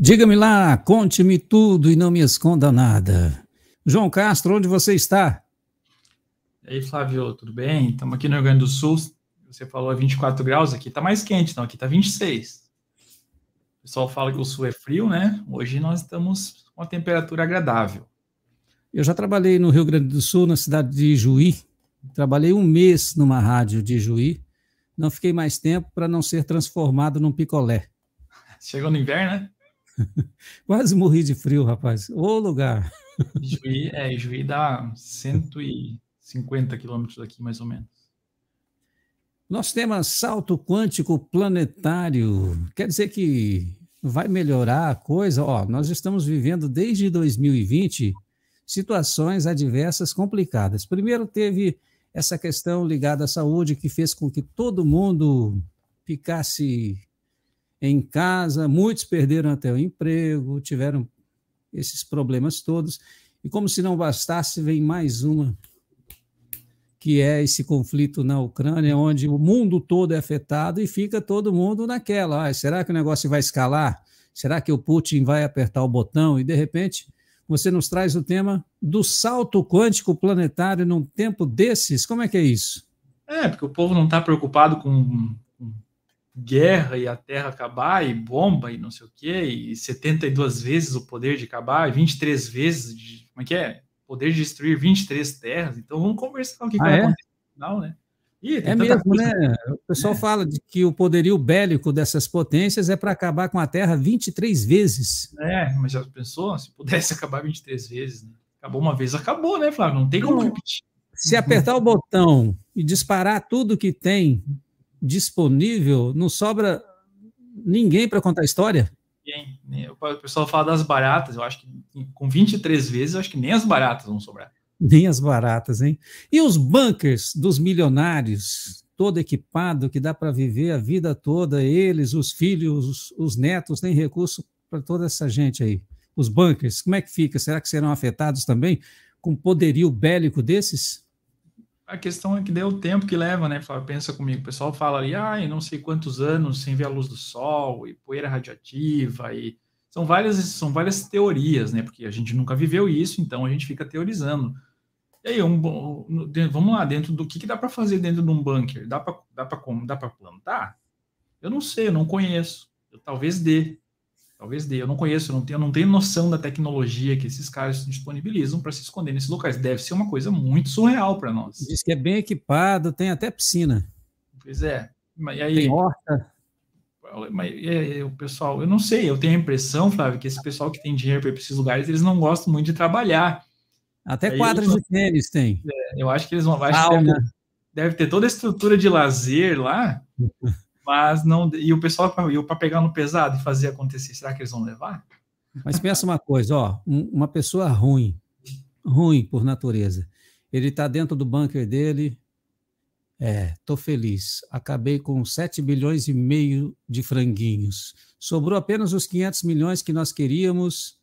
Diga-me lá, conte-me tudo e não me esconda nada. João Castro, onde você está? E aí, Flávio, tudo bem? Estamos aqui no Rio Grande do Sul. Você falou 24 graus aqui, está mais quente, não, aqui está 26. O pessoal fala que o sul é frio, né? Hoje nós estamos com uma temperatura agradável. Eu já trabalhei no Rio Grande do Sul, na cidade de Juí. Trabalhei um mês numa rádio de Juí. Não fiquei mais tempo para não ser transformado num picolé. Chegou no inverno, né? Quase morri de frio, rapaz. Ô lugar! Juí, é, Juí dá 150 quilômetros daqui, mais ou menos. Nós temos salto quântico planetário. Quer dizer que vai melhorar a coisa? Ó, nós estamos vivendo desde 2020 situações adversas complicadas. Primeiro teve essa questão ligada à saúde que fez com que todo mundo ficasse em casa, muitos perderam até o emprego, tiveram esses problemas todos. E como se não bastasse, vem mais uma, que é esse conflito na Ucrânia, onde o mundo todo é afetado e fica todo mundo naquela. Ah, será que o negócio vai escalar? Será que o Putin vai apertar o botão? E, de repente, você nos traz o tema do salto quântico planetário num tempo desses. Como é que é isso? É, porque o povo não está preocupado com guerra e a terra acabar, e bomba e não sei o que e 72 vezes o poder de acabar, e 23 vezes de. Como é que é? Poder de destruir 23 terras. Então vamos conversar o que, ah, que vai é? acontecer no final, né? Ih, é mesmo, né? O pessoal né? fala de que o poderio bélico dessas potências é para acabar com a Terra 23 vezes. É, mas já pensou? Se pudesse acabar 23 vezes, né? Acabou uma vez, acabou, né, Flávio? Não tem como repetir. Se apertar o botão e disparar tudo que tem disponível, não sobra ninguém para contar a história? Ninguém. Né? O pessoal fala das baratas, eu acho que com 23 vezes, eu acho que nem as baratas vão sobrar. Nem as baratas, hein? E os bunkers dos milionários, todo equipado, que dá para viver a vida toda, eles, os filhos, os, os netos, tem recurso para toda essa gente aí. Os bunkers, como é que fica? Será que serão afetados também com poderio bélico desses? A questão é que deu é o tempo que leva, né, Pensa comigo. O pessoal fala ali, ai, não sei quantos anos sem ver a luz do sol, e poeira radiativa, e. São várias, são várias teorias, né? Porque a gente nunca viveu isso, então a gente fica teorizando. E aí, um, vamos lá, dentro do que, que dá para fazer dentro de um bunker? Dá para dá como? dá para plantar? Eu não sei, eu não conheço. Eu, talvez dê. Talvez dê, eu não conheço, eu não tenho, eu não tenho noção da tecnologia que esses caras disponibilizam para se esconder nesses locais. Deve ser uma coisa muito surreal para nós. Diz que é bem equipado, tem até piscina. Pois é. E aí, tem horta. Mas, o pessoal, eu não sei, eu tenho a impressão, Flávio, que esse pessoal que tem dinheiro para esses lugares, eles não gostam muito de trabalhar. Até quadras de tênis tem. É, eu acho que eles vão deve ter toda a estrutura de lazer lá. Mas não. E o pessoal para pegar no pesado e fazer acontecer, será que eles vão levar? Mas pensa uma coisa, ó, uma pessoa ruim, ruim por natureza. Ele está dentro do bunker dele. É, tô feliz. Acabei com 7 bilhões e meio de franguinhos. Sobrou apenas os 500 milhões que nós queríamos.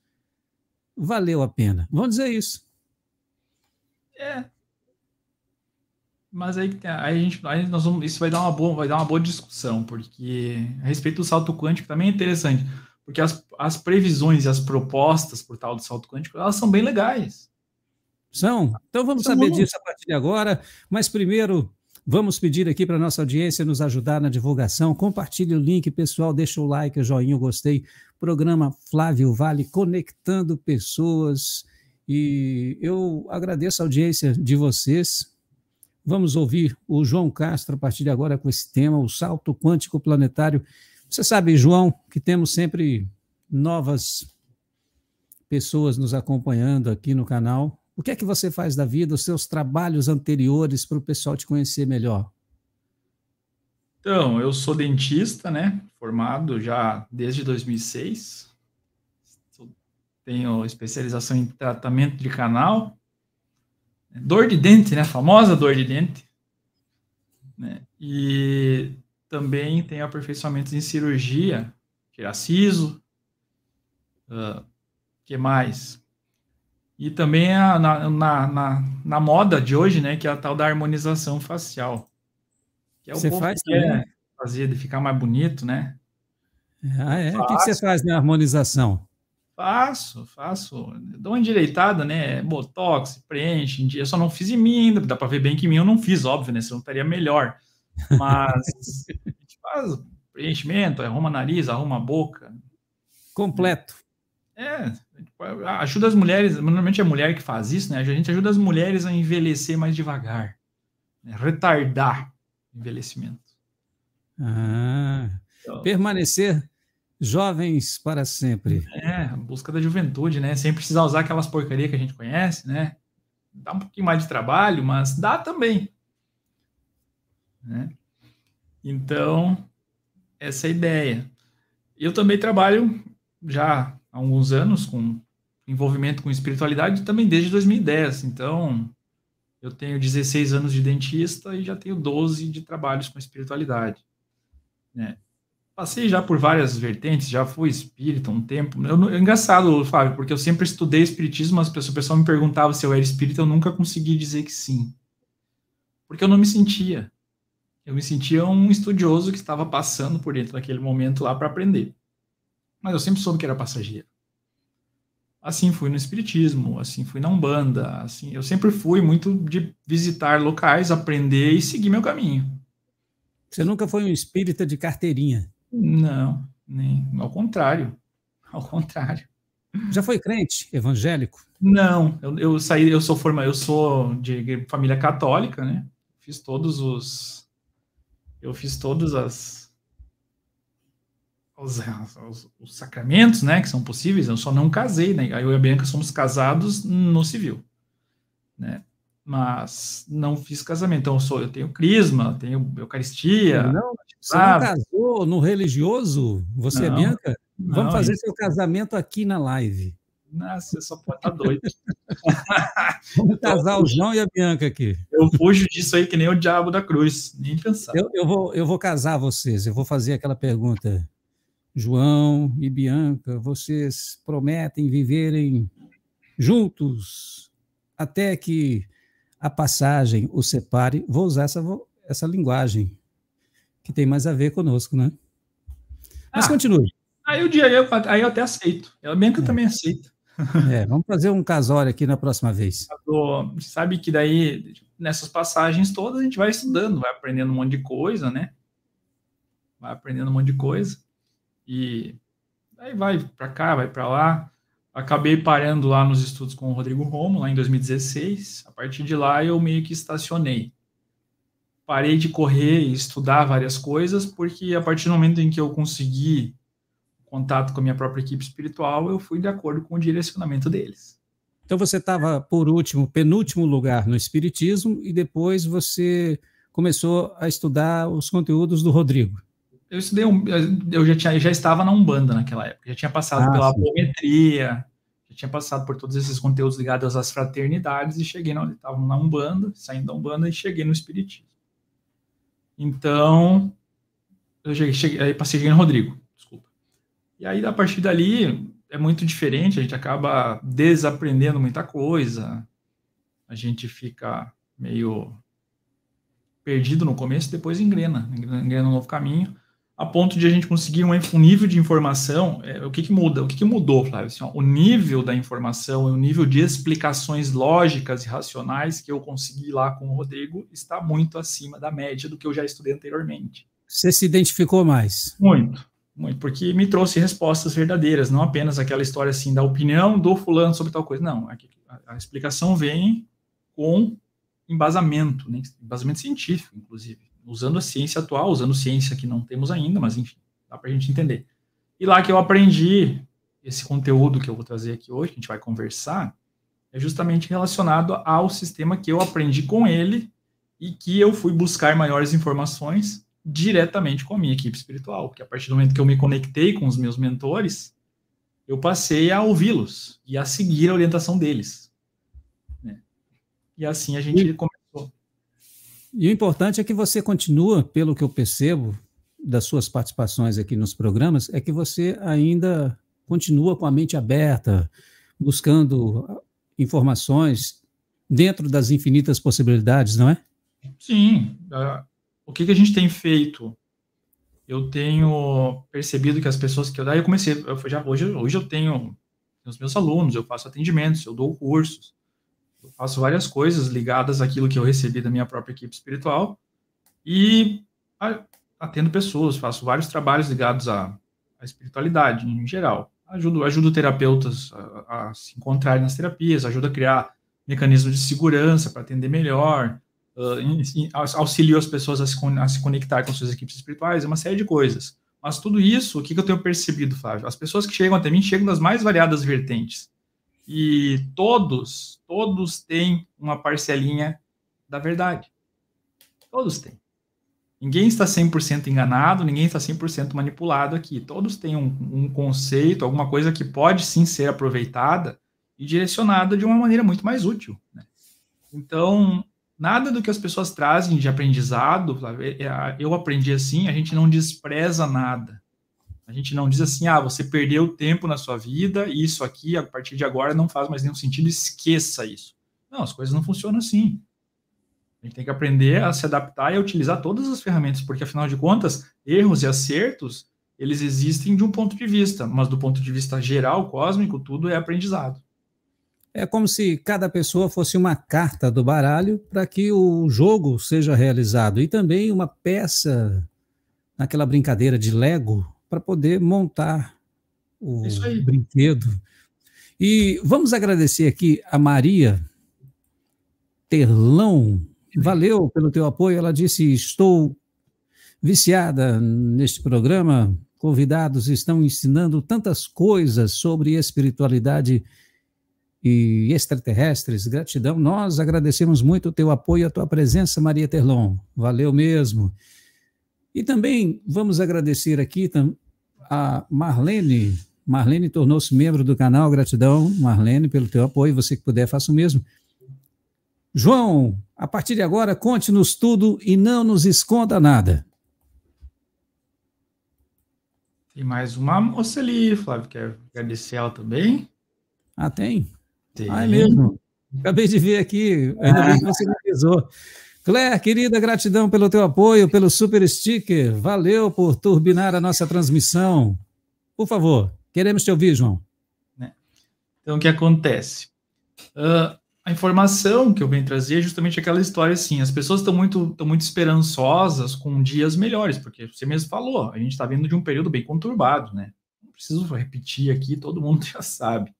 Valeu a pena. Vamos dizer isso. É, mas aí, tá, aí a gente, aí nós vamos, isso vai dar uma boa, vai dar uma boa discussão, porque a respeito do salto quântico também é interessante, porque as, as previsões e as propostas por tal do salto quântico, elas são bem legais. São. Então vamos são saber disso a partir de agora, mas primeiro Vamos pedir aqui para nossa audiência nos ajudar na divulgação. Compartilhe o link, pessoal. Deixa o like, o joinha, o gostei. Programa Flávio Vale conectando pessoas. E eu agradeço a audiência de vocês. Vamos ouvir o João Castro a partir de agora com esse tema, o salto quântico planetário. Você sabe, João, que temos sempre novas pessoas nos acompanhando aqui no canal. O que é que você faz da vida, os seus trabalhos anteriores, para o pessoal te conhecer melhor? Então, eu sou dentista, né? Formado já desde 2006. Tenho especialização em tratamento de canal dor de dente, né? A famosa dor de dente. Né? E também tem aperfeiçoamentos em cirurgia, tirar é siso, uh, ah, que mais? E também a, na, na, na, na, moda de hoje, né? Que é a tal da harmonização facial. Que é o Você faz que também, né? fazer de ficar mais bonito, né? É, ah, é? O que você faz na harmonização? Faço, faço. Dou uma endireitada, né? Botox, preenche, em dia. Eu só não fiz em mim ainda. Dá para ver bem que em mim eu não fiz, óbvio, né? Senão estaria melhor. Mas a gente faz preenchimento, arruma nariz, arruma boca. Completo. É, ajuda as mulheres, normalmente é mulher que faz isso, né? A gente ajuda as mulheres a envelhecer mais devagar, né? retardar o envelhecimento. Ah, então, permanecer Jovens para sempre. É, busca da juventude, né? Sem precisar usar aquelas porcaria que a gente conhece, né? Dá um pouquinho mais de trabalho, mas dá também. Né? Então, essa é a ideia. Eu também trabalho já há alguns anos com envolvimento com espiritualidade, também desde 2010. Então, eu tenho 16 anos de dentista e já tenho 12 de trabalhos com espiritualidade. Né? passei já por várias vertentes, já fui espírita um tempo. Eu, é engraçado, Fábio, porque eu sempre estudei espiritismo, mas o pessoal me perguntava se eu era espírita, eu nunca consegui dizer que sim. Porque eu não me sentia. Eu me sentia um estudioso que estava passando por dentro daquele momento lá para aprender. Mas eu sempre soube que era passageiro. Assim fui no espiritismo, assim fui na Umbanda, assim, eu sempre fui muito de visitar locais, aprender e seguir meu caminho. Você nunca foi um espírita de carteirinha? Não, nem. Ao contrário. Ao contrário. Já foi crente evangélico? Não, eu, eu saí, eu sou forma, eu sou de família católica, né? Fiz todos os eu fiz todos as os, os, os, sacramentos, né, que são possíveis, eu só não casei, né? Eu e a Bianca somos casados no civil, né? mas não fiz casamento. Então, eu, sou, eu tenho crisma, tenho eucaristia. Não, você não casou no religioso? Você é não, é Bianca? Vamos fazer isso. seu casamento aqui na live. Nossa, você só pode estar tá doido. Vamos casar o João e a Bianca aqui. Eu fujo disso aí que nem o diabo da cruz, nem pensar. Eu, eu, vou, eu vou casar vocês, eu vou fazer aquela pergunta. João e Bianca, vocês prometem viverem juntos até que a passagem, o separe, vou usar essa, essa linguagem que tem mais a ver conosco, né? Mas ah, continue. Aí o dia eu, aí eu até aceito. É, mesmo que é. também aceito É, vamos fazer um casório aqui na próxima vez. Sabe que daí, nessas passagens todas, a gente vai estudando, vai aprendendo um monte de coisa, né? Vai aprendendo um monte de coisa. E aí vai para cá, vai para lá acabei parando lá nos estudos com o Rodrigo Romo, lá em 2016. A partir de lá, eu meio que estacionei. Parei de correr e estudar várias coisas, porque a partir do momento em que eu consegui contato com a minha própria equipe espiritual, eu fui de acordo com o direcionamento deles. Então você estava por último, penúltimo lugar no espiritismo e depois você começou a estudar os conteúdos do Rodrigo eu estudei, um, eu já, tinha, já estava na Umbanda naquela época, já tinha passado ah, pela apometria, já tinha passado por todos esses conteúdos ligados às fraternidades e cheguei na onde estavam na Umbanda, saindo da Umbanda e cheguei no Espiritismo. Então, eu cheguei, cheguei aí passei no Rodrigo, desculpa. E aí, a partir dali, é muito diferente, a gente acaba desaprendendo muita coisa, a gente fica meio perdido no começo, depois engrena, engrena um novo caminho a ponto de a gente conseguir um, um nível de informação. É, o que, que muda? O que, que mudou, Flávio? Assim, ó, o nível da informação e o nível de explicações lógicas e racionais que eu consegui lá com o Rodrigo está muito acima da média do que eu já estudei anteriormente. Você se identificou mais? Muito, muito, porque me trouxe respostas verdadeiras, não apenas aquela história assim da opinião do fulano sobre tal coisa. Não, é a, a explicação vem com embasamento, né? embasamento científico, inclusive usando a ciência atual, usando ciência que não temos ainda, mas enfim, dá para a gente entender. E lá que eu aprendi esse conteúdo que eu vou trazer aqui hoje, que a gente vai conversar, é justamente relacionado ao sistema que eu aprendi com ele e que eu fui buscar maiores informações diretamente com a minha equipe espiritual, porque a partir do momento que eu me conectei com os meus mentores, eu passei a ouvi-los e a seguir a orientação deles. Né? E assim a gente começa e o importante é que você continua, pelo que eu percebo das suas participações aqui nos programas, é que você ainda continua com a mente aberta, buscando informações dentro das infinitas possibilidades, não é? Sim. Ah, o que, a gente tem feito? Eu tenho percebido que as pessoas que eu daí eu comecei, eu já hoje, hoje eu tenho os meus alunos, eu faço atendimentos, eu dou cursos eu faço várias coisas ligadas àquilo que eu recebi da minha própria equipe espiritual e ah, atendo pessoas, faço vários trabalhos ligados à, à espiritualidade em geral. Ajudo, ajudo terapeutas a, a se encontrarem nas terapias, ajudo a criar mecanismos de segurança para atender melhor, uh, auxilio as pessoas a se, a se conectar com suas equipes espirituais, é uma série de coisas. Mas tudo isso, o que, que eu tenho percebido, Flávio? As pessoas que chegam até mim chegam das mais variadas vertentes. E todos, todos têm uma parcelinha da verdade. Todos têm. Ninguém está 100% enganado, ninguém está 100% manipulado aqui. Todos têm um, um, conceito, alguma coisa que pode sim ser aproveitada e direcionada de uma maneira muito mais útil. Né? Então, nada do que as pessoas trazem de aprendizado, é, é, eu aprendi assim, a gente não despreza nada. A gente não diz assim, ah, você perdeu tempo na sua vida, isso aqui, a partir de agora não faz mais nenhum sentido, esqueça isso. Não, as coisas não funcionam assim. A gente tem que aprender a se adaptar e a utilizar todas as ferramentas, porque afinal de contas, erros e acertos, eles existem de um ponto de vista, mas do ponto de vista geral, cósmico, tudo é aprendizado. É como se cada pessoa fosse uma carta do baralho para que o jogo seja realizado e também uma peça naquela brincadeira de Lego para poder montar o é brinquedo. E vamos agradecer aqui a Maria Terlão. Valeu pelo teu apoio. Ela disse: Estou viciada neste programa. Convidados estão ensinando tantas coisas sobre espiritualidade e extraterrestres. Gratidão. Nós agradecemos muito o teu apoio, e a tua presença, Maria Terlon. Valeu mesmo. E também vamos agradecer aqui a Marlene. Marlene tornou-se membro do canal, gratidão, Marlene, pelo teu apoio, você que puder, faça o mesmo. João, a partir de agora, conte-nos tudo e não nos esconda nada. Tem mais uma moça ali, Flávio, quer agradecer ela também? Ah, tem? Tem. Ah, é mesmo? Acabei de ver aqui, ainda bem que você me avisou. Claire, querida, gratidão pelo teu apoio, pelo super sticker. Valeu por turbinar a nossa transmissão. Por favor, queremos te ouvir, João. Né? Então, o que acontece? Uh, a informação que eu venho trazer é justamente aquela história assim: as pessoas estão muito, estão muito esperançosas com dias melhores, porque você mesmo falou, a gente está vindo de um período bem conturbado, né? Não preciso repetir aqui, todo mundo já sabe.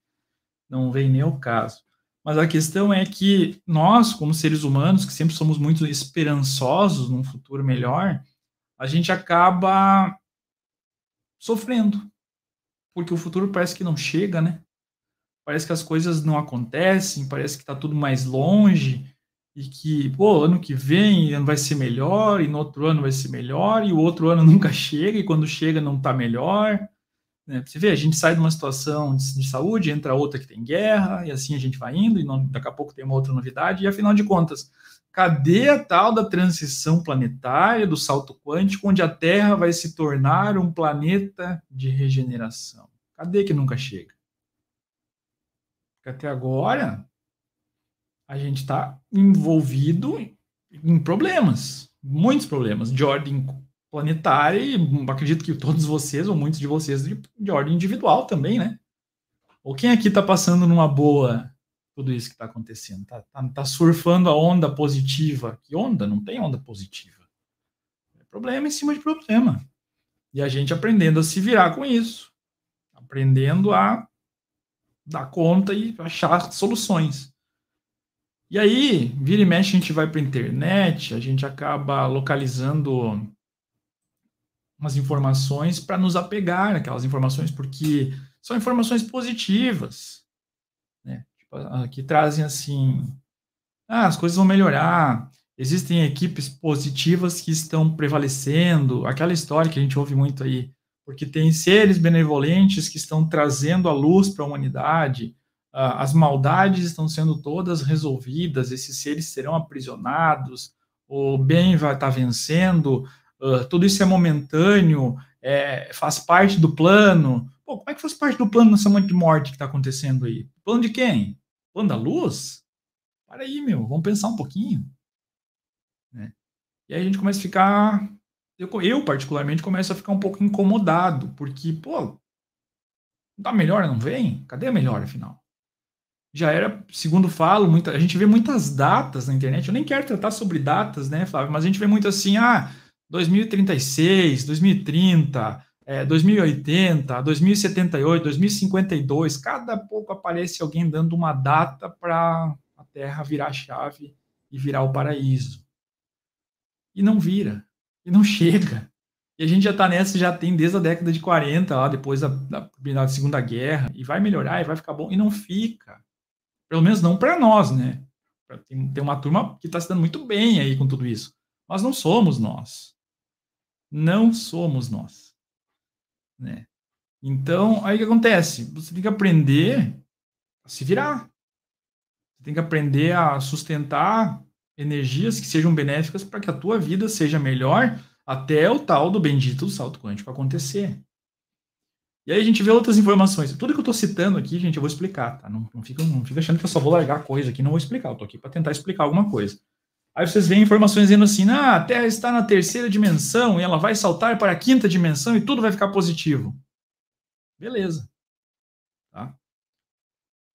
Não vem nem o caso. Mas a questão é que nós, como seres humanos, que sempre somos muito esperançosos num futuro melhor, a gente acaba sofrendo. Porque o futuro parece que não chega, né? Parece que as coisas não acontecem, parece que está tudo mais longe e que, pô, ano que vem vai ser melhor, e no outro ano vai ser melhor, e o outro ano nunca chega, e quando chega não está melhor. Né? Você vê, a gente sai de uma situação de, de, saúde, entra outra que tem guerra, e assim a gente vai indo, e não, daqui a pouco tem uma outra novidade, e afinal de contas, cadê a tal da transição planetária, do salto quântico, onde a Terra vai se tornar um planeta de regeneração? Cadê que nunca chega? Porque até agora a gente está envolvido em problemas, muitos problemas de ordem planetária e acredito que todos vocês, ou muitos de vocês, de, de ordem individual também, né? Ou quem aqui está passando numa boa tudo isso que está acontecendo? Está tá, tá surfando a onda positiva. Que onda? Não tem onda positiva. É problema em cima de problema. E a gente aprendendo a se virar com isso. Aprendendo a dar conta e achar soluções. E aí, vira e mexe, a gente vai para a internet, a gente acaba localizando umas informações para nos apegar aquelas informações, porque são informações positivas, né? Tipo, ah, que trazem assim, ah, as coisas vão melhorar, existem equipes positivas que estão prevalecendo, aquela história que a gente ouve muito aí, porque tem seres benevolentes que estão trazendo a luz para a humanidade, as maldades estão sendo todas resolvidas, esses seres serão aprisionados, o bem vai estar tá vencendo, ah, tudo isso é momentâneo, é, faz parte do plano. Pô, como é que faz parte do plano nessa monte de morte que está acontecendo aí? Plano de quem? Plano da luz? Para aí, meu, vamos pensar um pouquinho. Né? E aí a gente começa a ficar. Eu, eu, particularmente, começo a ficar um pouco incomodado, porque, pô, não dá tá melhor, não vem? Cadê a melhor, afinal? já era, segundo falo, muita, a gente vê muitas datas na internet. Eu nem quero tratar sobre datas, né, Flávio? Mas a gente vê muito assim, ah, 2036, 2030, é, 2080, 2078, 2052, cada pouco aparece alguém dando uma data para a Terra virar a chave e virar o paraíso. E não vira, e não chega. E a gente já está nessa, já tem desde a década de 40, lá depois da, da, da Segunda Guerra, e vai melhorar, e vai ficar bom, e não fica. Pelo menos não para nós, né? Tem, tem uma turma que está se dando muito bem aí com tudo isso. Mas não somos nós não somos nós. Né? Então, aí o que acontece? Você tem que aprender a se virar. Você tem que aprender a sustentar energias que sejam benéficas para que a tua vida seja melhor até o tal do bendito salto quântico acontecer. E aí a gente vê outras informações. Tudo que eu estou citando aqui, gente, eu vou explicar, tá? Não, não, fica, não fica achando que eu só vou largar coisa aqui, não vou explicar. Eu estou aqui para tentar explicar alguma coisa. Aí vocês veem informações dizendo assim: ah, a Terra está na terceira dimensão e ela vai saltar para a quinta dimensão e tudo vai ficar positivo. Beleza. Tá?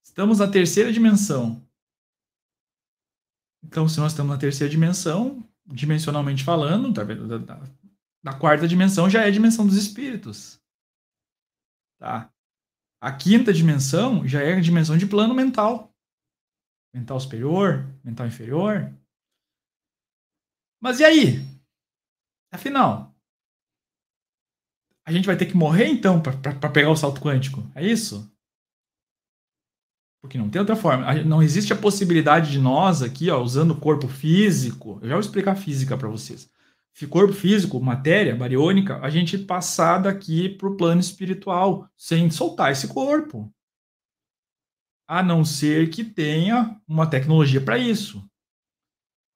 Estamos na terceira dimensão. Então, se nós estamos na terceira dimensão, dimensionalmente falando, tá vendo? Da, da, da quarta dimensão já é a dimensão dos espíritos. Tá? A quinta dimensão já é a dimensão de plano mental. Mental superior, mental inferior, mas e aí? Afinal, a gente vai ter que morrer então para pegar o salto quântico? É isso? Porque não tem outra forma. Não existe a possibilidade de nós aqui, ó, usando o corpo físico. Eu já vou explicar física para vocês. Corpo físico, matéria, bariônica, a gente passar daqui para o plano espiritual, sem soltar esse corpo. A não ser que tenha uma tecnologia para isso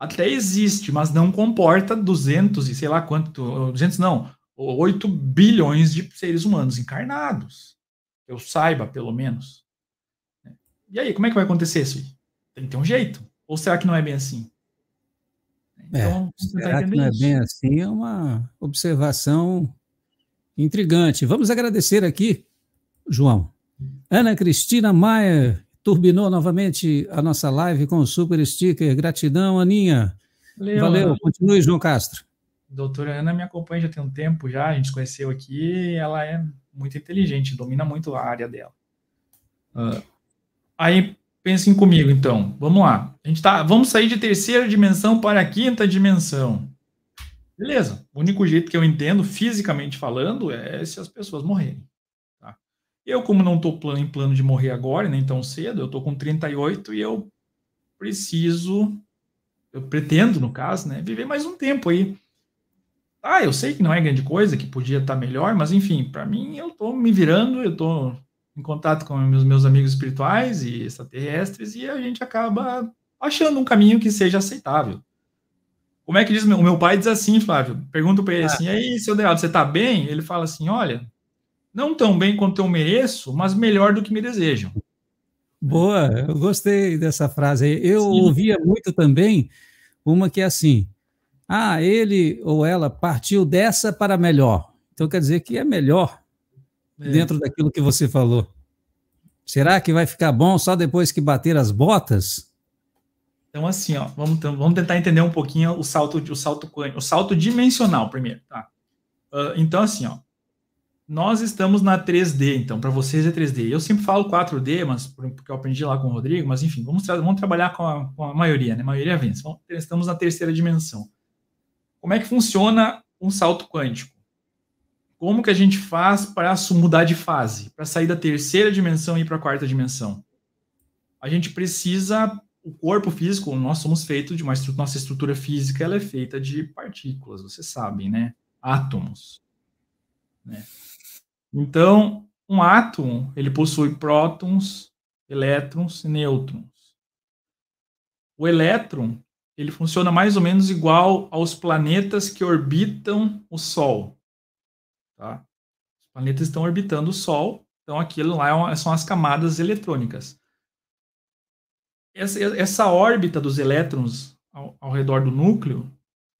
até existe, mas não comporta 200 e sei lá quanto, 200 não, 8 bilhões de seres humanos encarnados. Eu saiba, pelo menos. E aí, como é que vai acontecer isso Tem que ter um jeito. Ou será que não é bem assim? É, então, é, será que não é isso. é bem assim? É uma observação intrigante. Vamos agradecer aqui, João. Ana Cristina Maia turbinou novamente a nossa live com o super sticker. Gratidão, Aninha. Valeu. Valeu. Continue, João Castro. Doutora Ana me acompanha já tem um tempo já, a gente se conheceu aqui, ela é muito inteligente, domina muito a área dela. Uh, aí pensem comigo então, vamos lá. A gente tá, vamos sair de terceira dimensão para a quinta dimensão. Beleza. O único jeito que eu entendo fisicamente falando é se as pessoas morrerem. Eu, como não estou em plano de morrer agora, nem né, tão cedo, eu estou com 38 e eu preciso, eu pretendo, no caso, né, viver mais um tempo aí. Ah, eu sei que não é grande coisa, que podia estar tá melhor, mas enfim, para mim eu estou me virando, eu estou em contato com os meus amigos espirituais e extraterrestres e a gente acaba achando um caminho que seja aceitável. Como é que diz o meu pai diz assim, Flávio? Pergunto para ele ah. assim: "Aí, seu Deado, você está bem?" Ele fala assim: "Olha, não tão bem quanto eu mereço, mas melhor do que me desejam. Boa, eu gostei dessa frase. Eu Sim. ouvia muito também uma que é assim: ah, ele ou ela partiu dessa para melhor. Então quer dizer que é melhor é. dentro daquilo que você falou. Será que vai ficar bom só depois que bater as botas? Então, assim, ó, vamos, vamos tentar entender um pouquinho o salto, o salto, o salto dimensional primeiro, tá? Uh, então, assim, ó, nós estamos na 3D, então para vocês é 3D. Eu sempre falo 4D, mas porque eu aprendi lá com o Rodrigo, mas enfim, vamos, tra vamos trabalhar com a, com a, maioria, né? A maioria vence. Então, estamos na terceira dimensão. Como é que funciona um salto quântico? Como que a gente faz para mudar de fase, para sair da terceira dimensão e ir para a quarta dimensão? A gente precisa o corpo físico, nós somos feitos de uma estrutura, nossa estrutura física, ela é feita de partículas, vocês sabem, né? Átomos, né? Então, um átomo, ele possui prótons, elétrons e nêutrons. O elétron, ele funciona mais ou menos igual aos planetas que orbitam o Sol. Tá? Os planetas estão orbitando o Sol, então aquilo lá é são as camadas eletrônicas. Essa, essa órbita dos elétrons ao, ao, redor do núcleo,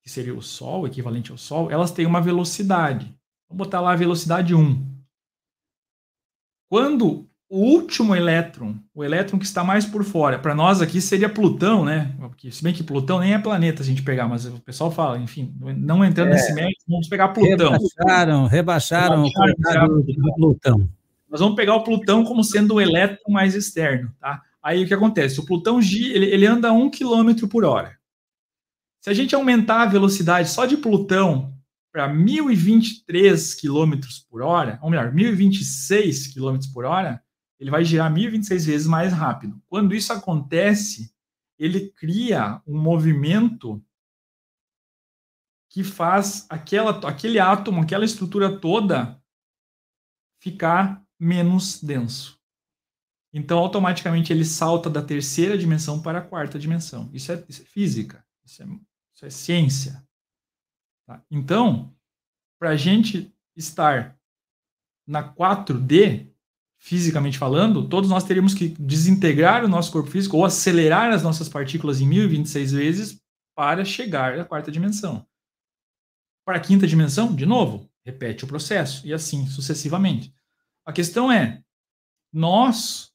que seria o Sol, equivalente ao Sol, elas têm uma velocidade. Vamos botar lá a velocidade 1. Quando o último elétron, o elétron que está mais por fora, para nós aqui seria Plutão, né? Porque, se bem que Plutão nem é planeta se a gente pegar, mas o pessoal fala, enfim, não entrando é, nesse mérito, vamos pegar Plutão. Rebaixaram, rebaixaram, rebaixaram o Plutão. Nós vamos pegar o Plutão como sendo o elétron mais externo, tá? Aí o que acontece? O Plutão ele, ele anda a um quilômetro por hora. Se a gente aumentar a velocidade só de Plutão para 1023 km por hora, ou melhor, 1026 km por hora, ele vai girar 1026 vezes mais rápido. Quando isso acontece, ele cria um movimento que faz aquela, aquele átomo, aquela estrutura toda ficar menos denso. Então, automaticamente, ele salta da terceira dimensão para a quarta dimensão. Isso é, isso é física, isso é, isso é ciência. Tá? Então, para a gente estar na 4D, fisicamente falando, todos nós teríamos que desintegrar o nosso corpo físico ou acelerar as nossas partículas em 1026 vezes para chegar à quarta dimensão. Para a quinta dimensão, de novo, repete o processo e assim sucessivamente. A questão é: nós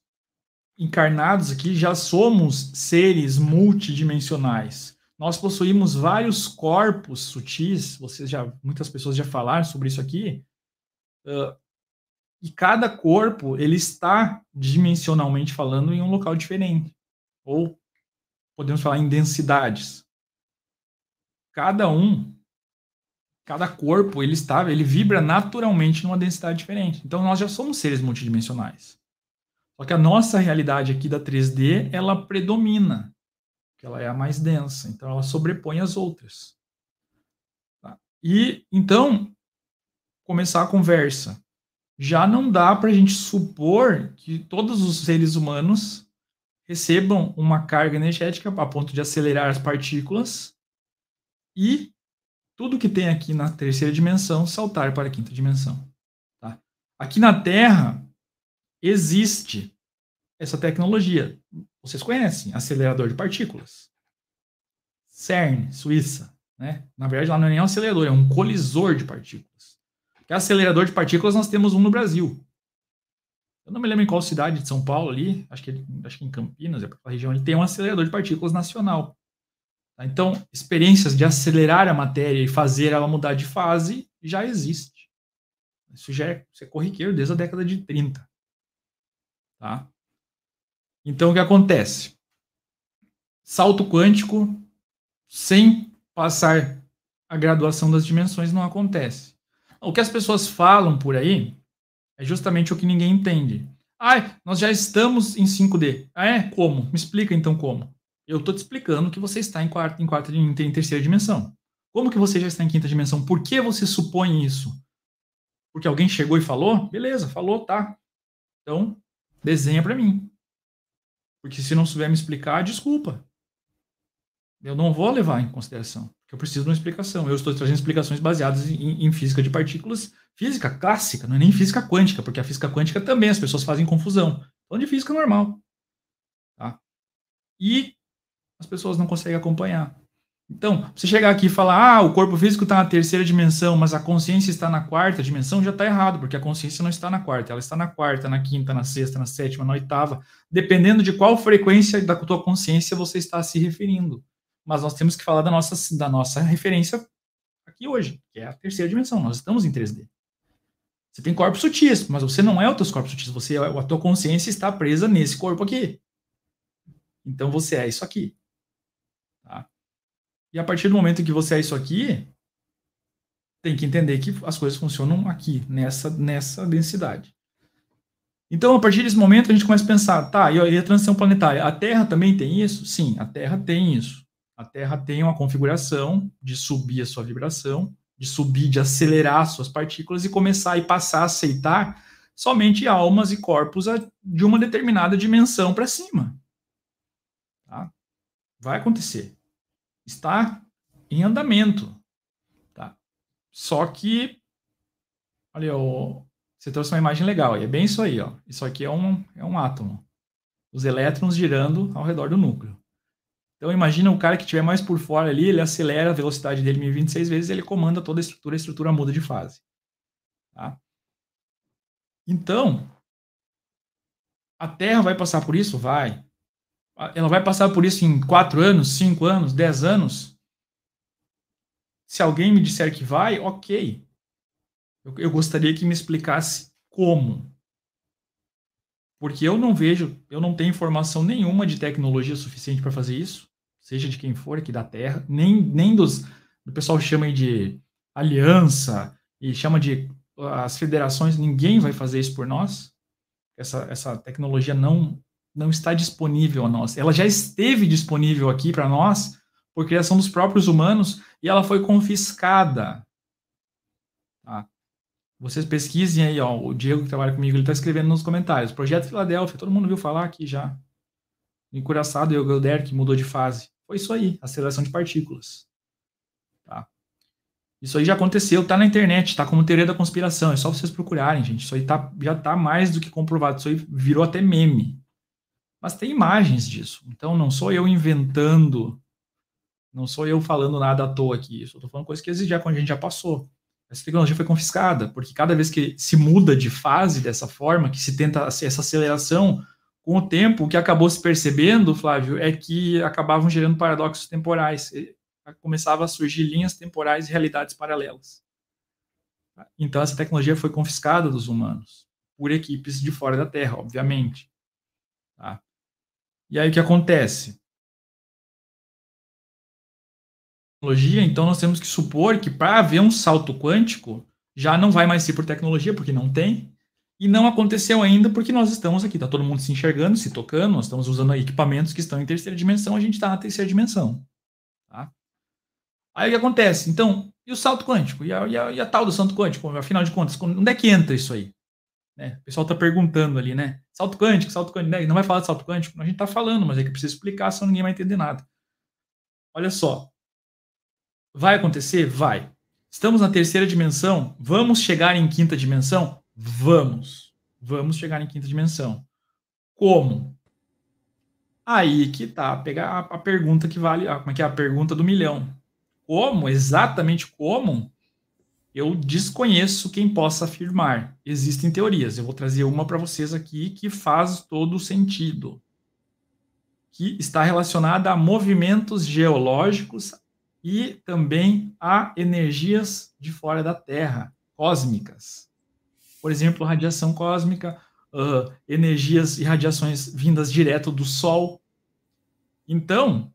encarnados aqui já somos seres multidimensionais. Nós possuímos vários corpos sutis, vocês já muitas pessoas já falaram sobre isso aqui, uh, e cada corpo ele está dimensionalmente falando em um local diferente, ou podemos falar em densidades. Cada um, cada corpo ele está, ele vibra naturalmente numa densidade diferente. Então nós já somos seres multidimensionais. Só que a nossa realidade aqui da 3D, ela predomina que ela é a mais densa, então ela sobrepõe as outras. Tá? E então começar a conversa. Já não dá para a gente supor que todos os seres humanos recebam uma carga energética a ponto de acelerar as partículas e tudo que tem aqui na terceira dimensão saltar para a quinta dimensão. Tá? Aqui na Terra existe essa tecnologia. Vocês conhecem, acelerador de partículas. CERN, Suíça. Né? Na verdade, lá não é nem um acelerador, é um colisor de partículas. Porque acelerador de partículas nós temos um no Brasil. Eu não me lembro em qual cidade de São Paulo ali, acho que, acho que em Campinas, é aquela região, ele tem um acelerador de partículas nacional. Tá? Então, experiências de acelerar a matéria e fazer ela mudar de fase já existe. Isso já é, isso é corriqueiro desde a década de 30. Tá? Então o que acontece? Salto quântico sem passar a graduação das dimensões não acontece. O que as pessoas falam por aí é justamente o que ninguém entende. Ah, nós já estamos em 5D. Ah, é? Como? Me explica então como. Eu estou te explicando que você está em quarta, em quarta, em terceira dimensão. Como que você já está em quinta dimensão? Por que você supõe isso? Porque alguém chegou e falou? Beleza, falou, tá. Então, desenha para mim. Porque se não souber me explicar, desculpa. Eu não vou levar em consideração. Porque eu preciso de uma explicação. Eu estou trazendo explicações baseadas em, em física de partículas, física clássica, não é nem física quântica, porque a física quântica também as pessoas fazem confusão. Então, de física normal. Tá? E as pessoas não conseguem acompanhar. Então, você chegar aqui e falar, ah, o corpo físico está na terceira dimensão, mas a consciência está na quarta dimensão, já está errado, porque a consciência não está na quarta, ela está na quarta, na quinta, na sexta, na sétima, na oitava, dependendo de qual frequência da tua consciência você está se referindo. Mas nós temos que falar da nossa, da nossa referência aqui hoje, que é a terceira dimensão, nós estamos em 3D. Você tem corpos sutis, mas você não é os corpos sutis, você, a tua consciência está presa nesse corpo aqui. Então você é isso aqui. E a partir do momento que você é isso aqui, tem que entender que as coisas funcionam aqui, nessa, nessa densidade. Então, a partir desse momento, a gente começa a pensar, tá, e a transição planetária, a Terra também tem isso? Sim, a Terra tem isso. A Terra tem uma configuração de subir a sua vibração, de subir, de acelerar suas partículas e começar e passar a aceitar somente almas e corpos de uma determinada dimensão para cima. Tá? Vai acontecer está em andamento. Tá? Só que, olha, ó, você trouxe uma imagem legal, e é bem isso aí. Ó. Isso aqui é um, é um átomo. Os elétrons girando ao redor do núcleo. Então imagina o cara que tiver mais por fora ali, ele acelera a velocidade dele 1026 vezes, ele comanda toda a estrutura, a estrutura muda de fase. Tá? Então, a Terra vai passar por isso? Vai. Ah, ela vai passar por isso em quatro anos, cinco anos, dez anos? Se alguém me disser que vai, ok. Eu, eu gostaria que me explicasse como. Porque eu não vejo, eu não tenho informação nenhuma de tecnologia suficiente para fazer isso, seja de quem for aqui da Terra, nem, nem dos. O pessoal chama de aliança e chama de ah, as federações, ninguém vai fazer isso por nós. Essa, essa tecnologia não não está disponível a nós. Ela já esteve disponível aqui para nós por criação dos próprios humanos e ela foi confiscada. Tá? Vocês pesquisem aí, ó, o Diego que trabalha comigo, ele está escrevendo nos comentários. Projeto Filadélfia, todo mundo viu falar aqui já. Encoraçado e o Gelder, que mudou de fase. Foi isso aí, aceleração de partículas. Tá? Isso aí já aconteceu, tá na internet, tá como teoria da conspiração. É só vocês procurarem, gente. Isso aí tá, já tá mais do que comprovado. Isso aí virou até meme. Mas tem imagens disso. Então não sou eu inventando, não sou eu falando nada à toa aqui. Estou falando coisas que já, a gente já passou. Essa tecnologia foi confiscada, porque cada vez que se muda de fase dessa forma, que se tenta essa aceleração, com o tempo, o que acabou se percebendo, Flávio, é que acabavam gerando paradoxos temporais. Ah, começava a surgir linhas temporais e realidades paralelas. Então, essa tecnologia foi confiscada dos humanos, por equipes de fora da Terra, obviamente. Tá? E aí o que acontece? Tecnologia, então nós temos que supor que para haver um salto quântico, já não vai mais ser por tecnologia, porque não tem. E não aconteceu ainda porque nós estamos aqui, tá todo mundo se enxergando, se tocando, nós estamos usando equipamentos que estão em terceira dimensão, a gente está na terceira dimensão. Tá? Aí o que acontece? Então, e o salto quântico? E a, e a, e a tal do salto quântico? Afinal de contas, onde é que entra isso aí? Né? O pessoal está perguntando ali, né? Salto quântico, salto quântico, né? não vai falar de salto quântico? A gente está falando, mas é que precisa explicar, senão ninguém vai entender nada. Olha só. Vai acontecer? Vai. Estamos na terceira dimensão? Vamos chegar em quinta dimensão? Vamos. Vamos chegar em quinta dimensão. Como? Aí que tá, pegar a, pergunta que vale, como é que é a pergunta do milhão. Como, exatamente como, eu desconheço quem possa afirmar. Existem teorias. Eu vou trazer uma para vocês aqui que faz todo sentido. Que está relacionada a movimentos geológicos e também a energias de fora da Terra, cósmicas. Por exemplo, radiação cósmica, uh, energias e radiações vindas direto do Sol. Então,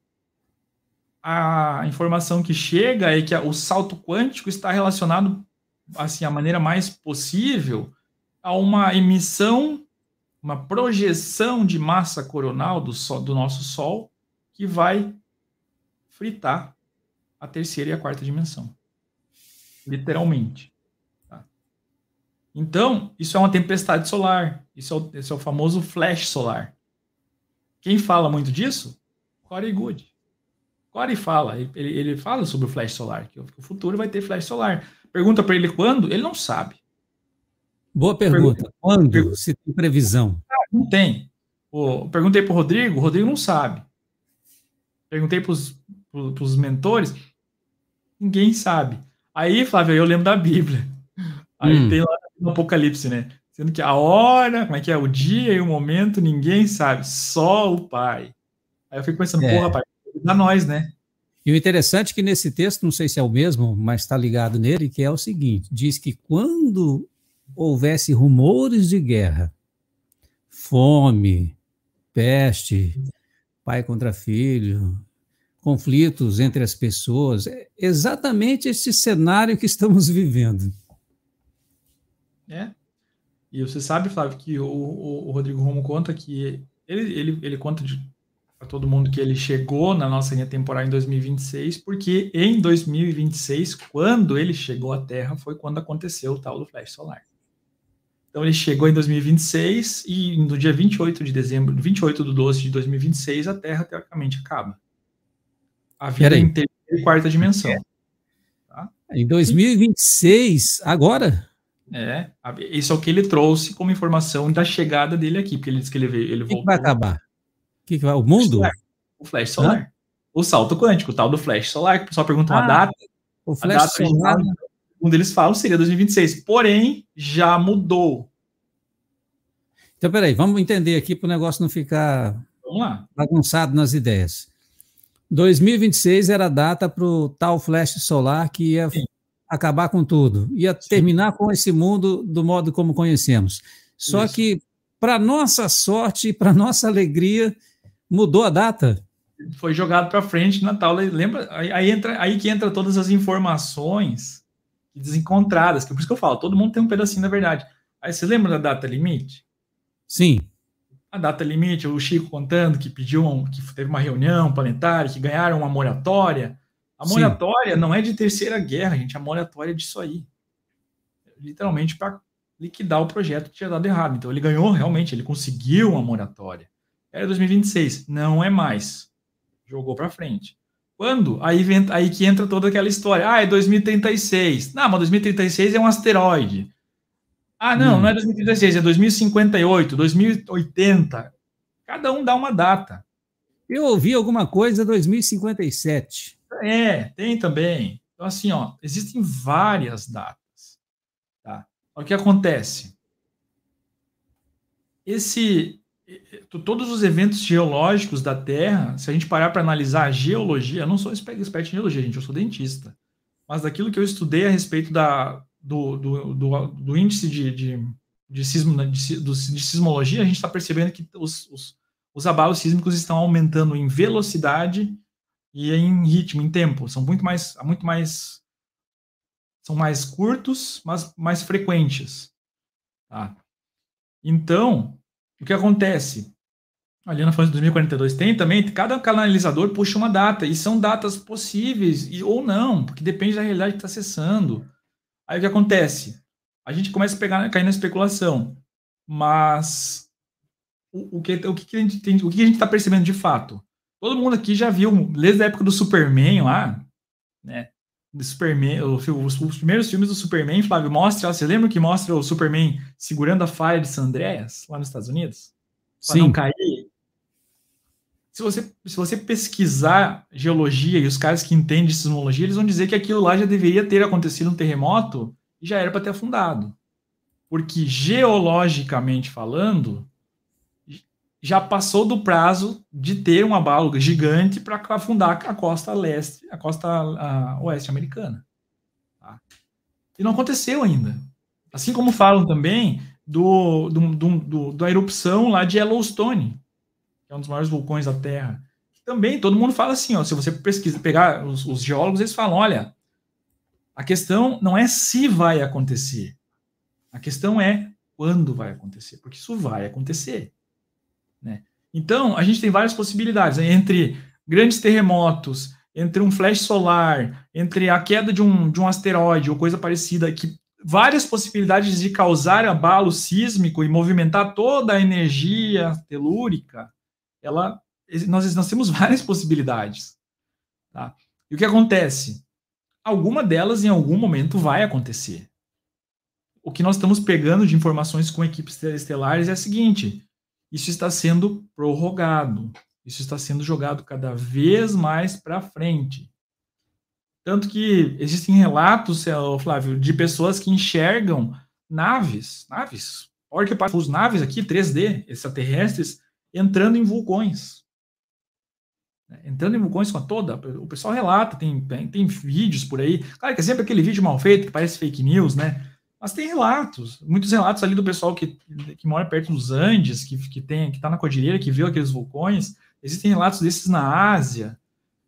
a informação que chega é que o salto quântico está relacionado, assim, a maneira mais possível a uma emissão, uma projeção de massa coronal do, sol, do nosso Sol que vai fritar a terceira e a quarta dimensão, literalmente. Tá? Então, isso é uma tempestade solar, isso é o, esse é o famoso flash solar. Quem fala muito disso? Corey Good. Agora ele fala, ele, ele fala sobre o flash solar, que o futuro vai ter flash solar. Pergunta para ele quando, ele não sabe. Boa pergunta. pergunta quando? Pergunta. Se tem previsão. Ah, não tem. perguntei para o Rodrigo, o Rodrigo não sabe. Perguntei para os mentores, ninguém sabe. Aí, Flávio, eu lembro da Bíblia. Aí hum. tem lá no Apocalipse, né? Sendo que a hora, como é que é? O dia e o momento, ninguém sabe, só o Pai. Aí eu fico pensando, é. pô, rapaz, na nós, né? E o interessante é que nesse texto, não sei se é o mesmo, mas está ligado nele, que é o seguinte: diz que quando houvesse rumores de guerra, fome, peste, pai contra filho, conflitos entre as pessoas, é exatamente este cenário que estamos vivendo. É. E você sabe, Flávio, que o, o, o Rodrigo Romo conta que ele, ele, ele conta de para todo mundo que ele chegou na nossa linha temporal em 2026, porque em 2026, quando ele chegou à Terra, foi quando aconteceu o tal do flash solar. Então ele chegou em 2026 e no dia 28 de dezembro, 28 de 12 de 2026, a Terra teoricamente acaba. A vida inteira é e quarta dimensão. É. Tá? Em 2026, agora? É, isso é o que ele trouxe como informação da chegada dele aqui, porque ele disse que ele, veio, ele voltou. Vai acabar. Que que vai? O mundo? O flash solar. Hã? O salto quântico, o tal do flash solar, que o pessoal pergunta ah, uma data. O flash data solar. Quando eles falam, seria 2026. Porém, já mudou. Então, peraí, vamos entender aqui para o negócio não ficar bagunçado nas ideias. 2026 era a data para o tal flash solar que ia Sim. acabar com tudo, ia Sim. terminar com esse mundo do modo como conhecemos. Só Isso. que, para nossa sorte e para nossa alegria, Mudou a data? Foi jogado para frente na Natal. Lembra? Aí, aí, entra, aí que entra todas as informações desencontradas. Que é por isso que eu falo, todo mundo tem um pedacinho da verdade. Aí você lembra da data limite? Sim. A data limite, o Chico contando que pediu, um, que teve uma reunião planetária, que ganharam uma moratória. A moratória Sim. não é de terceira guerra, gente. A moratória é disso aí. Literalmente para liquidar o projeto que tinha dado errado. Então ele ganhou realmente, ele conseguiu uma moratória. É Era 2026, não é mais. Jogou para frente. Quando? Aí, vem, aí que entra toda aquela história. Ah, é 2036. Não, mas 2036 é um asteroide. Ah, não, hum. não é 2036, é 2058, 2080. Cada um dá uma data. Eu ouvi alguma coisa 2057. É, tem também. Então, assim, ó, existem várias datas. Tá? O que acontece? Esse, todos os eventos geológicos da Terra, se a gente parar para analisar a geologia, eu não sou experto em geologia, gente, eu sou dentista. Mas daquilo que eu estudei a respeito da, do, do, do, do índice de, de, de, sismo, né, de, de sismologia, a gente está percebendo que os, os, os abalos sísmicos estão aumentando em velocidade e em ritmo, em tempo. São muito mais, muito mais, são mais curtos, mas mais frequentes. Tá? Então, o que acontece? Ali na fase de 2042 tem também, cada canalizador puxa uma data, e são datas possíveis e, ou não, porque depende da realidade que está acessando. Aí o que acontece? A gente começa a pegar, cair na especulação, mas o, o, que, o, que, a gente tem, o que a gente está percebendo de fato? Todo mundo aqui já viu, desde a época do Superman lá, né? Superman, os, primeiros filmes do Superman, Flávio, mostra. Você lembra que mostra o Superman segurando a faia de San Andreas, lá nos Estados Unidos? Pra Sim. não cair? Se você, se você pesquisar geologia e os caras que entendem sismologia, eles vão dizer que aquilo lá já deveria ter acontecido um terremoto e já era para ter afundado. Porque geologicamente falando, já passou do prazo de ter uma bala gigante para afundar a costa leste, a costa a, oeste americana. Tá? E não aconteceu ainda. Assim como falam também do, do, do, do, da erupção lá de Yellowstone, que é um dos maiores vulcões da Terra. Também todo mundo fala assim, ó, se você pesquisa, pegar os, os geólogos, eles falam, olha, a questão não é se vai acontecer, a questão é quando vai acontecer, porque isso vai acontecer. Né? Então, a gente tem várias possibilidades né? entre grandes terremotos, entre um flash solar, entre a queda de um, de um asteroide ou coisa parecida, que várias possibilidades de causar abalo sísmico e movimentar toda a energia telúrica, ela, nós, nós temos várias possibilidades. Tá? E o que acontece? Alguma delas, em algum momento, vai acontecer. O que nós estamos pegando de informações com equipes estelares é a seguinte: isso está sendo prorrogado, isso está sendo jogado cada vez mais para frente. Tanto que existem relatos, eh, Flávio, de pessoas que enxergam naves, naves, olha que os naves aqui, 3D, extraterrestres, entrando em vulcões. Entrando em vulcões com a toda, o pessoal relata, tem, tem, tem vídeos por aí. Claro que é sempre aquele vídeo mal feito, que parece fake news, né? Mas tem relatos, muitos relatos ali do pessoal que, que mora perto dos Andes, que, que tem, que está na cordilheira, que viu aqueles vulcões. Existem relatos desses na Ásia,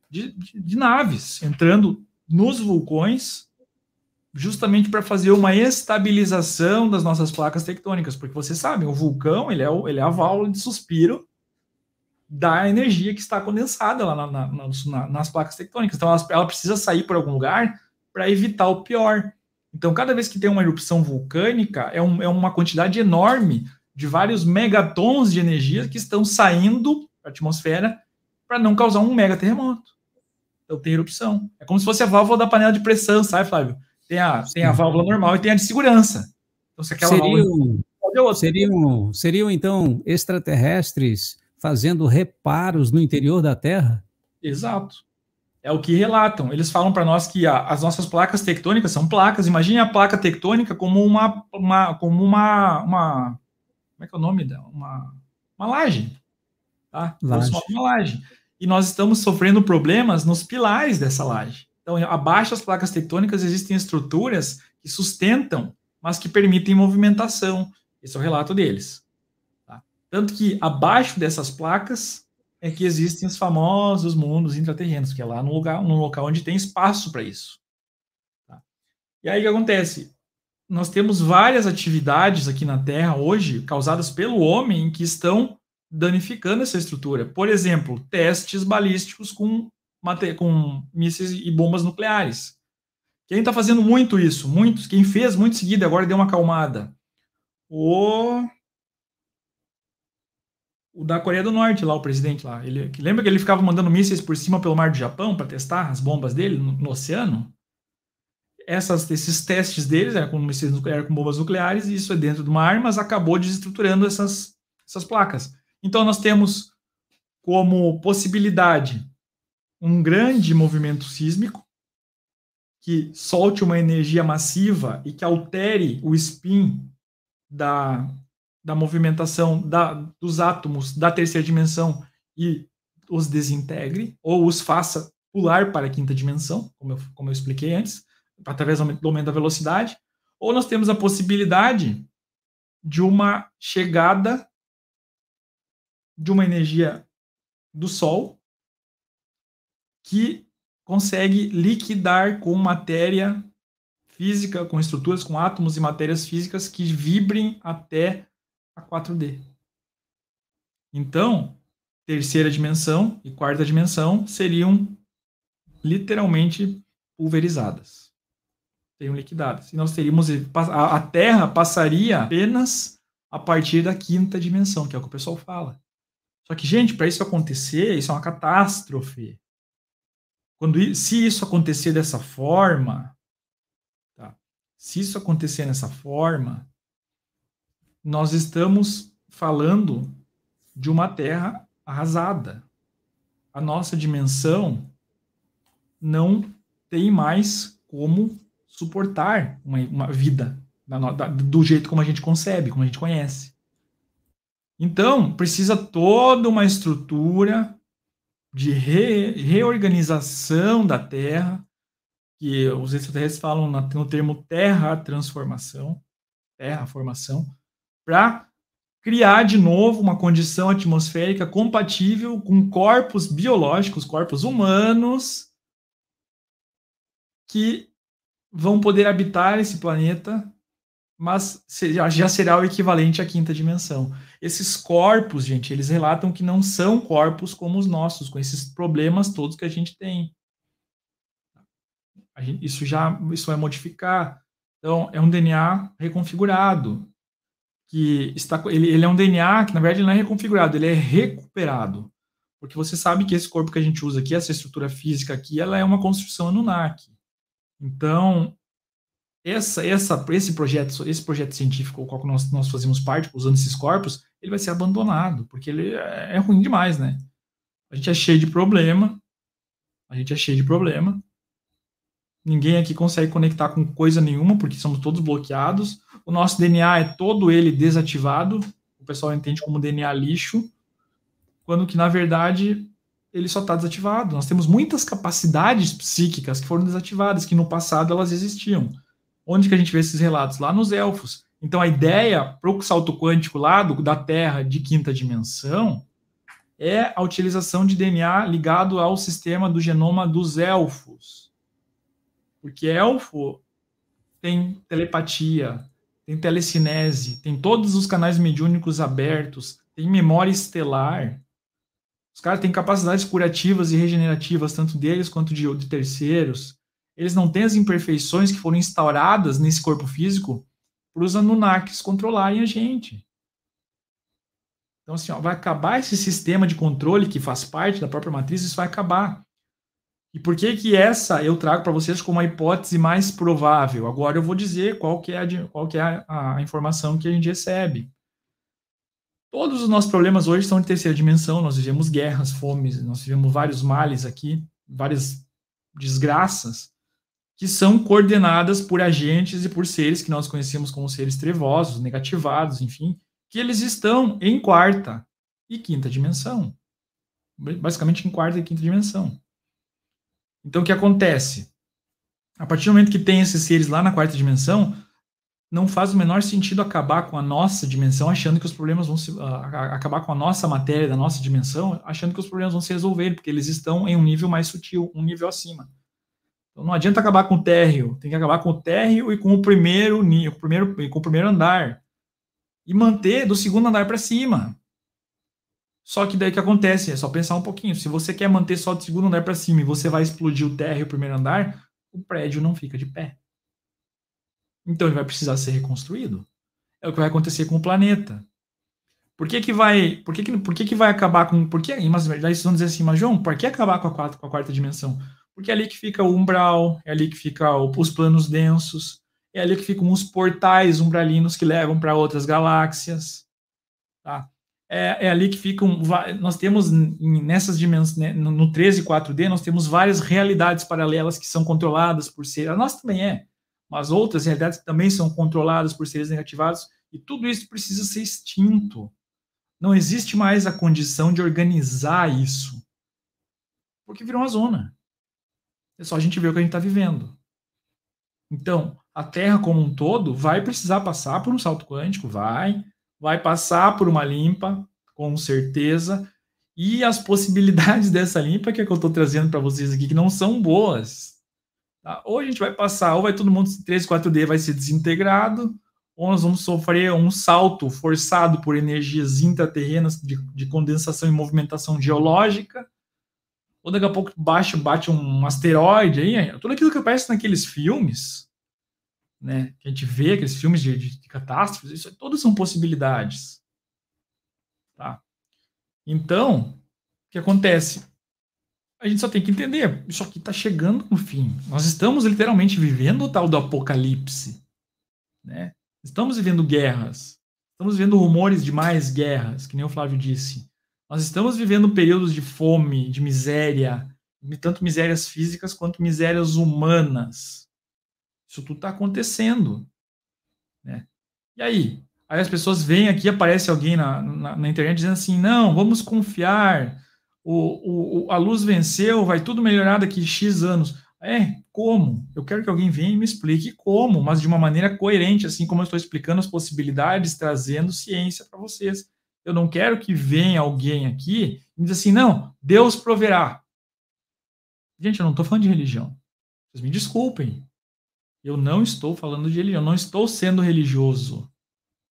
de, de, de naves entrando nos vulcões, justamente para fazer uma estabilização das nossas placas tectônicas, porque vocês sabem, o vulcão ele é, o, ele é a válvula de suspiro da energia que está condensada lá na, na, nas placas tectônicas. Então, ela, ela precisa sair por algum lugar para evitar o pior. Então, cada vez que tem uma erupção vulcânica, é, um, é uma quantidade enorme de vários megatons de energia que estão saindo da atmosfera para não causar um mega terremoto. Então, tem erupção. É como se fosse a válvula da panela de pressão, sabe, Flávio? Tem a, tem a válvula normal e tem a de segurança. Então, se aquela seriam, válvula... seriam, seriam, então, extraterrestres fazendo reparos no interior da Terra? Exato. É o que relatam. Eles falam para nós que a, as nossas placas tectônicas são placas. Imagine a placa tectônica como uma, uma como uma, uma, como é que é o nome dela? Uma uma laje, tá? Laje. Uma laje. E nós estamos sofrendo problemas nos pilares dessa laje. Então, é, abaixo das placas tectônicas existem estruturas que sustentam, mas que permitem movimentação. Esse é o relato deles. Tá? Tanto que abaixo dessas placas é que existem os famosos mundos intraterrenos, que é lá no lugar, num local onde tem espaço para isso. Tá? E aí o que acontece? Nós temos várias atividades aqui na Terra hoje, causadas pelo homem, que estão danificando essa estrutura. Por exemplo, testes balísticos com, com mísseis e bombas nucleares. Quem está fazendo muito isso? Muitos. Quem fez muito seguido agora deu uma acalmada. O o da Coreia do Norte lá, o presidente lá. Ele, lembra que ele ficava mandando mísseis por cima pelo mar do Japão para testar as bombas dele no, no oceano? Essas, esses testes deles eram com, mísseis, nucleares, com bombas nucleares, e isso é dentro de uma arma, mas acabou desestruturando essas, essas placas. Então nós temos como possibilidade um grande movimento sísmico que solte uma energia massiva e que altere o spin da, da movimentação da, dos átomos da terceira dimensão e os desintegre, ou os faça pular para a quinta dimensão, como eu, como eu expliquei antes, através do aumento da velocidade, ou nós temos a possibilidade de uma chegada de uma energia do Sol que consegue liquidar com matéria física, com estruturas, com átomos e matérias físicas que vibrem até a 4D. Então, terceira dimensão e quarta dimensão seriam literalmente pulverizadas. Seriam liquidadas. E nós teríamos. A Terra passaria apenas a partir da quinta dimensão, que é o que o pessoal fala. Só que, gente, para isso acontecer, isso é uma catástrofe. Quando, se isso acontecer dessa forma, tá? se isso acontecer dessa forma, nós estamos falando de uma terra arrasada. A nossa dimensão não tem mais como suportar uma, uma vida da, do jeito como a gente concebe, como a gente conhece. Então, precisa toda uma estrutura de re, reorganização da Terra, que os extraterrestres falam no termo terra transformação, terra formação, para criar de novo uma condição atmosférica compatível com corpos biológicos, corpos humanos, que vão poder habitar esse planeta, mas já será o equivalente à quinta dimensão. Esses corpos, gente, eles relatam que não são corpos como os nossos, com esses problemas todos que a gente tem. A gente, isso já isso vai modificar. Então, é um DNA reconfigurado que está ele, ele é um DNA que na verdade não é reconfigurado, ele é recuperado. Porque você sabe que esse corpo que a gente usa aqui, essa estrutura física aqui, ela é uma construção Anunnaki. Então, essa, essa, esse projeto, esse projeto científico, o qual nós, nós fazemos parte, usando esses corpos, ele vai ser abandonado, porque ele é, é ruim demais, né? A gente é cheio de problema, a gente é cheio de problema. Ninguém aqui consegue conectar com coisa nenhuma, porque somos todos bloqueados. O nosso DNA é todo ele desativado, o pessoal entende como DNA lixo, quando que na verdade ele só está desativado. Nós temos muitas capacidades psíquicas que foram desativadas, que no passado elas existiam. Onde que a gente vê esses relatos? Lá nos elfos. Então a ideia para o salto quântico lá do, da Terra de quinta dimensão é a utilização de DNA ligado ao sistema do genoma dos elfos. Porque elfo tem telepatia, tem telecinese, tem todos os canais mediúnicos abertos, tem memória estelar. Os caras têm capacidades curativas e regenerativas, tanto deles quanto de, de terceiros. Eles não têm as imperfeições que foram instauradas nesse corpo físico para os Anunnakis controlarem a gente. Então, assim, ó, vai acabar esse sistema de controle que faz parte da própria matriz, isso vai acabar. E por que que essa eu trago para vocês como a hipótese mais provável? Agora eu vou dizer qual que é, a, qual que é a, a informação que a gente recebe. Todos os nossos problemas hoje são de terceira dimensão. Nós vivemos guerras, fomes, nós vivemos vários males aqui, várias desgraças que são coordenadas por agentes e por seres que nós conhecemos como seres trevosos, negativados, enfim, que eles estão em quarta e quinta dimensão. Basicamente em quarta e quinta dimensão. Então, o que acontece? A partir do momento que tem esses seres lá na quarta dimensão, não faz o menor sentido acabar com a nossa dimensão achando que os problemas vão se. Uh, acabar com a nossa matéria da nossa dimensão, achando que os problemas vão se resolver, porque eles estão em um nível mais sutil, um nível acima. Então não adianta acabar com o térreo, tem que acabar com o térreo e com o primeiro, com o primeiro, com o primeiro andar. E manter do segundo andar para cima. Só que daí que acontece, é só pensar um pouquinho. Se você quer manter só do segundo andar para cima e você vai explodir o térreo e o primeiro andar, o prédio não fica de pé. Então ele vai precisar ser reconstruído. É o que vai acontecer com o planeta. Por que, que vai, por que, que, por que, que vai acabar com, por que, mas verdade vocês vão dizer assim, mas João, por que acabar com a, quarta, com a quarta dimensão? Porque é ali que fica o umbral, é ali que fica o, os planos densos, é ali que ficam os portais umbralinos que levam para outras galáxias, tá? é, é, ali que ficam. Nós temos nessas dimensões, né, no 13 e 4D, nós temos várias realidades paralelas que são controladas por seres. A nossa também é, mas outras realidades também são controladas por seres negativados, e tudo isso precisa ser extinto. Não existe mais a condição de organizar isso, porque virou uma zona. É só a gente ver o que a gente está vivendo. Então, a Terra como um todo vai precisar passar por um salto quântico, vai vai passar por uma limpa, com certeza. E as possibilidades dessa limpa que, é que eu estou trazendo para vocês aqui, que não são boas. Tá? Ou a gente vai passar, ou vai todo mundo 3, 4D vai ser desintegrado, ou nós vamos sofrer um salto forçado por energias intraterrenas de, de condensação e movimentação geológica, ou daqui a pouco baixo bate um asteroide aí, é tudo aquilo que aparece naqueles filmes, né, que a gente vê, aqueles filmes de, de, de catástrofes, isso é, todos são possibilidades. Tá? Então, o que acontece? A gente só tem que entender, isso aqui está chegando no fim. Nós estamos literalmente vivendo o tal do apocalipse. Né? Estamos vivendo guerras. Estamos vivendo rumores de mais guerras, que nem o Flávio disse. Nós estamos vivendo períodos de fome, de miséria, tanto misérias físicas quanto misérias humanas. Isso tudo está acontecendo. Né? E aí? Aí as pessoas vêm aqui, aparece alguém na, na, na internet dizendo assim: não, vamos confiar, o, o, a luz venceu, vai tudo melhorar daqui X anos. É, como? Eu quero que alguém venha e me explique como, mas de uma maneira coerente, assim como eu estou explicando as possibilidades, trazendo ciência para vocês. Eu não quero que venha alguém aqui e diz assim, não, Deus proverá. Gente, eu não estou falando de religião. Vocês me desculpem. Eu não estou falando de religião, não estou sendo religioso.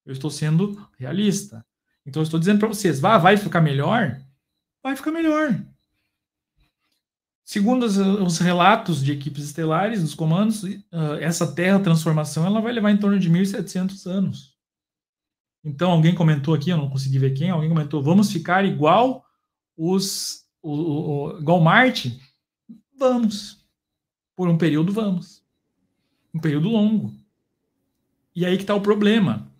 Eu estou sendo realista. Então eu estou dizendo para vocês, vá, vai ficar melhor? Vai ficar melhor. Segundo os, relatos de equipes estelares, dos comandos, ah, essa Terra transformação ela vai levar em torno de 1.700 anos. Então alguém comentou aqui, eu não consegui ver quem, alguém comentou, vamos ficar igual os o, o, o, igual Marte? Vamos. Por um período vamos um período longo. E aí que está o problema.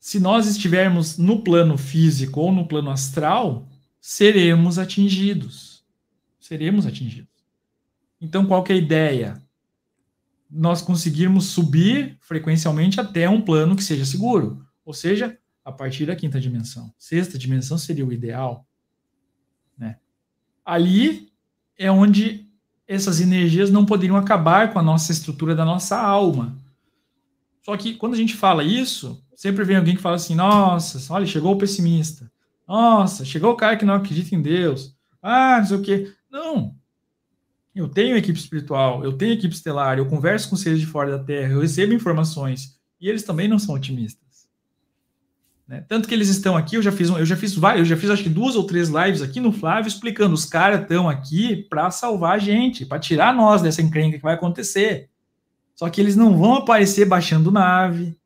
Se nós estivermos no plano físico ou no plano astral, seremos atingidos. Seremos atingidos. Então, qual é a ideia? Nós conseguirmos subir frequencialmente até um plano que seja seguro, ou seja, a partir da quinta dimensão. Sexta dimensão seria o ideal. Né? Ali é onde essas energias não poderiam acabar com a nossa estrutura da nossa alma. Só que quando a gente fala isso, sempre vem alguém que fala assim: nossa, olha, chegou o pessimista. Nossa, chegou o cara que não acredita em Deus. Ah, não sei o quê. Não. Eu tenho equipe espiritual, eu tenho equipe estelar, eu converso com seres de fora da Terra, eu recebo informações. E eles também não são otimistas. Né? Tanto que eles estão aqui, eu já fiz um, eu já fiz eu já fiz acho que duas ou três lives aqui no Flávio explicando, os caras estão aqui para salvar a gente, para tirar nós dessa encrenca que vai acontecer. Só que eles não vão aparecer baixando nave,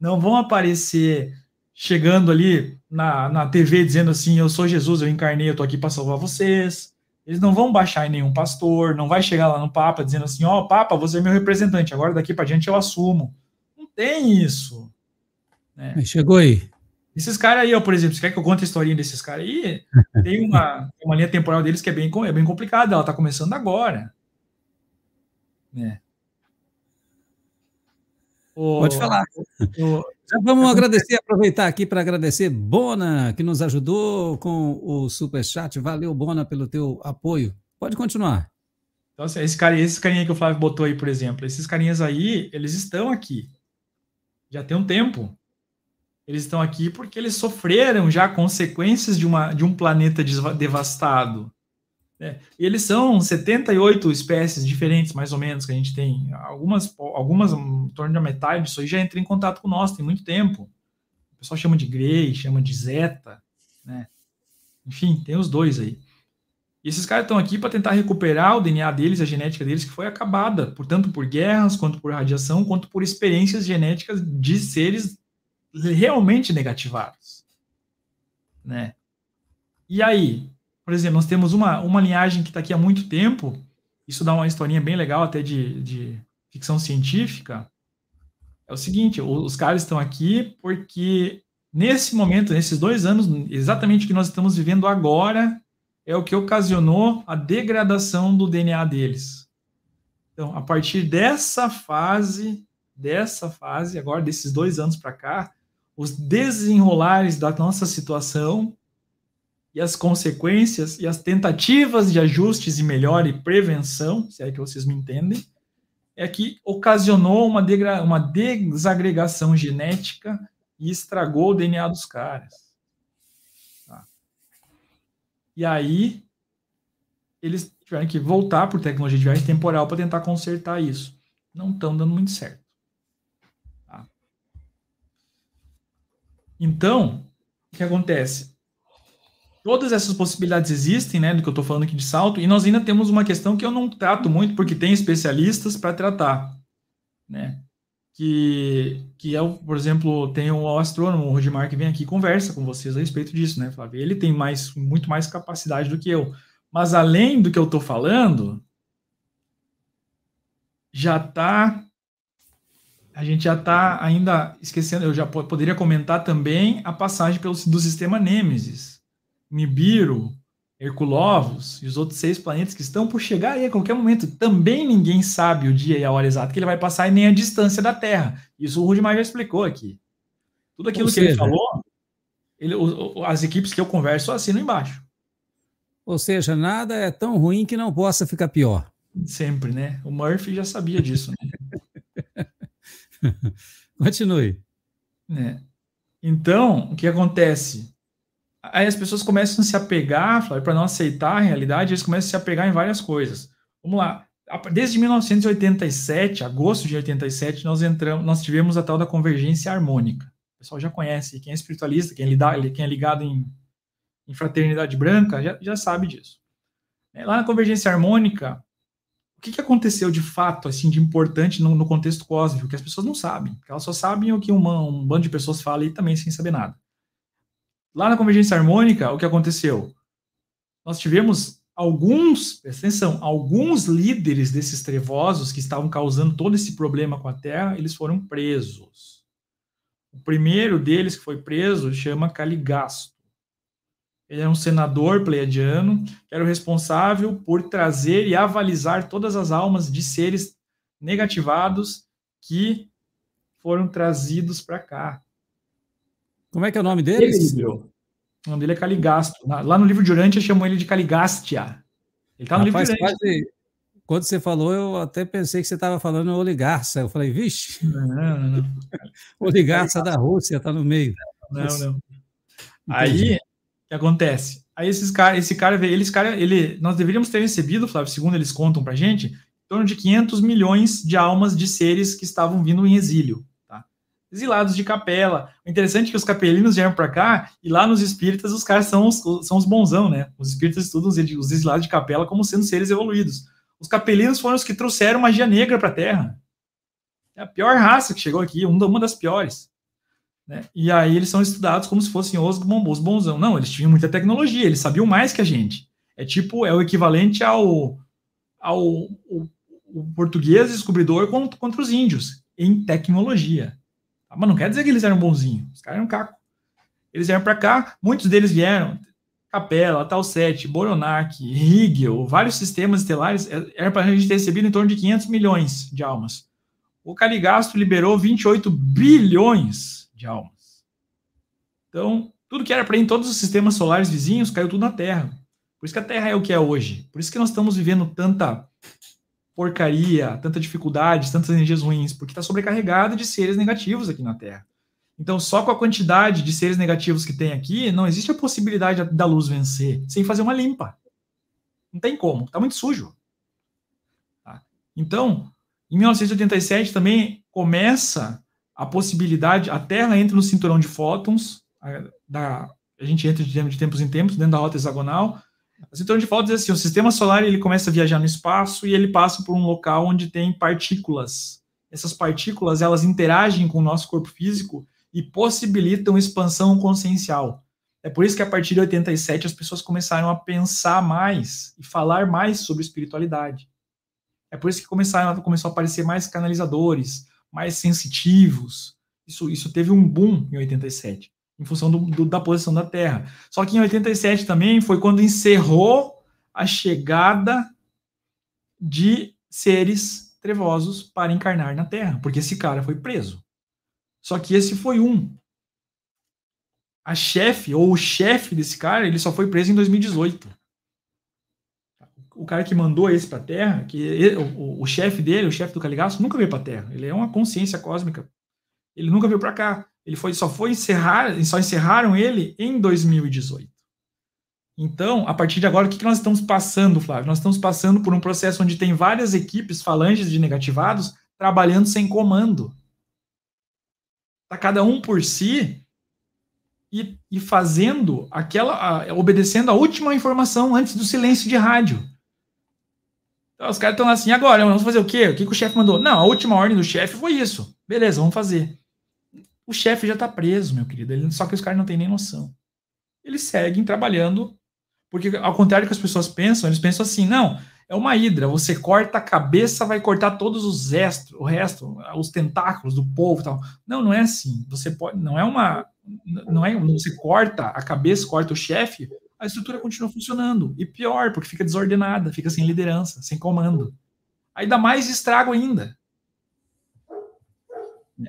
não vão aparecer chegando ali na, na TV dizendo assim, eu sou Jesus, eu encarnei, eu tô aqui para salvar vocês. Eles não vão baixar em nenhum pastor, não vai chegar lá no Papa dizendo assim, ó, oh, Papa, você é meu representante, agora daqui para diante eu assumo. Não tem isso. Né? Chegou aí. Esses caras aí, ó, por exemplo, você quer que eu conte a historinha desses caras aí? Tem uma, uma linha temporal deles que é bem, é bem complicada, ela está começando agora. Né? O, Pode falar. O, Já vamos é agradecer, aproveitar aqui para agradecer Bona, que nos ajudou com o Superchat. Valeu, Bona, pelo teu apoio. Pode continuar. Então, assim, esse cara, esses carinha que o Flávio botou aí, por exemplo, esses carinhas aí, eles estão aqui. Já tem um tempo. Eles estão aqui porque eles sofreram já consequências de, uma, de um planeta devastado. Né? E eles são 78 espécies diferentes, mais ou menos, que a gente tem. Algumas, algumas em torno da metade isso aí já entra em contato com nós, tem muito tempo. O pessoal chama de Grey, chama de Zeta, né? Enfim, tem os dois aí. E esses caras estão aqui para tentar recuperar o DNA deles, a genética deles, que foi acabada, portanto, por guerras, quanto por radiação, quanto por experiências genéticas de seres realmente negativados. Né? E aí, por exemplo, nós temos uma, uma linhagem que está aqui há muito tempo, isso dá uma historinha bem legal até de, de ficção científica. É o seguinte, os caras estão aqui porque nesse momento, nesses dois anos, exatamente o que nós estamos vivendo agora é o que ocasionou a degradação do DNA deles. Então, a partir dessa fase, dessa fase agora, desses dois anos para cá, os desenrolares da nossa situação e as consequências e as tentativas de ajustes e melhora e prevenção, se é que vocês me entendem, é que ocasionou uma, uma desagregação genética e estragou o DNA dos caras. Tá. E aí, eles tiveram que voltar por tecnologia de viagem temporal para tentar consertar isso. Não estão dando muito certo. Então, o que acontece? Todas essas possibilidades existem, né, do que eu estou falando aqui de salto, e nós ainda temos uma questão que eu não trato muito, porque tem especialistas para tratar, né? Que, que é, por exemplo, tem o astrônomo, o Rodimar, que vem aqui e conversa com vocês a respeito disso, né, Flávio? Ele tem mais, muito mais capacidade do que eu. Mas além do que eu estou falando, já está a gente já está ainda esquecendo, eu já poderia comentar também a passagem pelo, do sistema Nêmesis, Nibiru, Herculovos e os outros seis planetas que estão por chegar aí a qualquer momento. Também ninguém sabe o dia e a hora exata que ele vai passar e nem a distância da Terra. Isso o Rudimar já explicou aqui. Tudo aquilo seja, que ele falou, ele, as equipes que eu converso assinam embaixo. Ou seja, nada é tão ruim que não possa ficar pior. Sempre, né? O Murphy já sabia disso. Né? Continue. É. Então, o que acontece? Aí as pessoas começam a se apegar, para não aceitar a realidade, eles começam a se apegar em várias coisas. Vamos lá. Desde 1987, agosto de 87, nós entramos, nós tivemos a tal da convergência harmônica. O pessoal já conhece, quem é espiritualista, quem é ligado, quem é ligado em, em fraternidade branca, já, já sabe disso. É, lá na convergência harmônica, o que, que aconteceu de fato, assim, de importante no, no contexto cósmico, que as pessoas não sabem. Elas só sabem o que uma, um bando de pessoas fala e também sem saber nada. Lá na convergência harmônica, o que aconteceu? Nós tivemos alguns, presta atenção, alguns líderes desses trevosos que estavam causando todo esse problema com a Terra, eles foram presos. O primeiro deles que foi preso chama Caligasto. Ele é um senador pleiadiano, que era o responsável por trazer e avalizar todas as almas de seres negativados que foram trazidos para cá. Como é que é o nome dele? O nome dele é Caligasto. Lá no livro de Urântia chamam ele de Caligastia. Ele está no Rapaz, livro de Urântia. Quando você falou, eu até pensei que você estava falando oligarça. Eu falei, vixe, não, não, não. oligarça da Rússia está no meio. Não, não. Aí, que acontece? Aí esses cara, esse cara, eles, cara, ele, nós deveríamos ter recebido, Flávio, segundo eles contam para gente, em torno de 500 milhões de almas de seres que estavam vindo em exílio, tá? Exilados de capela. O interessante é que os capelinos vieram para cá e lá nos espíritas os caras são os, são os bonzão, né? Os espíritas estudam os, os exilados de capela como sendo seres evoluídos. Os capelinos foram os que trouxeram magia negra para a Terra. É a pior raça que chegou aqui, uma das piores. Né? E aí eles são estudados como se fossem os bombons bonzão. Não, eles tinham muita tecnologia, eles sabiam mais que a gente. É tipo, é o equivalente ao, ao o, o português descobridor contra, contra, os índios, em tecnologia. Tá? mas não quer dizer que eles eram bonzinhos, os caras eram caco. Eles vieram para cá, muitos deles vieram. Capela, Tal Boronac, Higel, vários sistemas estelares, é, era para a gente ter recebido em torno de 500 milhões de almas. O Caligastro liberou 28 bilhões de almas. Então, tudo que era para em todos os sistemas solares vizinhos caiu tudo na Terra. Por isso que a Terra é o que é hoje. Por isso que nós estamos vivendo tanta porcaria, tanta dificuldade, tantas energias ruins, porque está sobrecarregada de seres negativos aqui na Terra. Então, só com a quantidade de seres negativos que tem aqui, não existe a possibilidade da luz vencer sem fazer uma limpa. Não tem como, está muito sujo. Tá? Então, em 1987 também começa a possibilidade, a Terra entra no cinturão de fótons, a, da, a gente entra de, tempos em tempos dentro da rota hexagonal. O cinturão de fótons é assim, o sistema solar ele começa a viajar no espaço e ele passa por um local onde tem partículas. Essas partículas, elas interagem com o nosso corpo físico e possibilitam expansão consciencial. É por isso que a partir de 87 as pessoas começaram a pensar mais e falar mais sobre espiritualidade. É por isso que começaram, começou a aparecer mais canalizadores, mais sensitivos. Isso, isso teve um boom em 87, em função do, do, da posição da Terra. Só que em 87 também foi quando encerrou a chegada de seres trevosos para encarnar na Terra, porque esse cara foi preso. Só que esse foi um. A chefe, ou o chefe desse cara, ele só foi preso em 2018 o cara que mandou esse para a Terra, que ele, o, o chefe dele, o chefe do Caligaço, nunca veio para a Terra. Ele é uma consciência cósmica. Ele nunca veio para cá. Ele foi, só foi encerrar, só encerraram ele em 2018. Então, a partir de agora, o que nós estamos passando, Flávio? Nós estamos passando por um processo onde tem várias equipes, falanges de negativados, trabalhando sem comando. Está cada um por si e, e fazendo aquela. A, obedecendo a última informação antes do silêncio de rádio. Então, os caras estão assim, agora, vamos fazer o quê? O que, que o chefe mandou? Não, a última ordem do chefe foi isso. Beleza, vamos fazer. O chefe já está preso, meu querido. Ele, só que os caras não têm nem noção. Eles seguem trabalhando, porque ao contrário do que as pessoas pensam, eles pensam assim, não, é uma hidra, você corta a cabeça, vai cortar todos os restos, o resto, os tentáculos do povo tal. Não, não é assim. Você pode, não é uma, não é, você corta a cabeça, corta o chefe, a estrutura continua funcionando. E pior, porque fica desordenada, fica sem liderança, sem comando. Aí dá mais estrago ainda.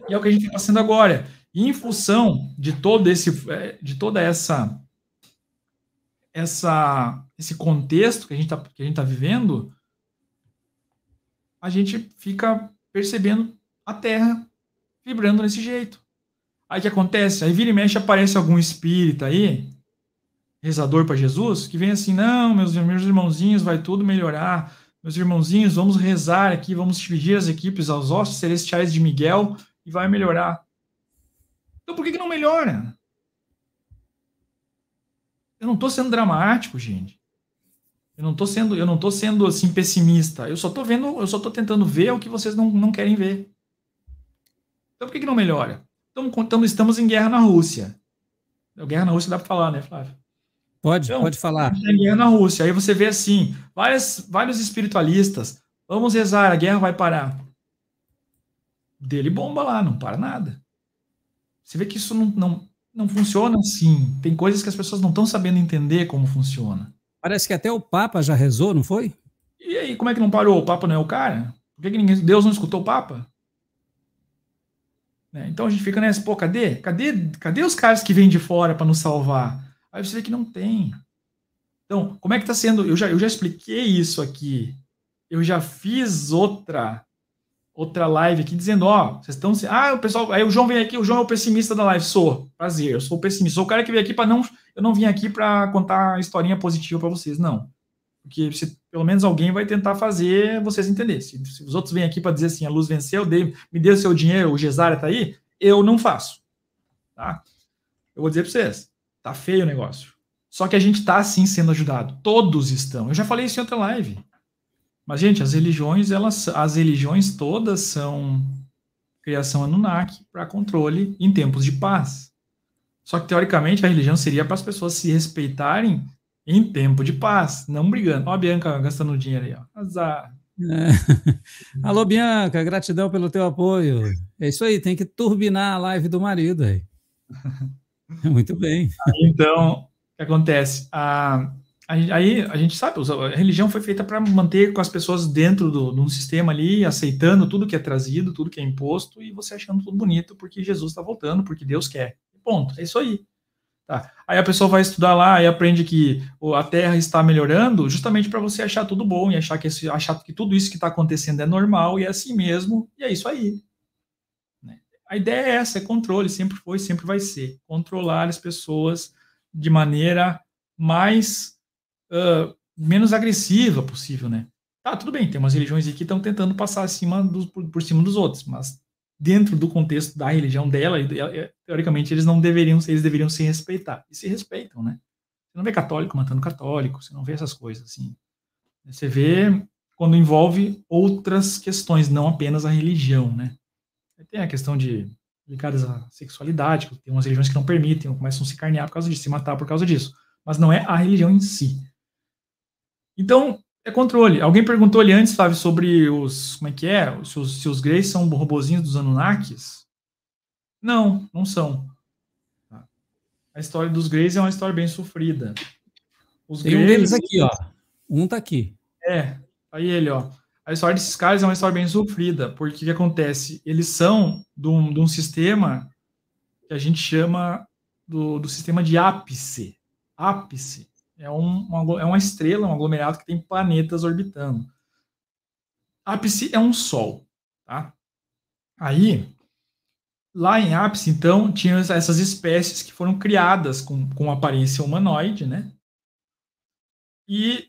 E é o que a gente está sendo agora. E em função de todo esse, é, de toda essa, essa, esse contexto que a gente está tá vivendo, a gente fica percebendo a Terra vibrando nesse jeito. Aí o que acontece? Aí vira e mexe aparece algum espírita aí rezador para Jesus, que vem assim: não, meus, irmãos irmãozinhos, vai tudo melhorar. Meus irmãozinhos, vamos rezar aqui, vamos dirigir as equipes aos ossos celestiais de Miguel e vai melhorar. Então por que, que não melhora? Eu não estou sendo dramático, gente. Eu não estou sendo, eu não tô sendo assim pessimista. Eu só estou vendo, eu só estou tentando ver o que vocês não, não querem ver. Então por que, que não melhora? Então, estamos em guerra na Rússia. Guerra na Rússia dá para falar, né, Flávio? Pode, então, pode falar. A guerra na Rússia. Aí você vê assim, várias, vários espiritualistas. Vamos rezar, a guerra vai parar. Dele bomba lá, não para nada. Você vê que isso não, não, não funciona assim. Tem coisas que as pessoas não estão sabendo entender como funciona. Parece que até o Papa já rezou, não foi? E aí, como é que não parou? O Papa não é o cara? Por que, que ninguém, Deus não escutou o Papa? Né? Então a gente fica nessa, pô, cadê? Cadê, cadê os caras que vêm de fora para nos salvar? Aí você vê que não tem. Então, como é que está sendo? Eu já, eu já expliquei isso aqui. Eu já fiz outra outra live aqui dizendo, ó, vocês estão. Ah, o pessoal. Aí o João vem aqui, o João é o pessimista da live. Sou. Prazer, eu sou o pessimista. Sou o cara que veio aqui para não. Eu não vim aqui para contar a historinha positiva para vocês, não. Porque se, pelo menos alguém vai tentar fazer vocês entenderem. Se, se os outros vêm aqui para dizer assim, a luz venceu, dei, me deu seu dinheiro, o Gesária tá aí, eu não faço. Tá? Eu vou dizer para vocês. Tá feio o negócio. Só que a gente está sim sendo ajudado. Todos estão. Eu já falei isso em outra live. Mas, gente, as religiões, elas, as religiões todas são criação Anunnaki para controle em tempos de paz. Só que, teoricamente, a religião seria para as pessoas se respeitarem em tempo de paz, não brigando. Ó, a Bianca gastando dinheiro aí, ó. Azar. É. Alô, Bianca, gratidão pelo teu apoio. É isso aí, tem que turbinar a live do marido aí. Muito bem. Então, o que acontece? A, aí a gente sabe, a religião foi feita para manter com as pessoas dentro do, de um sistema ali, aceitando tudo que é trazido, tudo que é imposto, e você achando tudo bonito porque Jesus está voltando, porque Deus quer. Ponto. É isso aí. Tá. Aí a pessoa vai estudar lá e aprende que a Terra está melhorando, justamente para você achar tudo bom e achar que, achar que tudo isso que está acontecendo é normal e é assim mesmo, e é isso aí a ideia é essa, é controle, sempre foi, sempre vai ser. Controlar as pessoas de maneira mais uh, menos agressiva possível, né? Tá, tudo bem, tem umas religiões aqui que estão tentando passar acima por, por, cima dos outros, mas dentro do contexto da religião dela, teoricamente eles não deveriam, eles deveriam se respeitar. E se respeitam, né? Você não vê católico matando católico, você não vê essas coisas assim. Você vê quando envolve outras questões, não apenas a religião, né? Tem a questão de ligadas à sexualidade, que tem umas religiões que não permitem, ou começam a se carnear por causa disso, se matar por causa disso. Mas não é a religião em si. Então, é controle. Alguém perguntou ali antes, Flávio, sobre os. Como é que é? Se os, se os Greys são robozinhos dos Anunnakis? Não, não são. A história dos Greys é uma história bem sofrida. Os Tem Greys, um deles aqui, ó. Um tá aqui. É, tá aí ele, ó. A história desses caras é uma história bem sofrida, porque o que acontece? Eles são de um, de um sistema que a gente chama do, do sistema de ápice. Ápice é, um, uma, é uma estrela, um aglomerado que tem planetas orbitando. Ápice é um sol, tá? Aí, lá em ápice, então, tinham essas espécies que foram criadas com, com aparência humanoide, né? E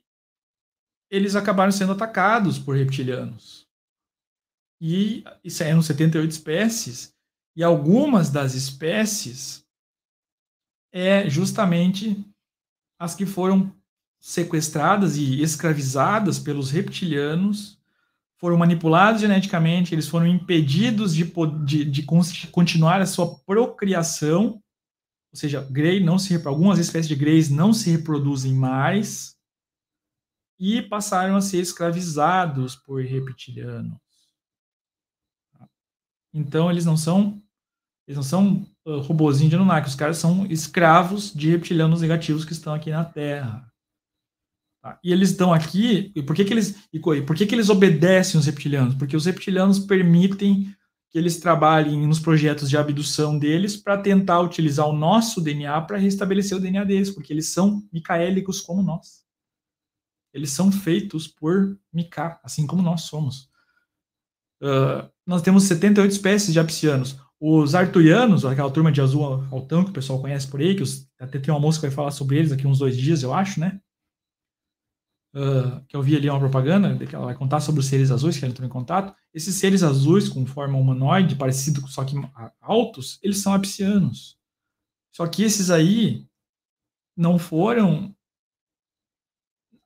eles acabaram sendo atacados por reptilianos. E, isso eram 78 espécies, e algumas das espécies é justamente as que foram sequestradas e escravizadas pelos reptilianos, foram manipulados geneticamente, eles foram impedidos de, de, de continuar a sua procriação, ou seja, Grey não se algumas espécies de greys não se reproduzem mais, e passaram a ser escravizados por reptilianos. Então eles não são eles não são uh, ah, robozinhos de Anunnaki, os caras são escravos de reptilianos negativos que estão aqui na Terra. Tá? E eles estão aqui, e por que, que eles e por que, que eles obedecem os reptilianos? Porque os reptilianos permitem que eles trabalhem nos projetos de abdução deles para tentar utilizar o nosso DNA para restabelecer o DNA deles, porque eles são micaélicos como nós eles são feitos por Mika, assim como nós somos. Uh, nós temos 78 espécies de apsianos. Os arturianos, aquela turma de azul altão que o pessoal conhece por aí, que os, até tem uma moça que vai falar sobre eles aqui uns dois dias, eu acho, né? Uh, que eu vi ali uma propaganda, que ela vai contar sobre os seres azuis que ela entrou em contato. Esses seres azuis com forma humanoide, parecido só que altos, eles são apsianos. Só que esses aí não foram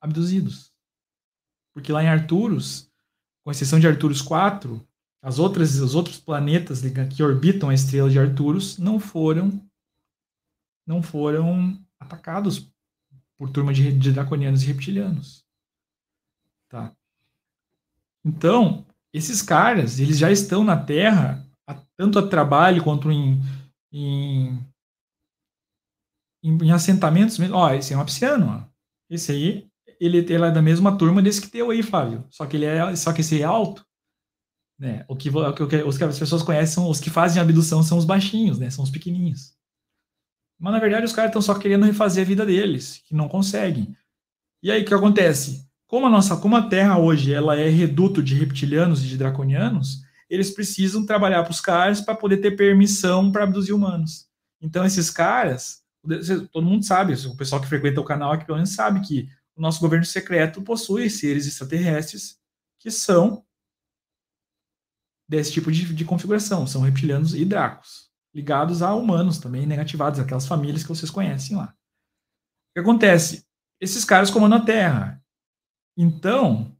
abduzidos. Porque lá em Arturos, com exceção de Arturos 4, as outras, os outros planetas que orbitam a estrela de Arturos não foram não foram atacados por turma de, de draconianos e reptilianos. Tá? Então, esses caras, eles já estão na Terra, tanto a trabalho quanto em, em, em, em assentamentos. Ó, esse é um apsiano, ó. Esse aí ele, ele é da mesma turma desse que teu aí, Fábio. Só que ele é, só que esse é alto. Né? O que, o que, os que as pessoas conhecem são os que fazem abdução são os baixinhos, né? São os pequenininhos. Mas na verdade os caras estão só querendo refazer a vida deles, que não conseguem. E aí o que acontece? Como a nossa, como a Terra hoje ela é reduto de reptilianos e de draconianos, eles precisam trabalhar para os caras para poder ter permissão para abduzir humanos. Então esses caras, todo mundo sabe, o pessoal que frequenta o canal aqui pelo menos sabe que o nosso governo secreto possui seres extraterrestres que são desse tipo de, de configuração, são reptilianos e dracos, ligados a humanos também, negativados, aquelas famílias que vocês conhecem lá. O que acontece? Esses caras comandam a Terra. Então,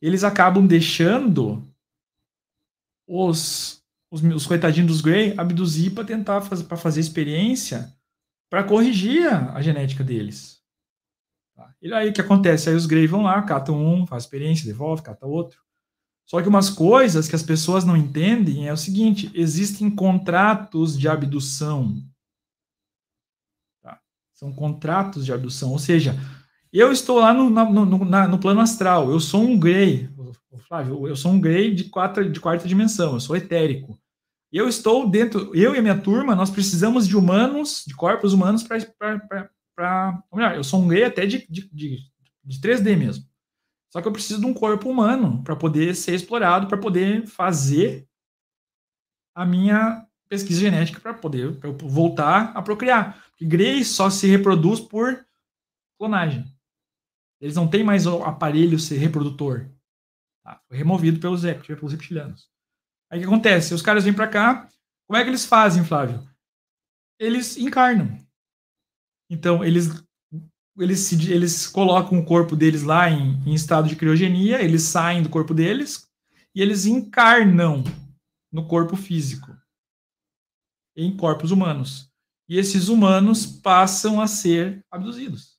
eles acabam deixando os, os, os coitadinhos dos Grey abduzir para tentar faz, fazer experiência para corrigir a, a genética deles. E aí o que acontece? Aí os Grey vão lá, catam um, faz experiência, devolve, cata outro. Só que umas coisas que as pessoas não entendem é o seguinte: existem contratos de abdução. Tá? São contratos de abdução, ou seja, eu estou lá no, no, no, na, no plano astral, eu sou um Grey, Flávio, eu sou um Grey de, quatro, de quarta dimensão, eu sou etérico. Eu estou dentro, eu e a minha turma, nós precisamos de humanos, de corpos humanos, para para. Melhor, eu gay até de, de, de, de 3D mesmo. Só que eu preciso de um corpo humano para poder ser explorado, para poder fazer a minha pesquisa genética para poder pra eu voltar a procriar. Porque Grey só se reproduz por clonagem. Eles não têm mais o aparelho ser reprodutor. Tá? Foi removido pelos, pelos reptilianos. Aí o que acontece? Os caras vêm para cá. Como é que eles fazem, Flávio? Eles encarnam. Então, eles, eles, se, eles colocam o corpo deles lá em, em estado de criogenia, eles saem do corpo deles e eles encarnam no corpo físico, em corpos humanos. E esses humanos passam a ser abduzidos.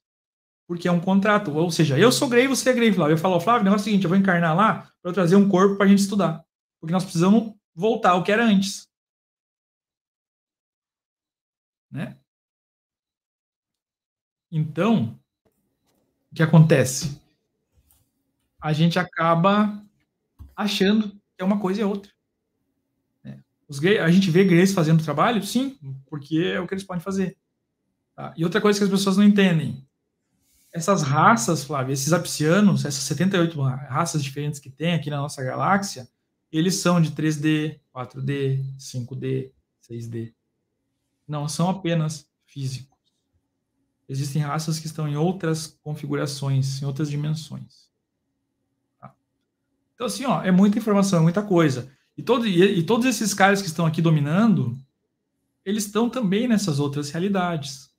Porque é um contrato. Ou seja, eu sou Grey, você é Grey, Flávio. Eu falo, Flávio, o negócio é o seguinte: eu vou encarnar lá para trazer um corpo para a gente estudar. Porque nós precisamos voltar ao que era antes. Né? Então, o que acontece? A gente acaba achando que é uma coisa e é outra. Né? a gente vê gays fazendo trabalho, sim, porque é o que eles podem fazer. Tá? E outra coisa que as pessoas não entendem: essas raças, Flávio, esses apsianos, essas 78 raças diferentes que tem aqui na nossa galáxia, eles são de 3D, 4D, 5D, 6D. Não são apenas físicos. Existem raças que estão em outras configurações, em outras dimensões. Tá? Então, assim, ó, é muita informação, é muita coisa. E, todo, e, e todos esses caras que estão aqui dominando, eles estão também nessas outras realidades.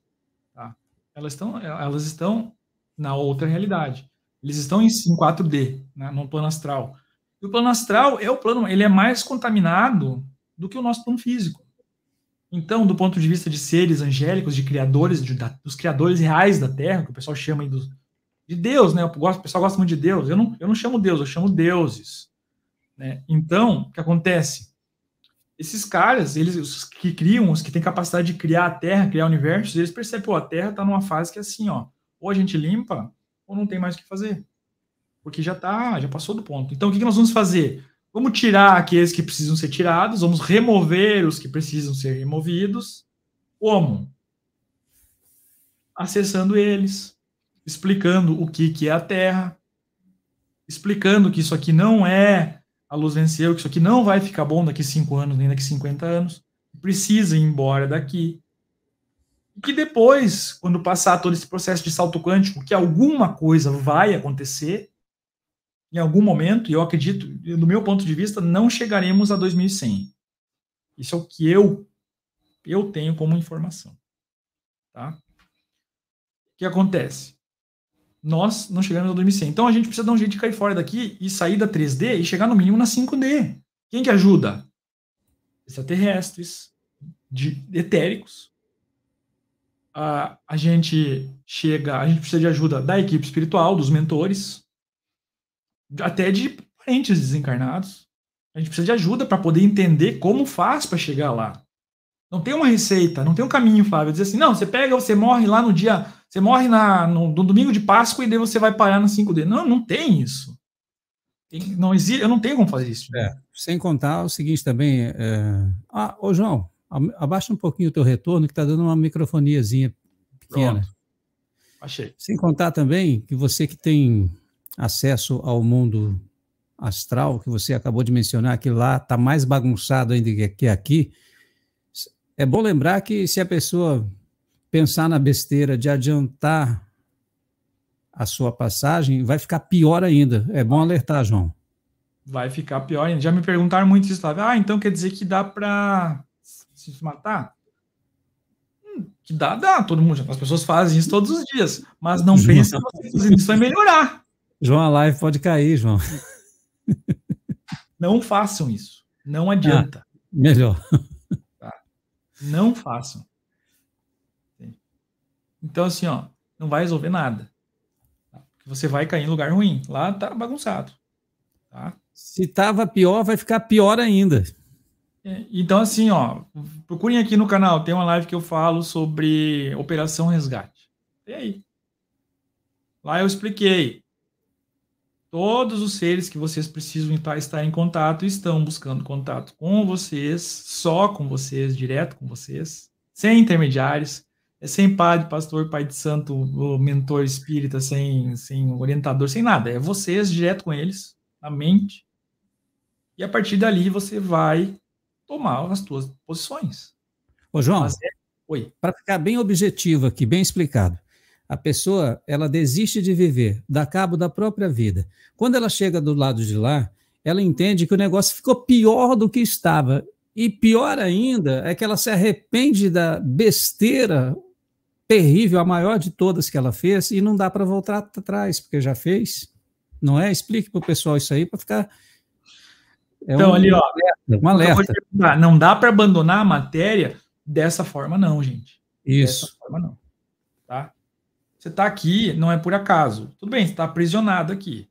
Tá? Elas, estão, é, elas estão na outra realidade. Eles estão em, em 4D, né, no plano astral. E o plano astral é o plano, ele é mais contaminado do que o nosso plano físico. Então, do ponto de vista de seres angélicos, de criadores, de, da, dos criadores reais da Terra, que o pessoal chama aí dos, de Deus, né? O, o pessoal gosta muito de Deus. Eu não, eu não chamo Deus, eu chamo deuses. Né? Então, o que acontece? Esses caras, eles os que criam, os que têm capacidade de criar a Terra, criar universos, eles percebem, que a Terra está numa fase que é assim, ó, ou a gente limpa, ou não tem mais o que fazer. Porque já tá, já passou do ponto. Então, o que, que nós vamos fazer? Vamos tirar aqueles que precisam ser tirados, vamos remover os que precisam ser removidos. Como? Acessando eles, explicando o que, que é a Terra, explicando que isso aqui não é a luz venceu, que isso aqui não vai ficar bom daqui 5 anos, nem daqui 50 anos, precisa ir embora daqui. E que depois, quando passar todo esse processo de salto quântico, que alguma coisa vai acontecer, em algum momento, e eu acredito, do meu ponto de vista, não chegaremos a 2100. Isso é o que eu eu tenho como informação. Tá? O que acontece? Nós não chegamos a 2100. Então a gente precisa dar um jeito de cair fora daqui e sair da 3D e chegar no mínimo na 5D. Quem que ajuda? Extraterrestres, de, etéricos. A, a gente chega, a gente precisa de ajuda da equipe espiritual, dos mentores, até de parentes desencarnados. A gente precisa de ajuda para poder entender como faz para chegar lá. Não tem uma receita, não tem um caminho, Flávio. diz assim, não, você pega, você morre lá no dia, você morre na, no, no domingo de Páscoa e daí você vai parar no 5D. Não, não tem isso. Tem, não existe, eu não tenho como fazer isso. É, sem contar o seguinte também. É... Ah, ô João, abaixa um pouquinho o teu retorno que está dando uma microfoniazinha pequena. Pronto. Achei. Sem contar também que você que tem acesso ao mundo astral, que você acabou de mencionar, que lá está mais bagunçado ainda que aqui, é bom lembrar que se a pessoa pensar na besteira de adiantar a sua passagem, vai ficar pior ainda. É bom alertar, João. Vai ficar pior ainda. Já me perguntaram muito isso lá. Ah, então quer dizer que dá para se matar? Hum, que dá, dá. Todo mundo, as pessoas fazem isso todos os dias. Mas não pensam uhum. pensa que isso vai melhorar. João, a live pode cair, João. Não façam isso. Não adianta. Ah, melhor. Tá? Não façam. Então, assim, ó, não vai resolver nada. Você vai cair em lugar ruim. Lá tá bagunçado. Tá? Se tava pior, vai ficar pior ainda. É, então, assim, ó, procurem aqui no canal, tem uma live que eu falo sobre Operação Resgate. E aí? Lá eu expliquei Todos os seres que vocês precisam estar em contato estão buscando contato com vocês, só com vocês, direto com vocês, sem intermediários, é, sem padre, pastor, pai de santo, mentor espírita, sem, sem orientador, sem nada. É vocês direto com eles, na mente. E a partir dali você vai tomar as suas posições. Ô, João, é... oi. Para ficar bem objetivo aqui, bem explicado a pessoa ela desiste de viver, dá cabo da própria vida. Quando ela chega do lado de lá, ela entende que o negócio ficou pior do que estava. E pior ainda é que ela se arrepende da besteira terrível, a maior de todas que ela fez, e não dá para voltar atrás, porque já fez. Não é? Explique para o pessoal isso aí para ficar. É então, um ali, ó. Um alerta. Não dá para abandonar a matéria dessa forma, não, gente. Isso. Dessa forma, não. Tá? Você está aqui, não é por acaso. Tudo bem, você está aprisionado aqui.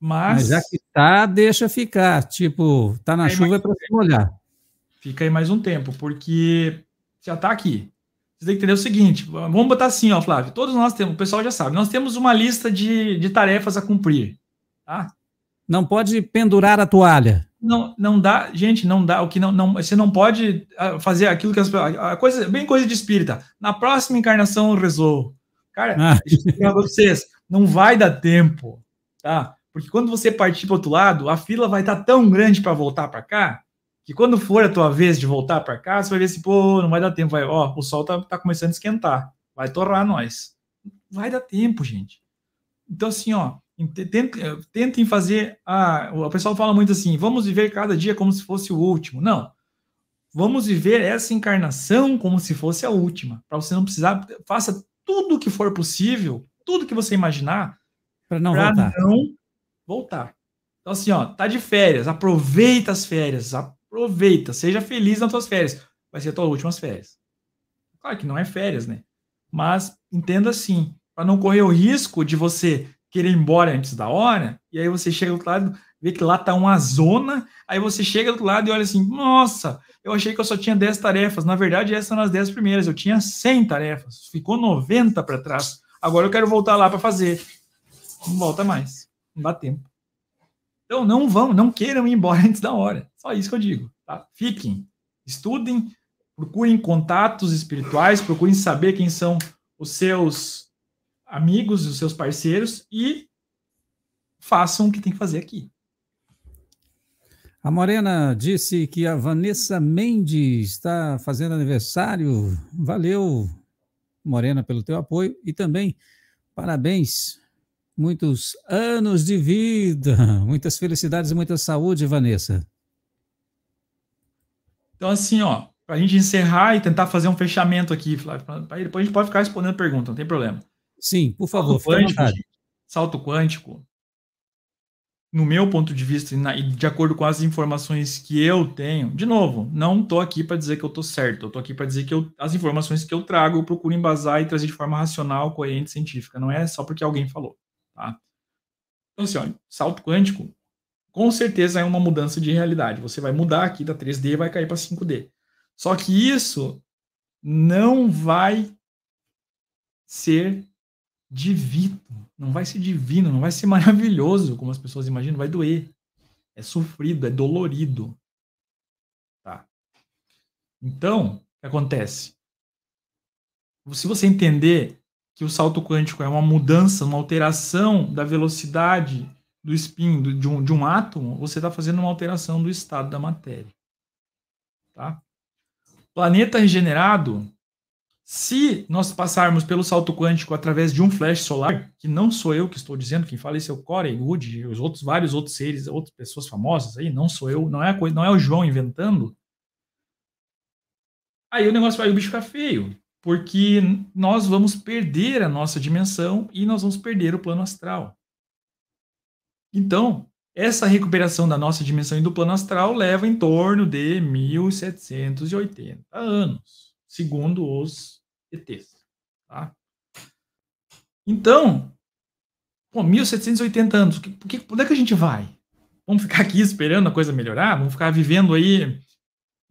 Mas... Mas já que está, deixa ficar. Tipo, tá na chuva é para se molhar. Fica aí mais um tempo, porque já está aqui. Você tem que entender o seguinte: vamos botar assim, ó, Flávio. Todos nós temos, o pessoal já sabe, nós temos uma lista de, de tarefas a cumprir. Tá? Não pode pendurar a toalha não, não dá, gente, não dá. O que não, não, você não pode ah, fazer aquilo que as a coisa, bem coisa de espírita. Na próxima encarnação eu resolvo. Cara, ah. vocês, não vai dar tempo, tá? Porque quando você partir para outro lado, a fila vai estar tá tão grande para voltar para cá, que quando for a tua vez de voltar para cá, você vai ver assim, pô, não vai dar tempo, vai, ó, o sol tá, tá começando a esquentar, vai torrar nós. Vai dar tempo, gente. Então assim, ó, eh, tentem fazer a. Ah, o pessoal fala muito assim: vamos viver cada dia como se fosse o último. Não. Vamos viver essa encarnação como se fosse a última. Para você não precisar. Faça tudo o que for possível, tudo que você imaginar, para não, pra voltar. não voltar. Então, assim, ó, tá de férias, aproveita as férias, aproveita, seja feliz nas tuas férias. Vai ser tuas últimas férias. Claro que não é férias, né? Mas entenda assim, para não correr o risco de você querer ir embora antes da hora, e aí você chega do outro lado, vê que lá tá uma zona, aí você chega do outro lado e olha assim, nossa, eu achei que eu só tinha 10 tarefas, na verdade essas são as 10 primeiras, eu tinha 100 tarefas, ficou 90 para trás, agora eu quero voltar lá para fazer. Não volta mais, não dá tempo. Então não vão, não queiram ir embora antes da hora, só isso que eu digo, tá? Fiquem, estudem, procurem contatos espirituais, procurem saber quem são os seus amigos, os seus parceiros e façam o que tem que fazer aqui. A Morena disse que a Vanessa Mendes está fazendo aniversário. Valeu, Morena, pelo teu apoio e também parabéns. Muitos anos de vida, muitas felicidades e muita saúde, Vanessa. Então, assim, ó, para a gente encerrar e tentar fazer um fechamento aqui, Flávio, depois a gente pode ficar respondendo pergunta, não tem problema. Sim, por favor, salto quântico, gente, salto quântico, no meu ponto de vista e de acordo com as informações que eu tenho, de novo, não estou aqui para dizer que eu estou certo, eu estou aqui para dizer que eu, as informações que eu trago eu procuro embasar e trazer de forma racional, coerente, científica, não é só porque alguém falou, tá? Então, assim, olha, salto quântico, com certeza é uma mudança de realidade, você vai mudar aqui da 3D e vai cair para 5D. Só que isso não vai ser divino, não vai ser divino, não vai ser maravilhoso como as pessoas imaginam, vai doer. É sofrido, é dolorido. Tá? Então, o que acontece? Se você entender que o salto quântico é uma mudança, uma alteração da velocidade do spin de, um, de um átomo, você está fazendo uma alteração do estado da matéria. Tá? Planeta regenerado se nós passarmos pelo salto quântico através de um flash solar, que não sou eu que estou dizendo, quem fala isso é o Corey Wood, os outros vários outros seres, outras pessoas famosas aí, não sou eu, não é coisa, não é o João inventando. Aí o negócio vai o bicho fica feio, porque nós vamos perder a nossa dimensão e nós vamos perder o plano astral. Então, essa recuperação da nossa dimensão e do plano astral leva em torno de 1780 anos, segundo os ETs. Tá? Então, pô, 1780 anos, que, que, onde é que a gente vai? Vamos ficar aqui esperando a coisa melhorar? Vamos ficar vivendo aí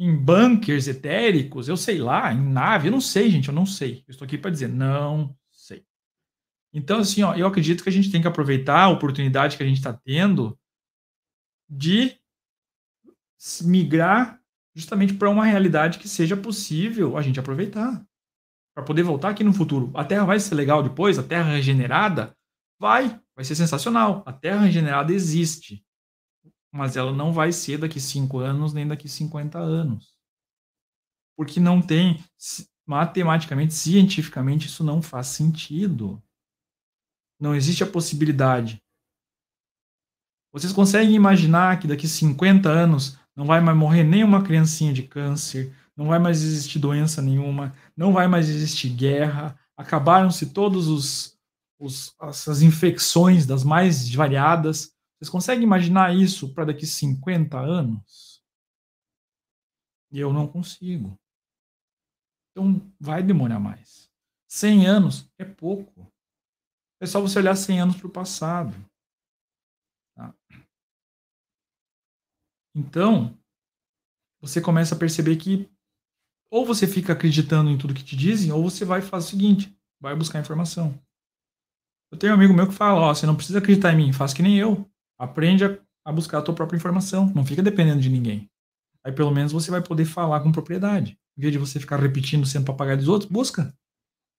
em bunkers etéricos, eu sei lá, em nave, eu não sei, gente, eu não sei. Eu estou aqui para dizer, não sei. Então, assim, ó, eu acredito que a gente tem que aproveitar a oportunidade que a gente está tendo de migrar justamente para uma realidade que seja possível a gente aproveitar para poder voltar aqui no futuro. A Terra vai ser legal depois? A Terra regenerada? Vai, vai ser sensacional. A Terra regenerada existe. Mas ela não vai ser daqui 5 anos, nem daqui 50 anos. Porque não tem, matematicamente, cientificamente, isso não faz sentido. Não existe a possibilidade. Vocês conseguem imaginar que daqui 50 anos não vai mais morrer nenhuma criancinha de câncer, não vai mais existir doença nenhuma, não vai mais existir guerra, acabaram-se todos os, os, infecções das mais variadas. Vocês conseguem imaginar isso para daqui 50 anos? Eu não consigo. Então vai demorar mais. 100 anos é pouco. É só você olhar 100 anos para o passado. Tá? Então, você começa a perceber que ou você fica acreditando em tudo que te dizem, ou você vai fazer o seguinte, vai buscar informação. Eu tenho um amigo meu que fala, ó, oh, você não precisa acreditar em mim, faz que nem eu. Aprende a, a buscar a tua própria informação, não fica dependendo de ninguém. Aí pelo menos você vai poder falar com propriedade. Em vez de você ficar repetindo, sendo papagaio dos outros, busca.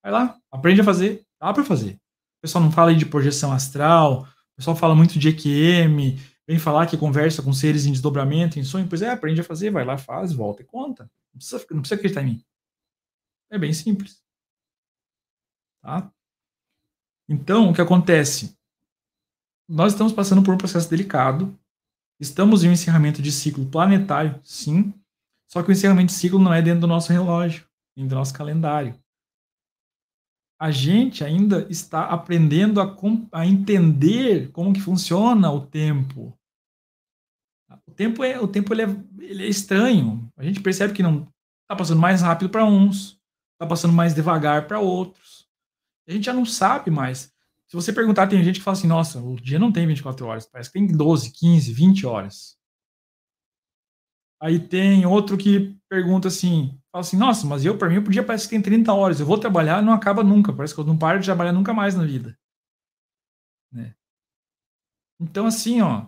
Vai lá, aprende a fazer, dá para fazer. O pessoal não fala aí de projeção astral, o pessoal fala muito de EQM, vem falar que conversa com seres em desdobramento, em sonho, pois é, aprende a fazer, vai lá, faz, volta e conta. Não precisa, não precisa acreditar em mim. É bem simples. Tá? Então, o que acontece? Nós estamos passando por um processo delicado. Estamos em um encerramento de ciclo planetário, sim. Só que o encerramento de ciclo não é dentro do nosso relógio, dentro do nosso calendário. A gente ainda está aprendendo a, a entender como que funciona o tempo. O tempo é, o tempo ele é, ele é estranho. A gente percebe que não está passando mais rápido para uns, está passando mais devagar para outros. A gente já não sabe mais. Se você perguntar, tem gente que fala assim: nossa, o dia não tem 24 horas, parece que tem 12, 15, 20 horas. Aí tem outro que pergunta assim, fala assim, nossa, mas eu, para mim, o dia parece que tem 30 horas, eu vou trabalhar não acaba nunca, parece que eu não paro de trabalhar nunca mais na vida. Né? Então, assim, ó,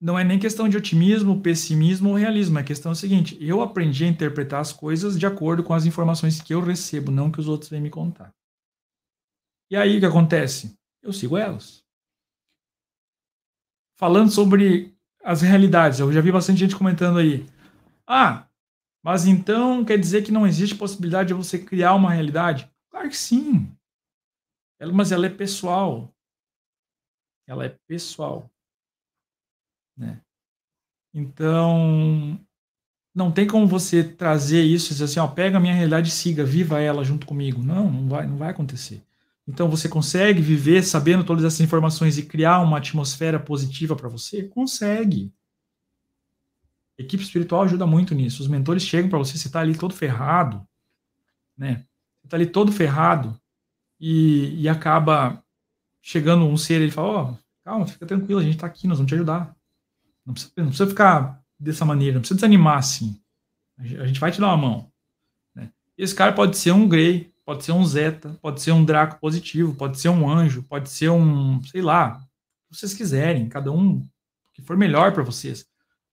não é nem questão de otimismo, pessimismo ou realismo. A é questão é a seguinte: eu aprendi a interpretar as coisas de acordo com as informações que eu recebo, não que os outros vêm me contar. E aí o que acontece? Eu sigo elas. Falando sobre as realidades, eu já vi bastante gente comentando aí. Ah, mas então quer dizer que não existe possibilidade de você criar uma realidade? Claro que sim. Ela, mas ela é pessoal. Ela é pessoal. Né? Então, não tem como você trazer isso e dizer assim, ó, pega a minha realidade e siga, viva ela junto comigo. Não, não vai, não vai acontecer. Então você consegue viver sabendo todas essas informações e criar uma atmosfera positiva para você? Consegue. A equipe espiritual ajuda muito nisso. Os mentores chegam para você, você está ali todo ferrado, né? Você está ali todo ferrado e, e acaba chegando um ser, ele fala, ó, oh, calma, fica tranquilo, a gente está aqui, nós vamos te ajudar. Não precisa, não precisa ficar dessa maneira, não precisa desanimar assim. A gente vai te dar uma mão. Né? Esse cara pode ser um Grey, pode ser um Zeta, pode ser um Draco positivo, pode ser um anjo, pode ser um, sei lá, o que vocês quiserem, cada um que for melhor para vocês.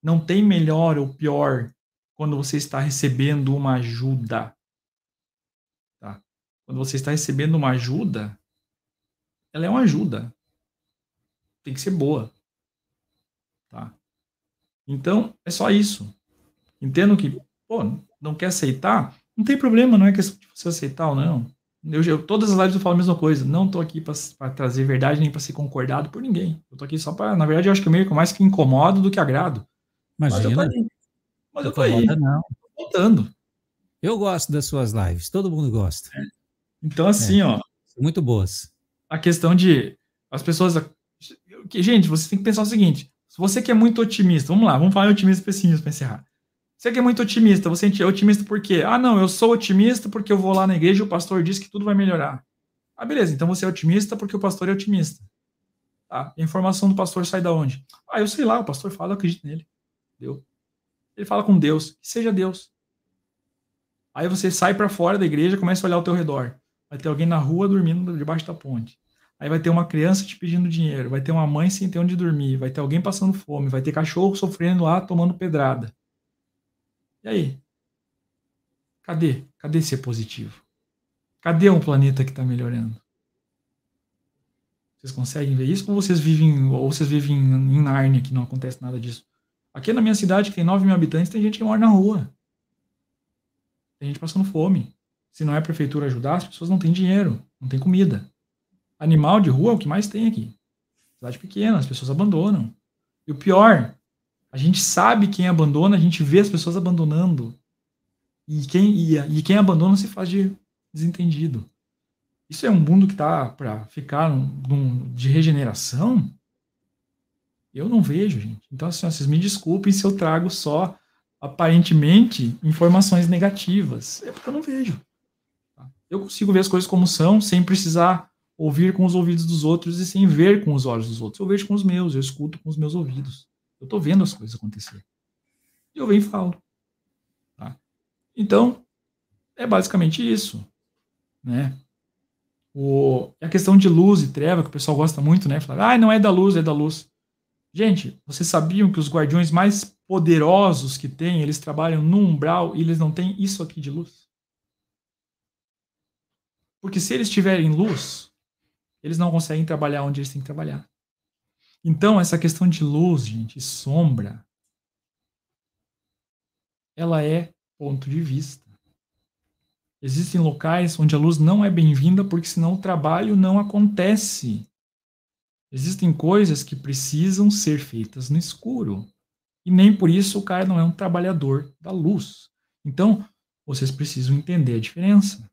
Não tem melhor ou pior quando você está recebendo uma ajuda. Tá? Quando você está recebendo uma ajuda, ela é uma ajuda. Tem que ser boa. Tá? Então, é só isso. Entendo que, pô, não quer aceitar? Não tem problema, não é questão de você aceitar ou não. Eu, eu, todas as lives eu falo a mesma coisa. Não tô aqui para trazer verdade nem para ser concordado por ninguém. Eu tô aqui só para, na verdade, eu acho que eu meio que mais que incomodo do que agrado. Imagina. Mas eu tô aí. Mas eu tô aí. Não. Tô Eu gosto das suas lives. Todo mundo gosta. É. Então assim, é. ó. Muito boas. A questão de as pessoas, gente, você tem que pensar o seguinte: se você que é muito otimista, vamos lá, vamos falar de otimista e pessimista para encerrar. Você que é muito otimista, você é otimista por quê? Ah, não, eu sou otimista porque eu vou lá na igreja e o pastor diz que tudo vai melhorar. Ah, beleza, então você é otimista porque o pastor é otimista. Tá? a informação do pastor sai da onde? Ah, eu sei lá, o pastor fala, eu acredito nele. Deu. Ele fala com Deus, que seja Deus. Aí você sai para fora da igreja, começa a olhar ao teu redor. Vai ter alguém na rua dormindo debaixo da ponte. Aí vai ter uma criança te pedindo dinheiro, vai ter uma mãe sem ter onde dormir, vai ter alguém passando fome, vai ter cachorro sofrendo lá, tomando pedrada. E aí? Cadê? Cadê ser positivo? Cadê um planeta que está melhorando? Vocês conseguem ver isso? Ou vocês vivem, ou vocês vivem em Nárnia, que não acontece nada disso? Aqui na minha cidade, que tem 9 mil habitantes, tem gente que mora na rua. Tem gente passando fome. Se não é a prefeitura ajudar, as pessoas não têm dinheiro, não têm comida. Animal de rua é o que mais tem aqui. Cidade pequena, as pessoas abandonam. E o pior, a gente sabe quem abandona, a gente vê as pessoas abandonando. E quem, e, e quem abandona se faz de desentendido. Isso é um mundo que está para ficar num, num, de regeneração? Eu não vejo, gente. Então, assim, vocês me desculpem se eu trago só, aparentemente, informações negativas. É porque eu não vejo. Tá? Eu consigo ver as coisas como são, sem precisar ouvir com os ouvidos dos outros e sem ver com os olhos dos outros. Eu vejo com os meus, eu escuto com os meus ouvidos. Eu estou vendo as coisas acontecer. E eu venho e falo. Tá? Então, é basicamente isso. Né? O, é a questão de luz e treva, que o pessoal gosta muito, né? Falar, ah, não é da luz, é da luz. Gente, vocês sabiam que os guardiões mais poderosos que tem, eles trabalham no umbral e eles não têm isso aqui de luz? Porque se eles tiverem luz, eles não conseguem trabalhar onde eles têm que trabalhar. Então, essa questão de luz, gente, sombra, ela é ponto de vista. Existem locais onde a luz não é bem-vinda porque senão o trabalho não acontece. Existem coisas que precisam ser feitas no escuro. E nem por isso o cara não é um trabalhador da luz. Então, vocês precisam entender a diferença.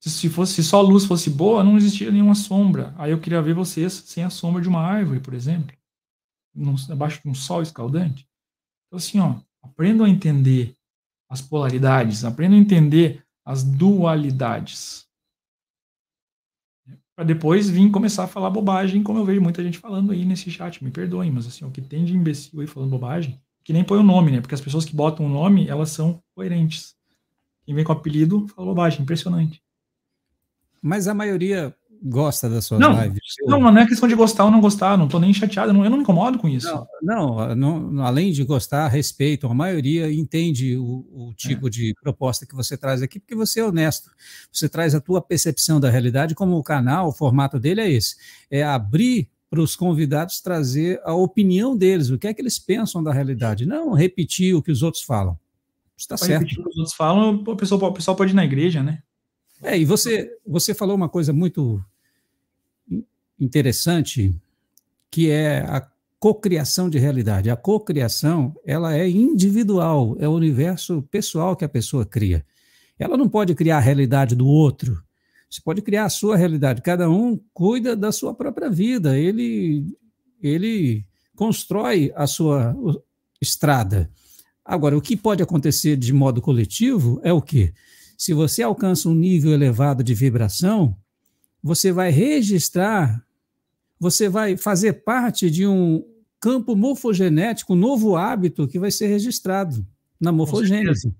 Se, fosse, se só a luz fosse boa, não existiria nenhuma sombra. Aí eu queria ver vocês sem a sombra de uma árvore, por exemplo, num, abaixo de um sol escaldante. Então, assim, ó, aprendam a entender as polaridades, aprendam a entender as dualidades. Para depois vir começar a falar bobagem, como eu vejo muita gente falando aí nesse chat. Me perdoem, mas assim, o que tem de imbecil aí falando bobagem, que nem põe o nome, né? Porque as pessoas que botam o nome, elas são coerentes. Quem vem com apelido fala bobagem, impressionante mas a maioria gosta da sua não, Não, não é questão de gostar ou não gostar, não estou nem chateado, não, eu não me incomodo com isso. Não, não, não além de gostar, respeito. a maioria entende o, o é. tipo é. de proposta que você traz aqui, porque você é honesto, você traz a tua percepção da realidade, como o canal, o formato dele é esse, é abrir para os convidados trazer a opinião deles, o que é que eles pensam da realidade, não repetir o que os outros falam. Está certo. Repetir o que os outros falam, o pessoal, o pessoal pode ir na igreja, né? É, e você, você falou uma coisa muito interessante, que é a cocriação de realidade. A cocriação, ela é individual, é o universo pessoal que a pessoa cria. Ela não pode criar a realidade do outro. Você pode criar a sua realidade. Cada um cuida da sua própria vida. Ele ele constrói a sua estrada. Agora, o que pode acontecer de modo coletivo é o quê? se você alcança um nível elevado de vibração, você vai registrar, você vai fazer parte de um campo morfogenético, um novo hábito que vai ser registrado na morfogênese.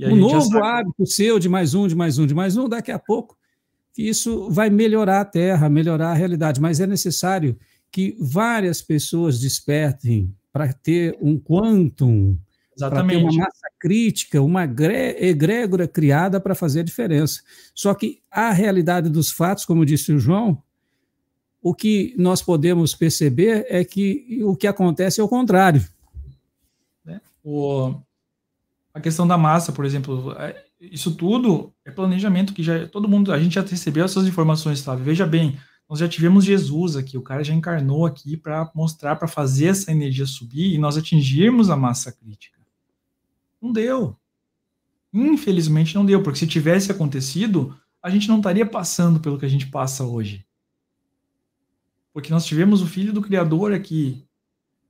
Um novo hábito seu de mais um, de mais um, de mais um, daqui a pouco, isso vai melhorar a Terra, melhorar a realidade, mas é necessário que várias pessoas despertem para ter um quantum Exatamente. Para ter uma massa crítica, uma egrégora criada para fazer a diferença. Só que a realidade dos fatos, como disse o João, o que nós podemos perceber é que o que acontece é o contrário. Né? O, a questão da massa, por exemplo, é, isso tudo é planejamento que já todo mundo, a gente já recebeu essas informações, sabe? Veja bem, nós já tivemos Jesus aqui, o cara já encarnou aqui para mostrar, para fazer essa energia subir e nós atingirmos a massa crítica. Não deu. Infelizmente não deu, porque se tivesse acontecido, a gente não estaria passando pelo que a gente passa hoje. Porque nós tivemos o filho do Criador aqui,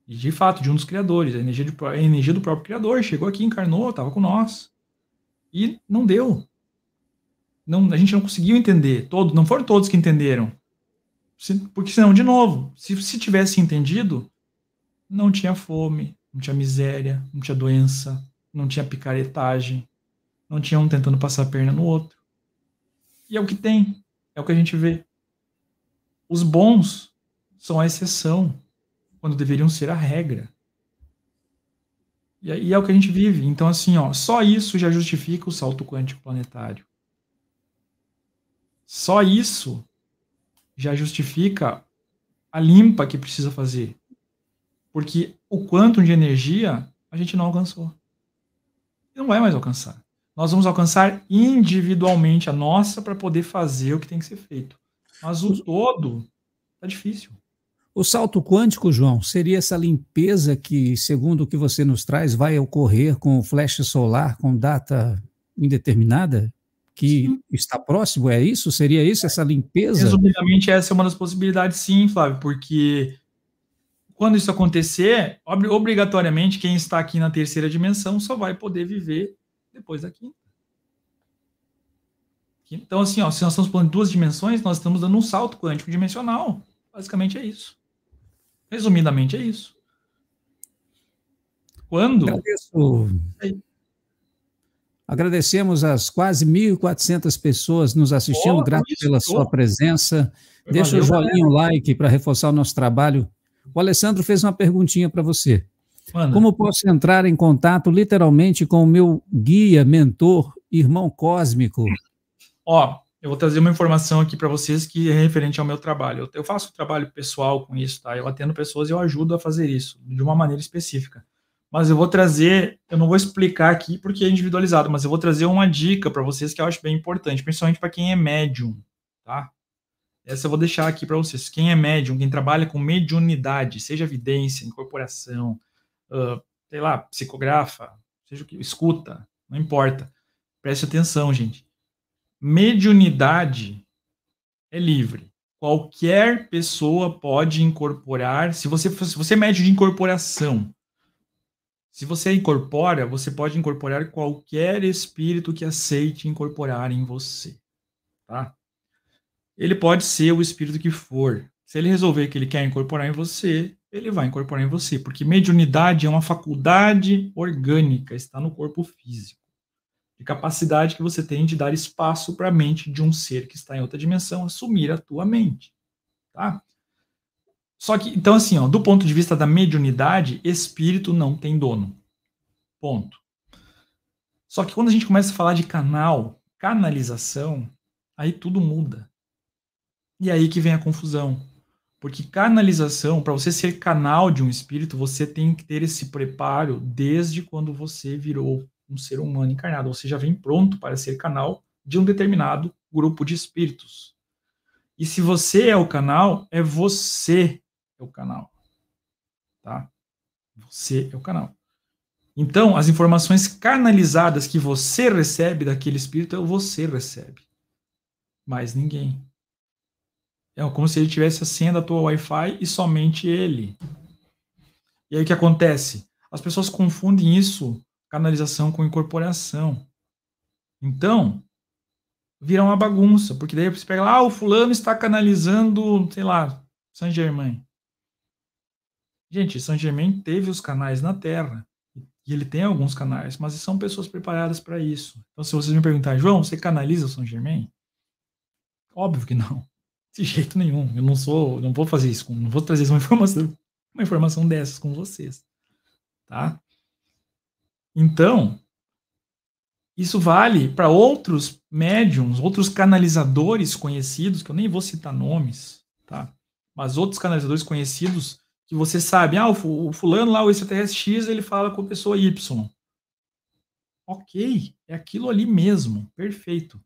e de fato, de um dos criadores, a energia, de, a energia do próprio Criador chegou aqui, encarnou, estava com nós. E não deu. Não, a gente não conseguiu entender. Todo, não foram todos que entenderam. Se, porque senão, de novo, se, se tivesse entendido, não tinha fome, não tinha miséria, não tinha doença, não tinha picaretagem, não tinha um tentando passar a perna no outro. E é o que tem, é o que a gente vê. Os bons são a exceção, quando deveriam ser a regra. E, é, é o que a gente vive. Então, assim, ó, só isso já justifica o salto quântico planetário. Só isso já justifica a limpa que precisa fazer. Porque o quanto de energia a gente não alcançou não vai mais alcançar. Nós vamos alcançar individualmente a nossa para poder fazer o que tem que ser feito. Mas o todo está difícil. O salto quântico, João, seria essa limpeza que, segundo o que você nos traz, vai ocorrer com o flash solar com data indeterminada? Que sim. está próximo? É isso? Seria isso, essa limpeza? Resumidamente, essa é uma das possibilidades, sim, Flávio, porque quando isso acontecer, ob obrigatoriamente quem está aqui na terceira dimensão só vai poder viver depois da quinta. Então, assim, ó, se nós estamos falando de duas dimensões, nós estamos dando um salto quântico dimensional. Basicamente é isso. Resumidamente é isso. Quando. Agradeço. Agradecemos as quase 1.400 pessoas nos assistindo, oh, grato pela sua presença. Deixa o joinha, o like para reforçar o nosso trabalho o Alessandro fez uma perguntinha para você. Mano. Como posso entrar em contato literalmente com o meu guia, mentor, irmão cósmico? Ó, eu vou trazer uma informação aqui para vocês que é referente ao meu trabalho. Eu, eu faço trabalho pessoal com isso, tá? Eu atendo pessoas e eu ajudo a fazer isso de uma maneira específica. Mas eu vou trazer, eu não vou explicar aqui porque é individualizado, mas eu vou trazer uma dica para vocês que eu acho bem importante, principalmente para quem é médium, tá? Essa eu vou deixar aqui para vocês. Quem é médium, quem trabalha com mediunidade, seja evidência, incorporação, uh, sei lá, psicografa, seja o que, escuta, não importa. Preste atenção, gente. Mediunidade é livre. Qualquer pessoa pode incorporar. Se você, se você é médium de incorporação, se você incorpora, você pode incorporar qualquer espírito que aceite incorporar em você, tá? Ele pode ser o espírito que for. Se ele resolver que ele quer incorporar em você, ele vai incorporar em você, porque mediunidade é uma faculdade orgânica, está no corpo físico. De capacidade que você tem de dar espaço para a mente de um ser que está em outra dimensão assumir a tua mente, tá? Só que, então, assim, ó, do ponto de vista da mediunidade, espírito não tem dono. Ponto. Só que quando a gente começa a falar de canal, canalização, aí tudo muda. E aí que vem a confusão. Porque canalização, para você ser canal de um espírito, você tem que ter esse preparo desde quando você virou um ser humano encarnado. Você já vem pronto para ser canal de um determinado grupo de espíritos. E se você é o canal, é você é o canal. Tá? Você é o canal. Então, as informações canalizadas que você recebe daquele espírito, é você recebe. Mais ninguém. É como se ele tivesse a senha da tua Wi-Fi e somente ele. E aí o que acontece? As pessoas confundem isso, canalização com incorporação. Então, vira uma bagunça, porque daí você pega lá, ah, o fulano está canalizando, sei lá, Saint Germain. Gente, Saint Germain teve os canais na Terra. E ele tem alguns canais, mas são pessoas preparadas para isso. Então, se vocês me perguntarem, João, você canaliza São Germain? Óbvio que não. De jeito nenhum. Eu não sou, não vou fazer isso, não vou trazer uma informação, uma informação dessas com vocês, tá? Então, isso vale para outros médiums, outros canalizadores conhecidos, que eu nem vou citar nomes, tá? Mas outros canalizadores conhecidos que você sabe, ah, o fulano lá, o extraterrestre X, ele fala com a pessoa Y. Ok, é aquilo ali mesmo, perfeito.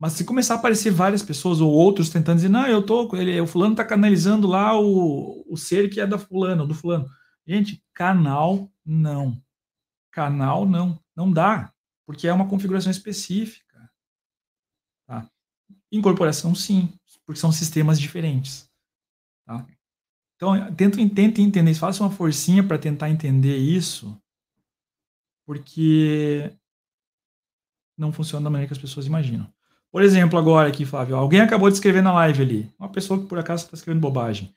Mas se começar a aparecer várias pessoas ou outros tentando dizer, não, eu tô, ele, o fulano tá canalizando lá o, o ser que é da fulano, do fulano. Gente, canal não. Canal não. Não dá, porque é uma configuração específica. Tá? Incorporação sim, porque são sistemas diferentes. Tá? Então, tenta, tentem entender, faça uma forcinha para tentar entender isso, porque não funciona da maneira que as pessoas imaginam. Por exemplo, agora aqui, Flávio, alguém acabou de escrever na live ali, uma pessoa que por acaso está escrevendo bobagem.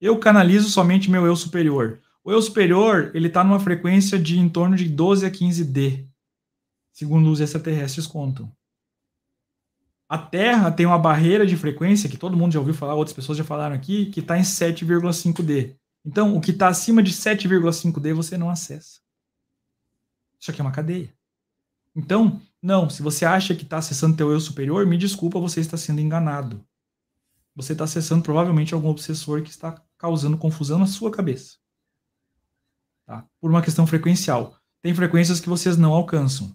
Eu canalizo somente meu eu superior. O eu superior, ele está numa frequência de em torno de 12 a 15 D, segundo os extraterrestres contam. A Terra tem uma barreira de frequência, que todo mundo já ouviu falar, outras pessoas já falaram aqui, que está em 7,5 D. Então, o que está acima de 7,5D você não acessa. Isso aqui é uma cadeia. Então, não, se você acha que está acessando teu eu superior, me desculpa, você está sendo enganado. Você está acessando provavelmente algum obsessor que está causando confusão na sua cabeça. Tá? Por uma questão frequencial. Tem frequências que vocês não alcançam.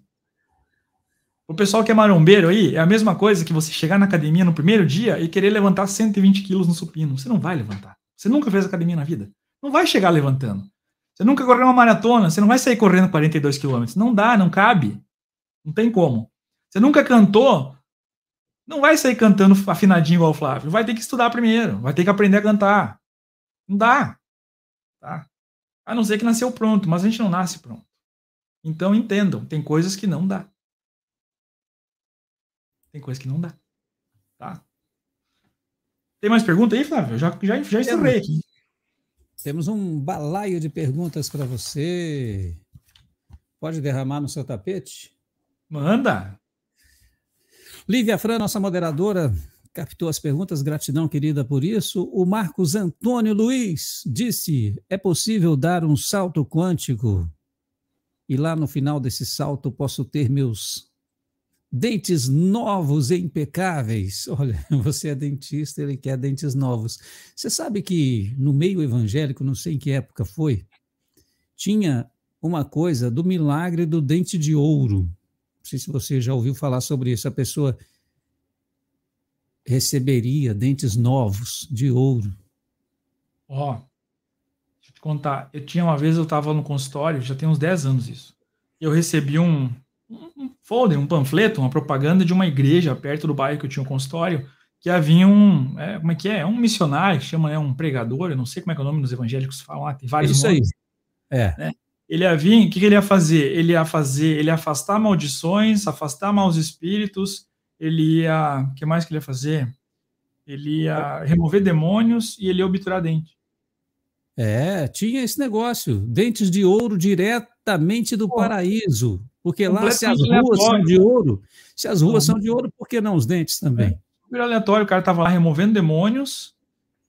O pessoal que é marombeiro aí, é a mesma coisa que você chegar na academia no primeiro dia e querer levantar 120 quilos no supino. Você não vai levantar. Você nunca fez academia na vida. Não vai chegar levantando. Você nunca correu uma maratona, você não vai sair correndo 42 quilômetros. Não dá, não cabe. Não tem como. Você nunca cantou, não vai sair cantando afinadinho igual o Flávio. Vai ter que estudar primeiro, vai ter que aprender a cantar. Não dá. Tá? A não ser que nasceu pronto, mas a gente não nasce pronto. Então entendam, tem coisas que não dá. Tem coisas que não dá. Tá? Tem mais pergunta aí, Flávio? Já, já, já estourei aqui. Temos um balaio de perguntas para você. Pode derramar no seu tapete? Manda. Lívia Fran, nossa moderadora, captou as perguntas, gratidão querida por isso. O Marcos Antônio Luiz disse: é possível dar um salto quântico? E lá no final desse salto posso ter meus dentes novos e impecáveis. Olha, você é dentista, ele quer dentes novos. Você sabe que no meio evangélico, não sei em que época foi, tinha uma coisa do milagre do dente de ouro. Não sei se você já ouviu falar sobre isso. A pessoa receberia dentes novos de ouro. Ó, oh, deixa eu te contar. Eu tinha uma vez, eu estava no consultório, já tem uns 10 anos isso. Eu recebi um, um folder, um panfleto, uma propaganda de uma igreja perto do bairro que eu tinha um consultório, que havia um, é, como é que é? Um missionário, chama, né, um pregador, eu não sei como é que é o nome dos evangélicos falam, ah, tem vários é Isso nomes, aí. É. Né? Ele ia vir, o que, ele ia fazer? Ele ia fazer, ele ia afastar maldições, afastar maus espíritos, ele ia. O que mais que ele ia fazer? Ele ia remover demônios e ele ia obturar dente. É, tinha esse negócio. Dentes de ouro diretamente do Pô, paraíso. Porque lá, se as ruas são de ouro, se as ruas são de ouro, por que não os dentes também? É. aleatório, o cara estava lá removendo demônios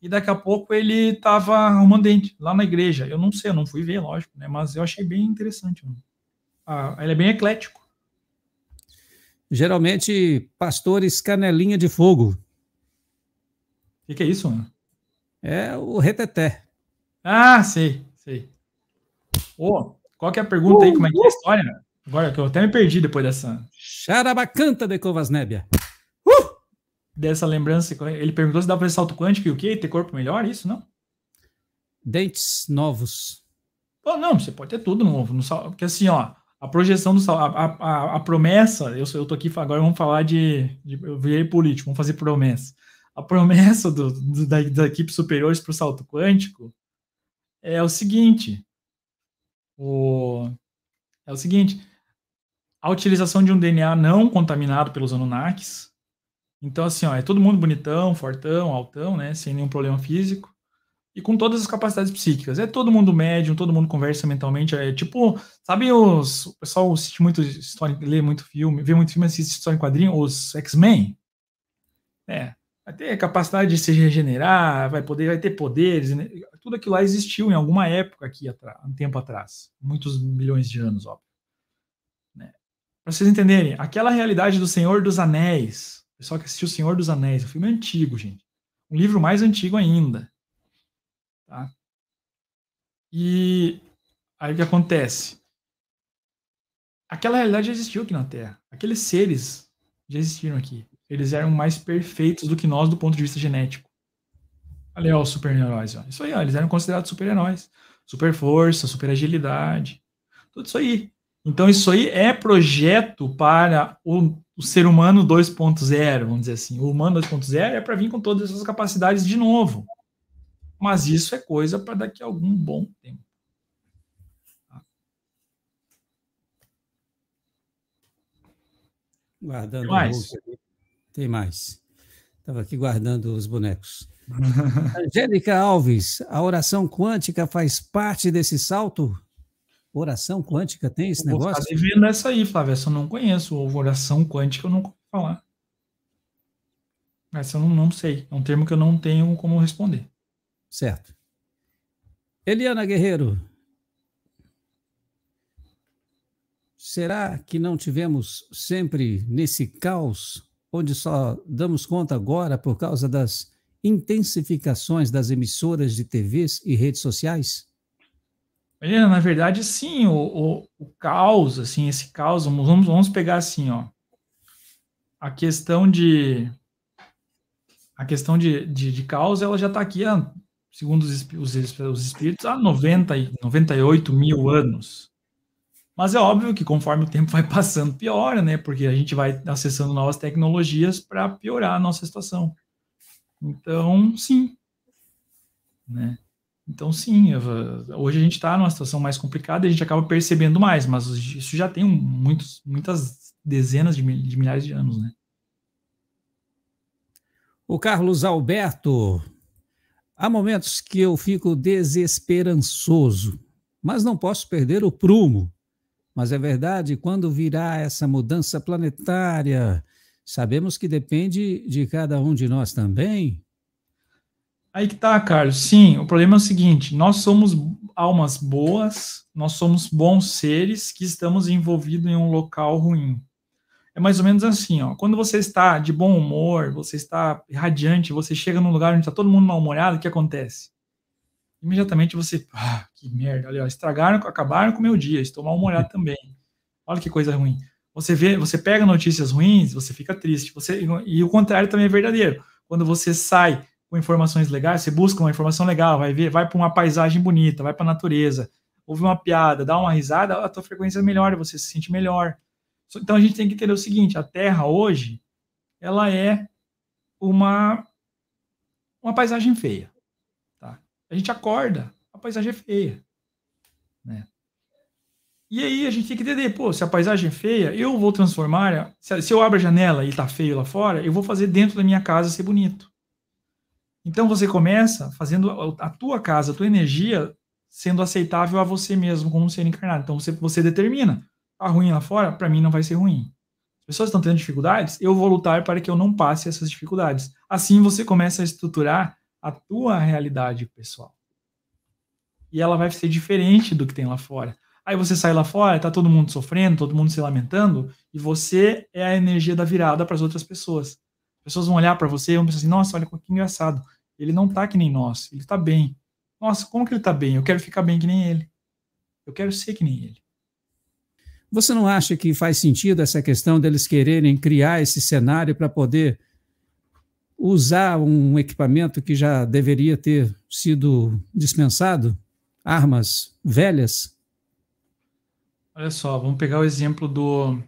e daqui a pouco ele estava arrumando dente lá na igreja. Eu não sei, eu não fui ver, lógico, né? Mas eu achei bem interessante. Ah, ele é bem eclético. Geralmente, pastores canelinha de fogo. O que, que, é isso, mano? É o reteté. Ah, sei, sei. Oh, qual que é a pergunta aí? Como é que é a história? Agora, que eu até me perdi depois dessa. Charabacanta de Covas Nébia dessa lembrança, ele perguntou se dá para fazer salto quântico e o que? Ter corpo melhor, isso, não? Dentes novos. Oh, não, você pode ter tudo novo no salto. Porque assim, ó, a projeção do salto, a, a, a, promessa, eu, eu tô aqui, agora vamos falar de, de Eu virei político, vamos fazer promessa. A promessa do, do da, da equipe superiores para o salto quântico é o seguinte. O, é o seguinte. A utilização de um DNA não contaminado pelos Anunnakis então, assim, ó, é todo mundo bonitão, fortão, altão, né? Sem nenhum problema físico. E com todas as capacidades psíquicas. É todo mundo médium, todo mundo conversa mentalmente. É tipo, sabe, os, o pessoal assiste muito história, lê muito filme, vê muito filme, assiste história em quadrinho, os X-Men. É. Vai ter capacidade de se regenerar, vai poder, vai ter poderes. Né? Tudo aquilo lá existiu em alguma época aqui atrás, um tempo atrás. Muitos milhões de anos, óbvio. Né? Para vocês entenderem, aquela realidade do Senhor dos Anéis pessoal que assistiu O Senhor dos Anéis, é um filme antigo, gente. Um livro mais antigo ainda. Tá? E aí o que acontece? Aquela realidade já existiu aqui na Terra. Aqueles seres já existiram aqui. Eles eram mais perfeitos do que nós do ponto de vista genético. Olha ó, os super-heróis. Isso aí, ó, eles eram considerados super-heróis. Super força, super agilidade. Tudo isso aí. Então, isso aí é projeto para o o ser humano 2.0, vamos dizer assim. O humano 2.0 é para vir com todas essas capacidades de novo. Mas isso é coisa para daqui a algum bom tempo. Guardando Tem mais. Tem mais. Estava aqui guardando os bonecos. Angélica Alves, a oração quântica faz parte desse salto? Oração quântica tem esse negócio? Vou ficar essa aí, Flávio. Essa eu não conheço. Ou oração quântica eu não vou falar. Essa eu não, não sei. É um termo que eu não tenho como responder. Certo. Eliana Guerreiro, Será que não tivemos sempre nesse caos, onde só damos conta agora por causa das intensificações das emissoras de TVs e redes sociais? Helena, na verdade, sim, o, o, o, caos, assim, esse caos, vamos, vamos pegar assim, ó, a questão de, a questão de, de, de caos, ela já está aqui, há, segundo os, os, os espíritos, há 90, 98 mil anos. Mas é óbvio que conforme o tempo vai passando, piora, né? Porque a gente vai acessando novas tecnologias para piorar a nossa situação. Então, sim. Né? Então, sim, hoje a gente está numa situação mais complicada e a gente acaba percebendo mais, mas isso já tem muitos, muitas dezenas de, milhares de anos, né? O Carlos Alberto, há momentos que eu fico desesperançoso, mas não posso perder o prumo. Mas é verdade, quando virá essa mudança planetária, sabemos que depende de cada um de nós também, Aí que tá, Carlos. Sim, o problema é o seguinte: nós somos almas boas, nós somos bons seres que estamos envolvidos em um local ruim. É mais ou menos assim, ó. Quando você está de bom humor, você está radiante, você chega num lugar onde está todo mundo mal-humorado, o que acontece? Imediatamente você, ah, que merda, olha, ó, estragaram, acabaram com o meu dia, estou mal-humorado também. Olha que coisa ruim. Você vê, você pega notícias ruins, você fica triste. Você e o contrário também é verdadeiro. Quando você sai com informações legais, você busca uma informação legal, vai ver, vai para uma paisagem bonita, vai para a natureza, ouve uma piada, dá uma risada, a tua frequência melhora, você se sente melhor. Então a gente tem que entender o seguinte, a Terra hoje, ela é uma uma paisagem feia, tá? A gente acorda, a paisagem é feia, né? E aí a gente tem que entender, pô, se a paisagem é feia, eu vou transformar, se eu abro a janela e tá feio lá fora, eu vou fazer dentro da minha casa ser bonito. Então você começa fazendo a tua casa, a tua energia sendo aceitável a você mesmo como um ser encarnado. Então você, você determina, tá ruim lá fora, para mim não vai ser ruim. As pessoas estão tendo dificuldades, eu vou lutar para que eu não passe essas dificuldades. Assim você começa a estruturar a tua realidade pessoal. E ela vai ser diferente do que tem lá fora. Aí você sai lá fora, tá todo mundo sofrendo, todo mundo se lamentando, e você é a energia da virada para as outras pessoas. As pessoas vão olhar para você e vão pensar assim: nossa, olha é que engraçado ele não tá que nem nós, ele tá bem. Nossa, como que ele tá bem? Eu quero ficar bem que nem ele. Eu quero ser que nem ele. Você não acha que faz sentido essa questão deles quererem criar esse cenário para poder usar um equipamento que já deveria ter sido dispensado? Armas velhas? Olha só, vamos pegar o exemplo do.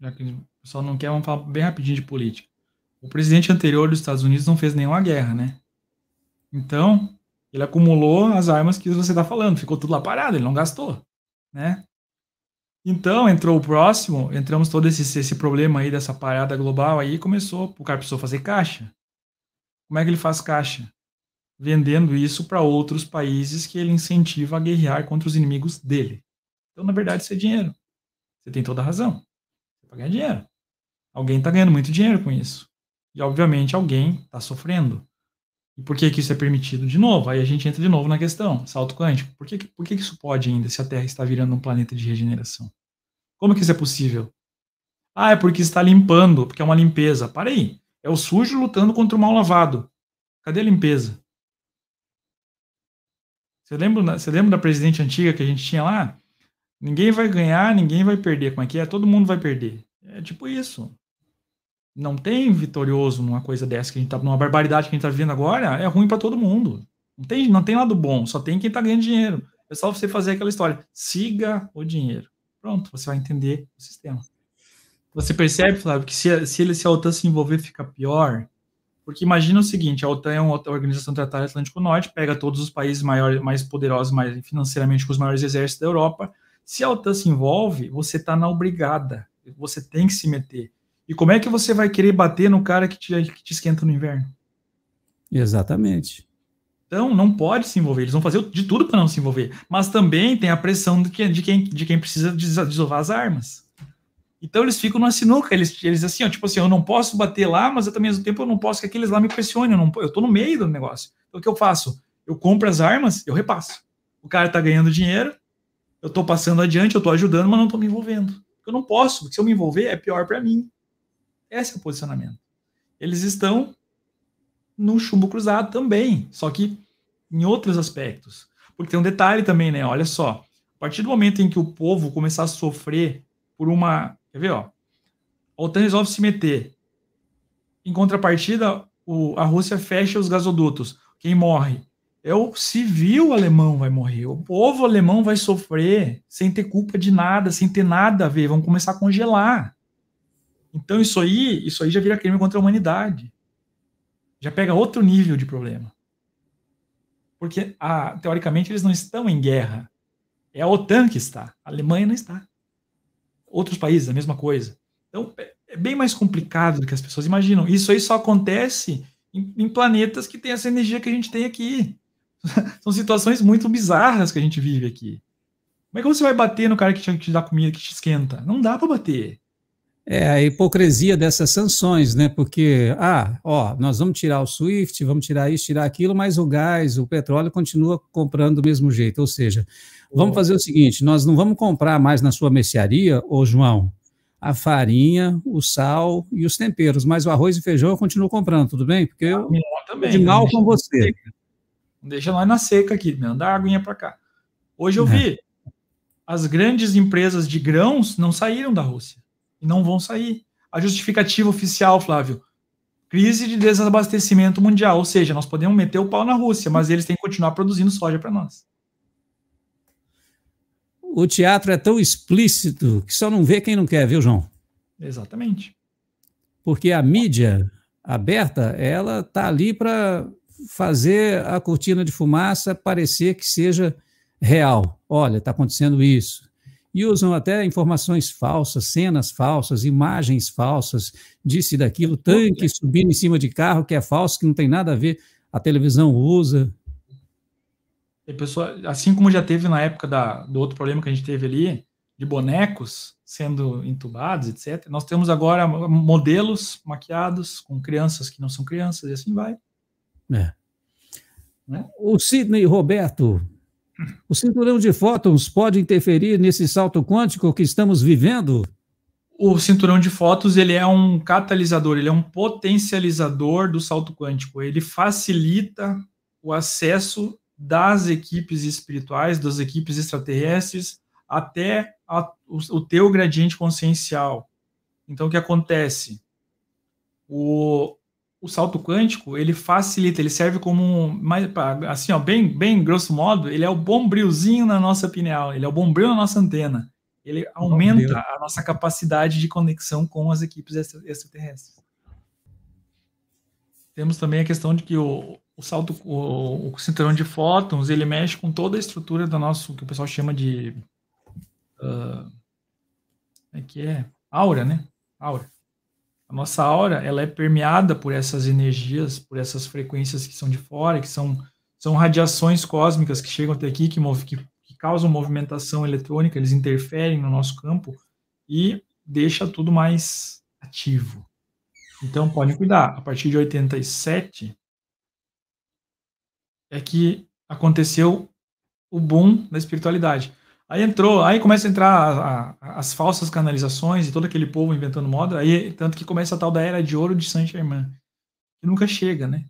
Já que o pessoal não quer, vamos falar bem rapidinho de política o presidente anterior dos Estados Unidos não fez nenhuma guerra, né? Então, ele acumulou as armas que você está falando, ficou tudo lá parado, ele não gastou, né? Então, entrou o próximo, entramos todo esse, esse problema aí dessa parada global aí, começou, o cara precisou fazer caixa. Como é que ele faz caixa? Vendendo isso para outros países que ele incentiva a guerrear contra os inimigos dele. Então, na verdade, isso é dinheiro. Você tem toda a razão. Você vai tá ganhar dinheiro. Alguém está ganhando muito dinheiro com isso. E, obviamente, alguém está sofrendo. E por que, que isso é permitido de novo? Aí a gente entra de novo na questão, salto quântico. Por que, por que, que isso pode ainda se a Terra está virando um planeta de regeneração? Como que isso é possível? Ah, é porque está limpando, porque é uma limpeza. Para aí. É o sujo lutando contra o mal lavado. Cadê a limpeza? Você lembra, né, você lembra da presidente antiga que a gente tinha lá? Ninguém vai ganhar, ninguém vai perder. Como é que é? Todo mundo vai perder. É tipo isso não tem vitorioso numa coisa dessa que a gente tá numa barbaridade que a gente tá vivendo agora, é ruim para todo mundo. Não tem, não tem lado bom, só tem quem tá ganhando dinheiro. É só você fazer aquela história, siga o dinheiro. Pronto, você vai entender o sistema. Você percebe, Flávio, que se, se, ele, se a OTAN se envolver, fica pior? Porque imagina o seguinte, a OTAN é uma organização tratada Atlântico Norte, pega todos os países maiores, mais poderosos, mais financeiramente com os maiores exércitos da Europa. Se a OTAN se envolve, você está na obrigada, você tem que se meter. E como é que você vai querer bater no cara que te, que te esquenta no inverno? Exatamente. Então, não pode se envolver. Eles vão fazer de tudo para não se envolver. Mas também tem a pressão de quem, de quem, de quem precisa desovar as armas. Então, eles ficam na sinuca. Eles, eles assim, ó, tipo assim, eu não posso bater lá, mas eu, ao mesmo tempo eu não posso que aqueles lá me pressionem. Eu, não, eu tô no meio do negócio. Então, o que eu faço? Eu compro as armas, eu repasso. O cara tá ganhando dinheiro, eu tô passando adiante, eu tô ajudando, mas não tô me envolvendo. Eu não posso, porque se eu me envolver é pior para mim. Esse é o posicionamento. Eles estão no chumbo cruzado também, só que em outros aspectos. Porque tem um detalhe também, né? Olha só. A partir do momento em que o povo começar a sofrer por uma. Quer ver, ó? A OTAN resolve se meter. Em contrapartida, o, a Rússia fecha os gasodutos. Quem morre? É o civil alemão vai morrer. O povo alemão vai sofrer sem ter culpa de nada, sem ter nada a ver. Vão começar a congelar. Então isso aí, isso aí já vira crime contra a humanidade. Já pega outro nível de problema. Porque a, ah, teoricamente eles não estão em guerra. É a OTAN que está, a Alemanha não está. Outros países a mesma coisa. Então é, é bem mais complicado do que as pessoas imaginam. Isso aí só acontece em, em planetas que têm essa energia que a gente tem aqui. São situações muito bizarras que a gente vive aqui. Como é que você vai bater no cara que te, que te dá comida, que te esquenta? Não dá para bater é a hipocrisia dessas sanções, né? Porque, ah, ó, nós vamos tirar o SWIFT, vamos tirar isso, tirar aquilo, mas o gás, o petróleo continua comprando do mesmo jeito. Ou seja, vamos fazer o seguinte: nós não vamos comprar mais na sua mercearia, ô João, a farinha, o sal e os temperos, mas o arroz e feijão eu continuo comprando, tudo bem? Porque eu também, de mal com você. deixa nós na seca aqui, manda né? a aguinha para cá. Hoje eu é. vi, é. as grandes empresas de grãos não saíram da Rússia e não vão sair. A justificativa oficial, Flávio, crise de desabastecimento mundial, ou seja, nós podemos meter o pau na Rússia, mas eles têm que continuar produzindo soja para nós. O teatro é tão explícito que só não vê quem não quer, viu, João? Exatamente. Porque a mídia aberta, ela tá ali para fazer a cortina de fumaça parecer que seja real. Olha, está acontecendo isso e usam até informações falsas, cenas falsas, imagens falsas, disse daquilo, tanque subindo em cima de carro que é falso, que não tem nada a ver, a televisão usa. E pessoa, assim como já teve na época da, do outro problema que a gente teve ali, de bonecos sendo entubados, etc., nós temos agora modelos maquiados com crianças que não são crianças, e assim vai. É. Né? O Sidney Roberto o cinturão de fótons pode interferir nesse salto quântico que estamos vivendo? O cinturão de fótons ele é um catalisador, ele é um potencializador do salto quântico. Ele facilita o acesso das equipes espirituais, das equipes extraterrestres, até a, o, o teu gradiente consciencial. Então, o que acontece? O, o salto quântico ele facilita, ele serve como um, mais, assim, ó, bem, bem grosso modo, ele é o bombrilzinho na nossa pineal, ele é o bombril na nossa antena. Ele aumenta a nossa capacidade de conexão com as equipes extraterrestres. Temos também a questão de que o, o salto, o, o cinturão de fótons, ele mexe com toda a estrutura do nosso, que o pessoal chama de, uh, é que é aura, né? Aura a nossa aura ela é permeada por essas energias, por essas frequências que são de fora, que são, são radiações cósmicas que chegam até aqui, que, move, que, que causam movimentação eletrônica, eles interferem no nosso campo e deixa tudo mais ativo. Então, podem cuidar. A partir de 87 é que aconteceu o boom da espiritualidade. Aí entrou, aí começa a entrar a, a, as falsas canalizações e todo aquele povo inventando moda, aí tanto que começa a tal da era de ouro de Saint-Germain, que nunca chega, né?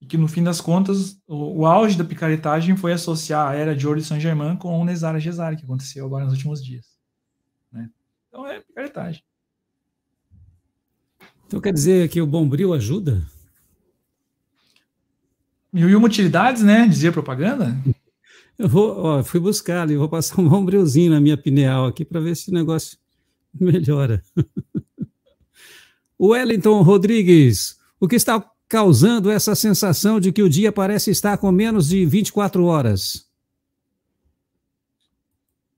E que no fim das contas, o, o auge da picaretagem foi associar a era de ouro de Saint-Germain com o Nezara Gesari, que aconteceu agora nos últimos dias. Né? Então é picaretagem. Então quer dizer que o Bombril ajuda? Mil e uma utilidades, né? Dizia propaganda. Eu vou, ó, fui buscar ali, vou passar um ombreuzinho na minha pineal aqui para ver se o negócio melhora. Wellington Rodrigues, o que está causando essa sensação de que o dia parece estar com menos de 24 horas?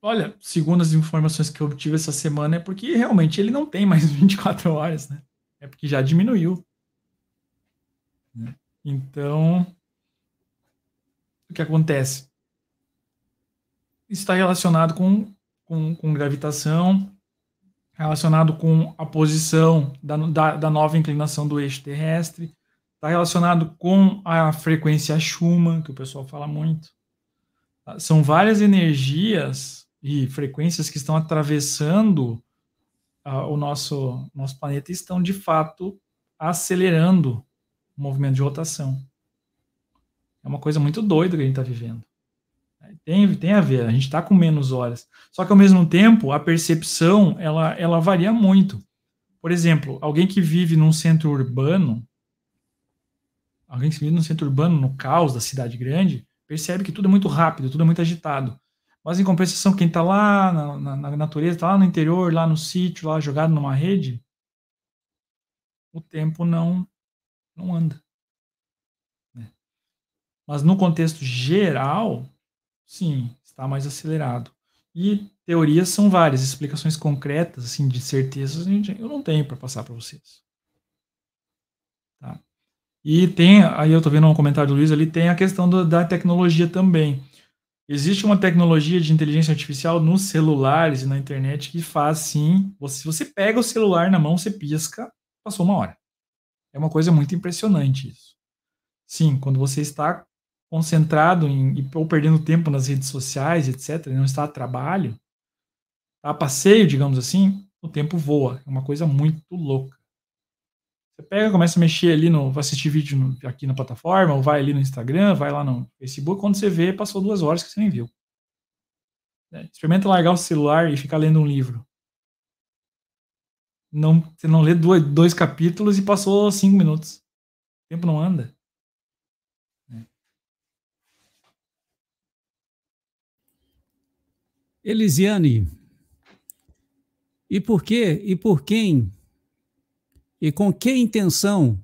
Olha, segundo as informações que eu obtive essa semana, é porque realmente ele não tem mais 24 horas, né? É porque já diminuiu. Então, o que acontece? está relacionado com, com, com gravitação, relacionado com a posição da, da, da, nova inclinação do eixo terrestre, está relacionado com a frequência Schumann, que o pessoal fala muito. Tá? São várias energias e frequências que estão atravessando uh, o nosso, nosso planeta e estão, de fato, acelerando o movimento de rotação. É uma coisa muito doida que a gente está vivendo. Tem, tem a ver, a gente está com menos horas. Só que ao mesmo tempo, a percepção ela, ela varia muito. Por exemplo, alguém que vive num centro urbano, alguém que vive num centro urbano, no caos da cidade grande, percebe que tudo é muito rápido, tudo é muito agitado. Mas em compensação, quem está lá na, na, na natureza, está lá no interior, lá no sítio, lá jogado numa rede, o tempo não não anda. Né? Mas no contexto geral, Sim, está mais acelerado. E teorias são várias, explicações concretas, assim, de certezas, eu não tenho para passar para vocês. Tá? E tem, aí eu estou vendo um comentário do Luiz ali, tem a questão do, da tecnologia também. Existe uma tecnologia de inteligência artificial nos celulares e na internet que faz sim. Você, se você pega o celular na mão, você pisca, passou uma hora. É uma coisa muito impressionante isso. Sim, quando você está concentrado em ou perdendo tempo nas redes sociais, etc., não está a trabalho, tá a passeio, digamos assim, o tempo voa. É uma coisa muito louca. Você pega, começa a mexer ali no. Vai assistir vídeo no, aqui na plataforma, ou vai ali no Instagram, vai lá no Facebook, quando você vê, passou duas horas que você nem viu. É, experimenta largar o celular e ficar lendo um livro. Não, você não lê dois, dois capítulos e passou cinco minutos. O tempo não anda. Elisiane, e por quê e por quem e com que intenção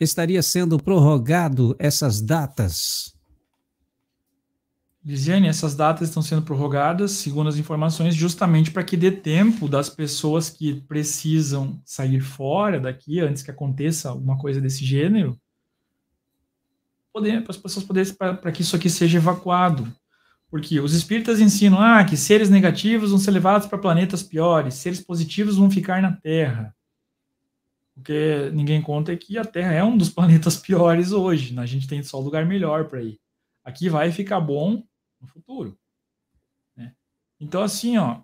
estaria sendo prorrogado essas datas? Elisiane, essas datas estão sendo prorrogadas, segundo as informações, justamente para que dê tempo das pessoas que precisam sair fora daqui antes que aconteça alguma coisa desse gênero, para as pessoas poderem para que isso aqui seja evacuado. Porque os espíritas ensinam ah, que seres negativos vão ser levados para planetas piores, seres positivos vão ficar na Terra. O que ninguém conta é que a Terra é um dos planetas piores hoje. Né? A gente tem só lugar melhor para ir. Aqui vai ficar bom no futuro. Né? Então, assim, ó,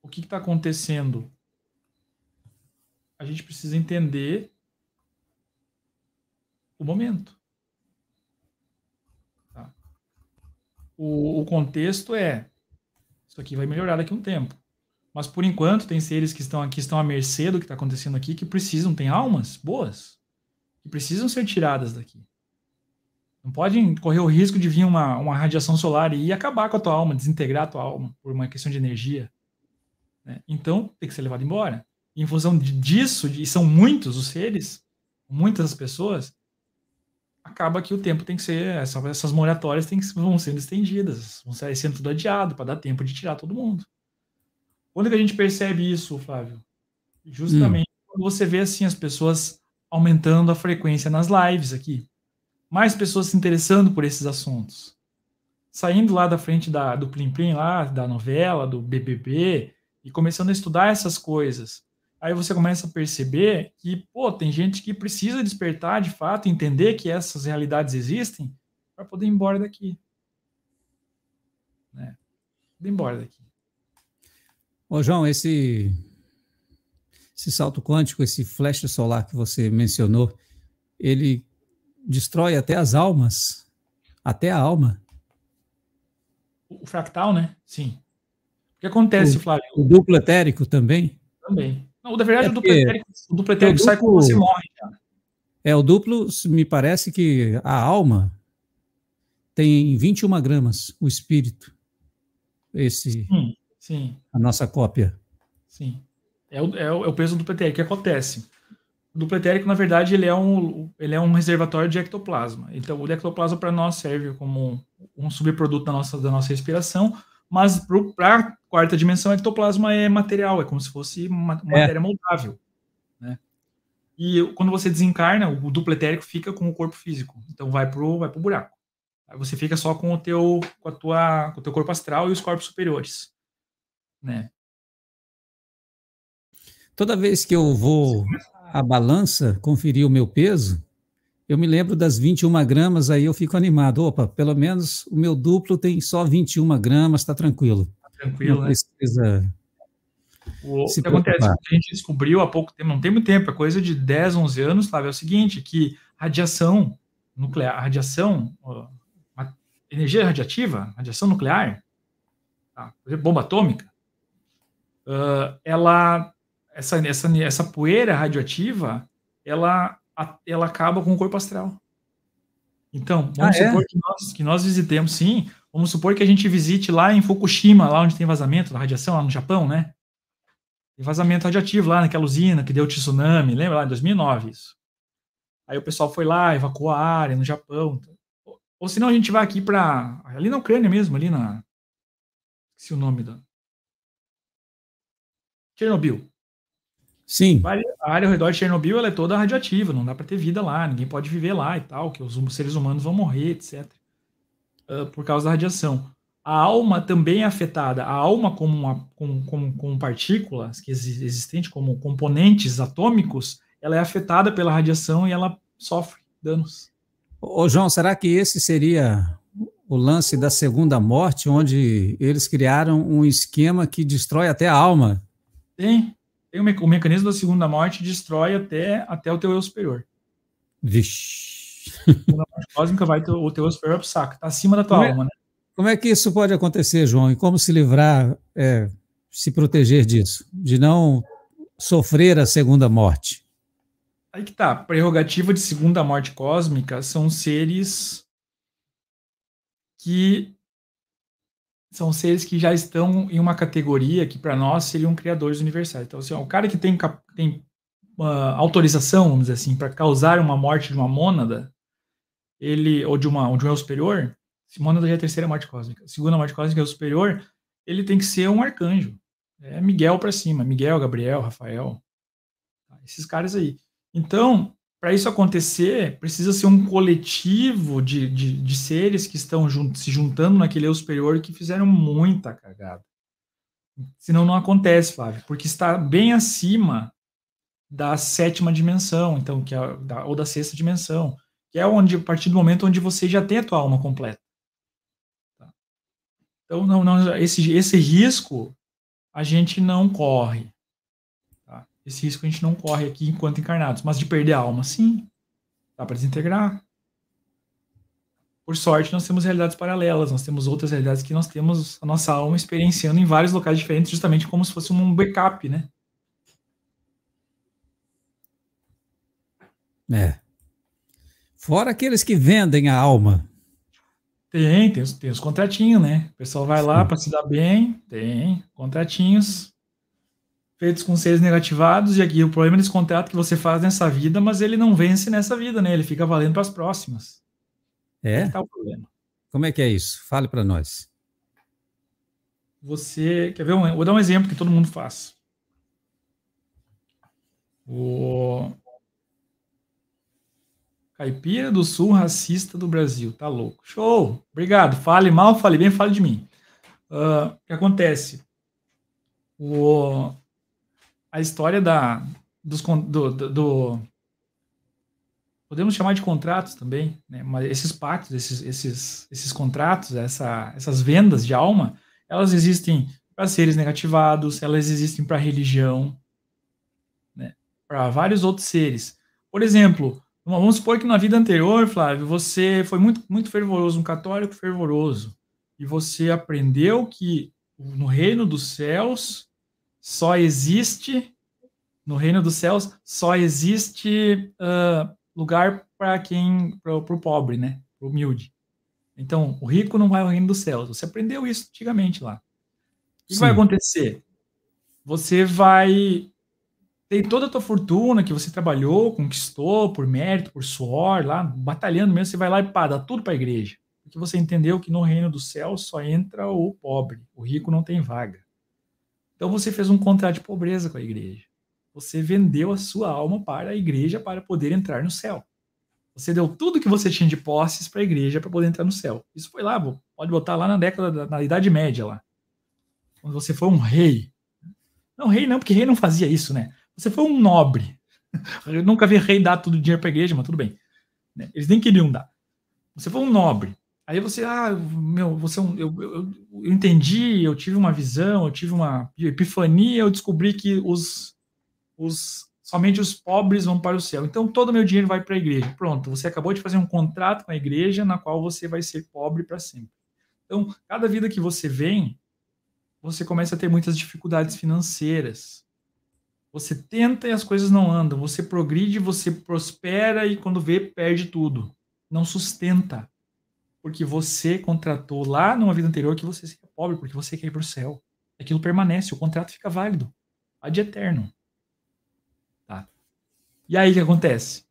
o que está acontecendo? A gente precisa entender o momento. o, o contexto é isso aqui vai melhorar daqui a um tempo. Mas por enquanto tem seres que estão aqui estão à mercê do que está acontecendo aqui, que precisam, tem almas boas, que precisam ser tiradas daqui. Não pode correr o risco de vir uma, uma radiação solar e acabar com a tua alma, desintegrar a tua alma por uma questão de energia. Né? Então, tem que ser levado embora. E em função disso, e são muitos os seres, muitas as pessoas, acaba que o tempo tem que ser, essas moratórias tem que, vão sendo estendidas, vão sendo tudo adiado para dar tempo de tirar todo mundo. Quando que a gente percebe isso, Flávio? Justamente hum. quando você vê assim as pessoas aumentando a frequência nas lives aqui, mais pessoas se interessando por esses assuntos, saindo lá da frente da, do plim plim lá, da novela, do BBB e começando a estudar essas coisas aí você começa a perceber que, pô, tem gente que precisa despertar de fato, entender que essas realidades existem para poder ir embora daqui. Né? ir embora daqui. Ô, João, esse, esse salto quântico, esse flash solar que você mencionou, ele destrói até as almas, até a alma. O fractal, né? Sim. O que acontece, o, Flávio? O duplo etérico também? Também. Não, na verdade, é o duplo etérico, o duplo é etérico é sai quando você morre, É, o duplo, me parece que a alma tem 21 gramas, o espírito. Esse. Sim, sim. A nossa cópia. Sim. É o, é o, é o peso do duplo etérico. O que acontece? O duplo etérico, na verdade, ele é um, ele é um reservatório de ectoplasma. Então, o ectoplasma para nós serve como um subproduto da nossa, da nossa respiração mas para a quarta dimensão, ectoplasma é material, é como se fosse uma é. matéria moldável. Né? E quando você desencarna, o duplo etérico fica com o corpo físico. Então vai o vai pro buraco. Aí você fica só com o teu, com a tua, com o teu corpo astral e os corpos superiores. Né? Toda vez que eu vou à balança conferir o meu peso, eu me lembro das 21 gramas, aí eu fico animado. Opa, pelo menos o meu duplo tem só 21 gramas, está tranquilo. Tá tranquilo, Não né? precisa. O, se que acontece? A gente descobriu há pouco tempo, não tem muito tempo, é coisa de 10, 11 anos, Flávio, é o seguinte: que radiação nuclear, radiação, energia radiativa, radiação nuclear, tá? bomba atômica, ela, essa, essa, essa poeira radioativa, ela ela acaba com o corpo astral. Então, vamos ah, é? supor é? que, nós, que nós visitemos, sim, vamos supor que a gente visite lá em Fukushima, lá onde tem vazamento da radiação, lá no Japão, né? Tem vazamento radioativo lá naquela usina que deu tsunami, lembra lá em 2009 isso? Aí o pessoal foi lá, evacuou a área no Japão. Ou, ou senão a gente vai aqui para. ali na Ucrânia mesmo, ali na. Esqueci o nome da. Chernobyl. Sim. A área ao redor de Chernobyl ela é toda radioativa, não dá para ter vida lá, ninguém pode viver lá e tal, que os seres humanos vão morrer, etc. Uh, por causa da radiação. A alma também é afetada. A alma, como, uma, como, como, como partículas que exi como componentes atômicos, ela é afetada pela radiação e ela sofre danos. Ô, João, será que esse seria o lance da segunda morte, onde eles criaram um esquema que destrói até a alma? Tem, tem o, me o mecanismo da segunda morte destrói até, até o teu eu superior. Vixe. A morte cósmica vai ter, o teu eu superior pro saco. Tá acima da tua como é alma, é, né? Como é que isso pode acontecer, João? E como se livrar, é, se proteger disso? De não sofrer a segunda morte? Aí que tá. Prerrogativa de segunda morte cósmica são seres que são seres que já estão em uma categoria que para nós seriam criadores universais. Então, assim, ó, o cara que tem, tem uh, autorização, vamos dizer assim, para causar uma morte de uma mônada, ele ou de uma ou de um eu superior, se mônada já é a terceira morte cósmica, a segunda morte cósmica é o superior, ele tem que ser um arcanjo. É Miguel para cima, Miguel, Gabriel, Rafael, tá? esses caras aí. Então, para isso acontecer, precisa ser um coletivo de, de, de seres que estão se juntando naquele eu superior que fizeram muita cagada. Senão não acontece, Flávio, porque está bem acima da sétima dimensão, então que é da, ou da sexta dimensão, que é onde a partir do momento onde você já tem a tua alma completa. Tá? Então não, não esse, esse risco a gente não corre. Esse risco a gente não corre aqui enquanto encarnados. Mas de perder a alma, sim. Dá para desintegrar. Por sorte, nós temos realidades paralelas, nós temos outras realidades que nós temos a nossa alma experienciando em vários locais diferentes, justamente como se fosse um backup, né? É. Fora aqueles que vendem a alma. Tem, tem, tem os contratinhos, né? O pessoal vai lá para se dar bem, tem contratinhos feitos com seres negativados, e aqui o problema desse contrato que você faz nessa vida, mas ele não vence nessa vida, né? Ele fica valendo para as próximas. É? Tá Como é que é isso? Fale para nós. Você quer ver? Um, vou dar um exemplo que todo mundo faz. O caipira do sul racista do Brasil, tá louco? Show. Obrigado. Fale mal, fale bem, fale de mim. Uh, o que acontece? O a história da, dos, do, do, do podemos chamar de contratos também, né? mas esses pactos, esses, esses, esses contratos, essa, essas vendas de alma, elas existem para seres negativados, elas existem para religião, né? para vários outros seres. Por exemplo, vamos supor que na vida anterior, Flávio, você foi muito, muito fervoroso, um católico fervoroso, e você aprendeu que no reino dos céus só existe no reino dos céus, só existe uh, lugar para quem, para o pobre, né? o humilde. Então, o rico não vai ao reino dos céus. Você aprendeu isso antigamente lá. O que Sim. vai acontecer? Você vai ter toda a tua fortuna que você trabalhou, conquistou por mérito, por suor, lá, batalhando mesmo, você vai lá e pá, dá tudo para a igreja. Porque você entendeu que no reino dos céus só entra o pobre, o rico não tem vaga. Então você fez um contrato de pobreza com a igreja. Você vendeu a sua alma para a igreja para poder entrar no céu. Você deu tudo que você tinha de posses para a igreja para poder entrar no céu. Isso foi lá, pode botar lá na década da Idade Média lá. Quando você foi um rei. Não, rei não, porque rei não fazia isso, né? Você foi um nobre. Eu nunca vi rei dar tudo dinheiro para a igreja, mas tudo bem. Né? Eles nem queriam dar. Você foi um nobre. Aí você, ah, meu, você, é eu, eu, eu, entendi, eu tive uma visão, eu tive uma epifania, eu descobri que os, os somente os pobres vão para o céu. Então todo o meu dinheiro vai para a igreja. Pronto, você acabou de fazer um contrato com a igreja na qual você vai ser pobre para sempre. Então, cada vida que você vem, você começa a ter muitas dificuldades financeiras. Você tenta e as coisas não andam. Você progride, você prospera e quando vê, perde tudo. Não sustenta porque você contratou lá numa vida anterior que você seria pobre, porque você quer ir para o céu. Aquilo permanece, o contrato fica válido. Ad eterno. Tá? E aí o que acontece?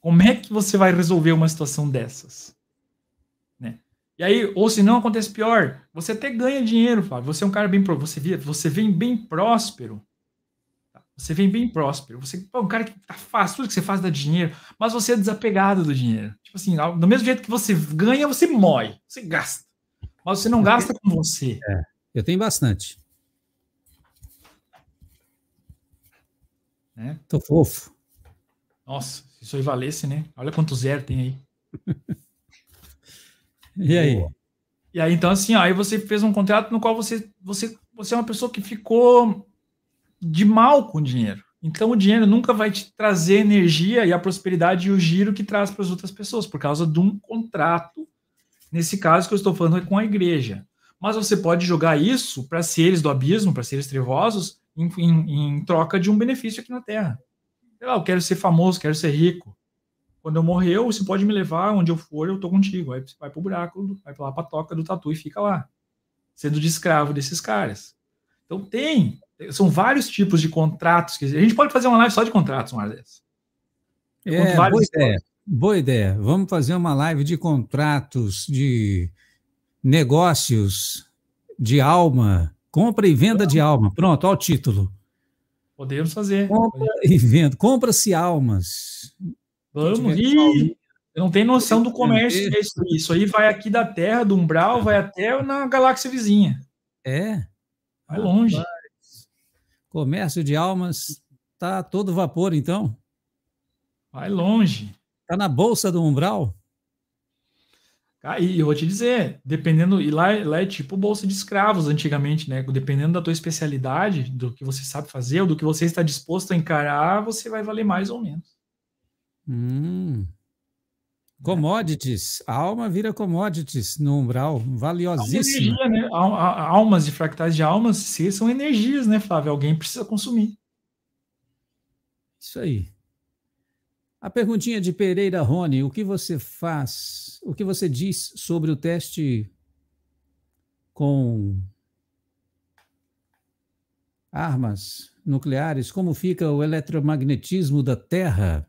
Como é que você vai resolver uma situação dessas? Né? E aí, ou se não acontece pior, você até ganha dinheiro, Fábio. Você é um cara bem você vem bem próspero. Você vem bem próspero. Você é um cara que tá fácil, tudo que você faz dá dinheiro, mas você é desapegado do dinheiro. Tipo assim, do mesmo jeito que você ganha, você morre, você gasta. Mas você não gasta com você. É, eu tenho bastante. Né? Tô fofo. Nossa, se isso aí valesse, né? Olha quanto zero tem aí. e aí? E aí, então, assim, ó, aí você fez um contrato no qual você, você, você é uma pessoa que ficou de mal com o dinheiro. Então, o dinheiro nunca vai te trazer energia e a prosperidade e o giro que traz para as outras pessoas, por causa de um contrato. Nesse caso que eu estou falando é com a igreja. Mas você pode jogar isso para seres do abismo, para seres trevosos, em, em, em, troca de um benefício aqui na Terra. Sei lá, eu quero ser famoso, quero ser rico. Quando eu morrer, você pode me levar onde eu for, eu tô contigo. Aí você vai o buraco, vai lá a toca do tatu e fica lá, sendo de escravo desses caras. Então tem são vários tipos de contratos. Que... A gente pode fazer uma live só de contratos, uma hora é, boa ideia. Boa ideia. Vamos fazer uma live de contratos, de negócios, de alma. Compra e venda de alma. Pronto, olha o título. Podemos fazer. Compra e venda. Compra-se almas. Vamos. Ih, não tem noção do comércio Isso aí vai aqui da Terra, do Umbral, vai até na galáxia vizinha. É. Vai longe. Comércio de almas está todo vapor, então? Vai longe. Está na bolsa do umbral? Ah, e eu vou te dizer, dependendo, e lá, lá é tipo bolsa de escravos antigamente, né? Dependendo da tua especialidade, do que você sabe fazer, ou do que você está disposto a encarar, você vai valer mais ou menos. Hum, Commodities, a alma vira commodities no umbral, valiosíssimo. Energia, né? Al almas de fractais de almas, se são energias, né, Flávio? Alguém precisa consumir. Isso aí. A perguntinha de Pereira Rony, o que você faz, o que você diz sobre o teste com armas nucleares? Como fica o eletromagnetismo da Terra?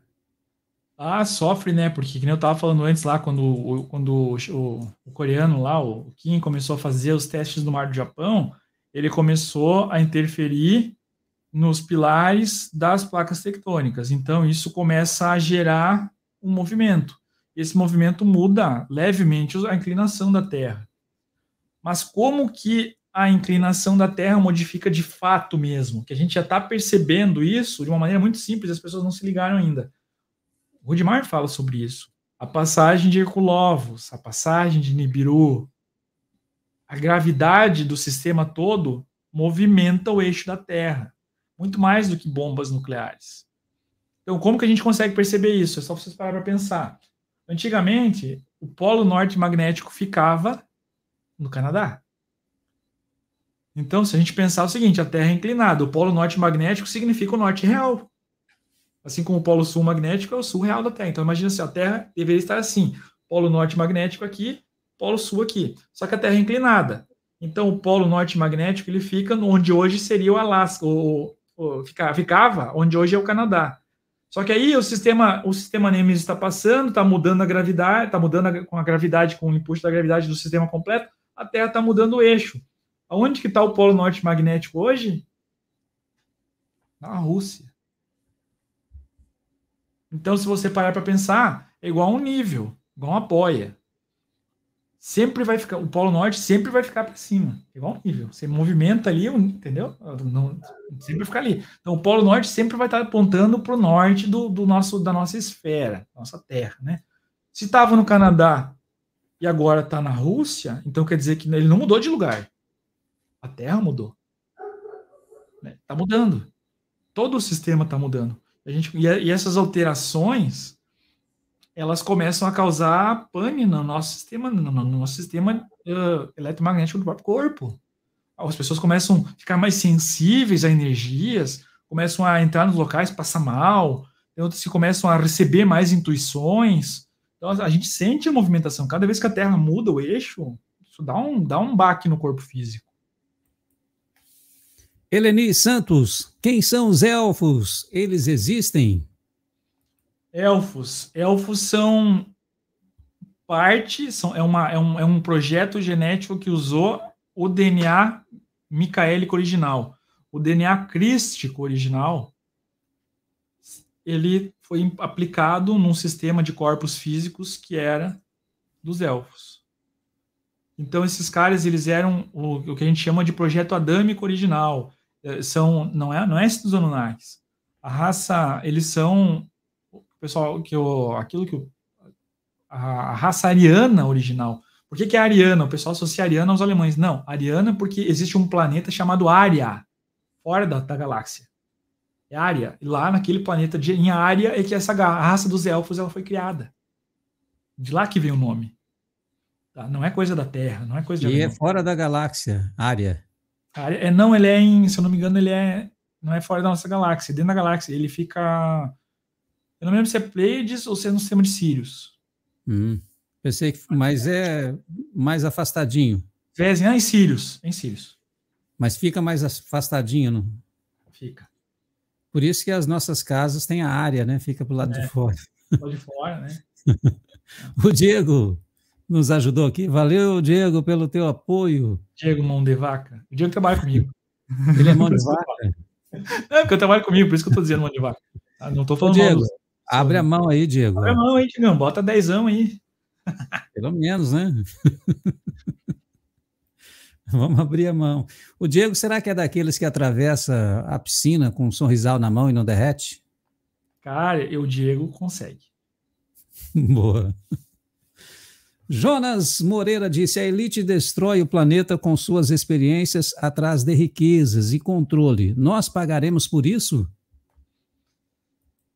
Ah, sofre, né? Porque, que eu tava falando antes lá, quando, o, quando o, o, o, coreano lá, o Kim, começou a fazer os testes no mar do Japão, ele começou a interferir nos pilares das placas tectônicas. Então, isso começa a gerar um movimento. Esse movimento muda levemente a inclinação da Terra. Mas como que a inclinação da Terra modifica de fato mesmo? Que a gente já está percebendo isso de uma maneira muito simples, as pessoas não se ligaram ainda Rudimar fala sobre isso. A passagem de Herculovos, a passagem de Nibiru, a gravidade do sistema todo movimenta o eixo da Terra, muito mais do que bombas nucleares. Então, como que a gente consegue perceber isso? É só vocês parar para pensar. Antigamente, o polo norte magnético ficava no Canadá. Então, se a gente pensar o seguinte, a Terra é inclinada, o polo norte magnético significa o norte real. Assim como o polo sul magnético é o sul real da Terra. Então imagina se assim, a Terra deveria estar assim, polo norte magnético aqui, polo sul aqui. Só que a Terra é inclinada. Então o polo norte magnético ele fica onde hoje seria o Alasca, ou, ou fica, ficava onde hoje é o Canadá. Só que aí o sistema, o sistema Nemesis está passando, está mudando a gravidade, está mudando a, com a gravidade, com o impulso da gravidade do sistema completo, a Terra está mudando o eixo. Aonde que está o polo norte magnético hoje? Na Rússia. Então, se você parar para pensar, é igual um nível, igual uma boia. Sempre vai ficar, o Polo Norte sempre vai ficar para cima, é igual um nível. Você movimenta ali, entendeu? Não, sempre fica ali. Então, o Polo Norte sempre vai estar apontando para o norte do, do nosso, da nossa esfera, nossa Terra, né? Se estava no Canadá e agora está na Rússia, então quer dizer que ele não mudou de lugar. A Terra mudou. Está né? mudando. Todo o sistema está mudando. A gente, e, e essas alterações, elas começam a causar pane no nosso sistema, no, no nosso sistema uh, eletromagnético do próprio corpo. As pessoas começam a ficar mais sensíveis a energias, começam a entrar nos locais, passar mal, outros que começam a receber mais intuições. Então, a gente sente a movimentação. Cada vez que a Terra muda o eixo, isso dá um, dá um baque no corpo físico. Eleni Santos, quem são os elfos? Eles existem? Elfos. Elfos são parte, são, é, uma, é, um, é um projeto genético que usou o DNA micaélico original. O DNA crístico original, ele foi aplicado num sistema de corpos físicos que era dos elfos. Então, esses caras, eles eram o, o que a gente chama de projeto adâmico original eh, são não é não é esses dos Anunnakis. A raça, eles são pessoal que o aquilo que o, a, a, raça ariana original. Por que, que é ariana? O pessoal associa ariana aos alemães. Não, ariana é porque existe um planeta chamado Ária, fora da, da galáxia. É Ária. E lá naquele planeta de, em Ária é que essa raça dos elfos ela foi criada. De lá que vem o nome. Tá? Não é coisa da Terra, não é coisa E é fora da galáxia, Ária. Ah, é, é, não, ele é em, se eu não me engano, ele é. Não é fora da nossa galáxia, dentro da galáxia. Ele fica. Eu não lembro se é Pleiades ou se é no sistema de Sirius. Hum, pensei que. Mas é mais afastadinho. Vezem, ah, em Sirius. Em Sirius. Mas fica mais afastadinho, não? Fica. Por isso que as nossas casas têm a área, né? Fica pro lado é, de fora. lado de fora, né? o Diego, nos ajudou aqui. Valeu, Diego, pelo teu apoio. Diego Mão de Vaca. O Diego trabalha comigo. Ele é mão de vaca? É, porque eu trabalho comigo, por isso que eu estou dizendo mão de vaca. Ah, não estou falando Ô, Diego, dos... abre a mão aí, Diego. Abre a mão aí, Diego. Bota dezão aí. Pelo menos, né? Vamos abrir a mão. O Diego, será que é daqueles que atravessa a piscina com um sorrisal na mão e não derrete? Cara, o Diego consegue. Boa. Jonas Moreira disse: a elite destrói o planeta com suas experiências atrás de riquezas e controle. Nós pagaremos por isso?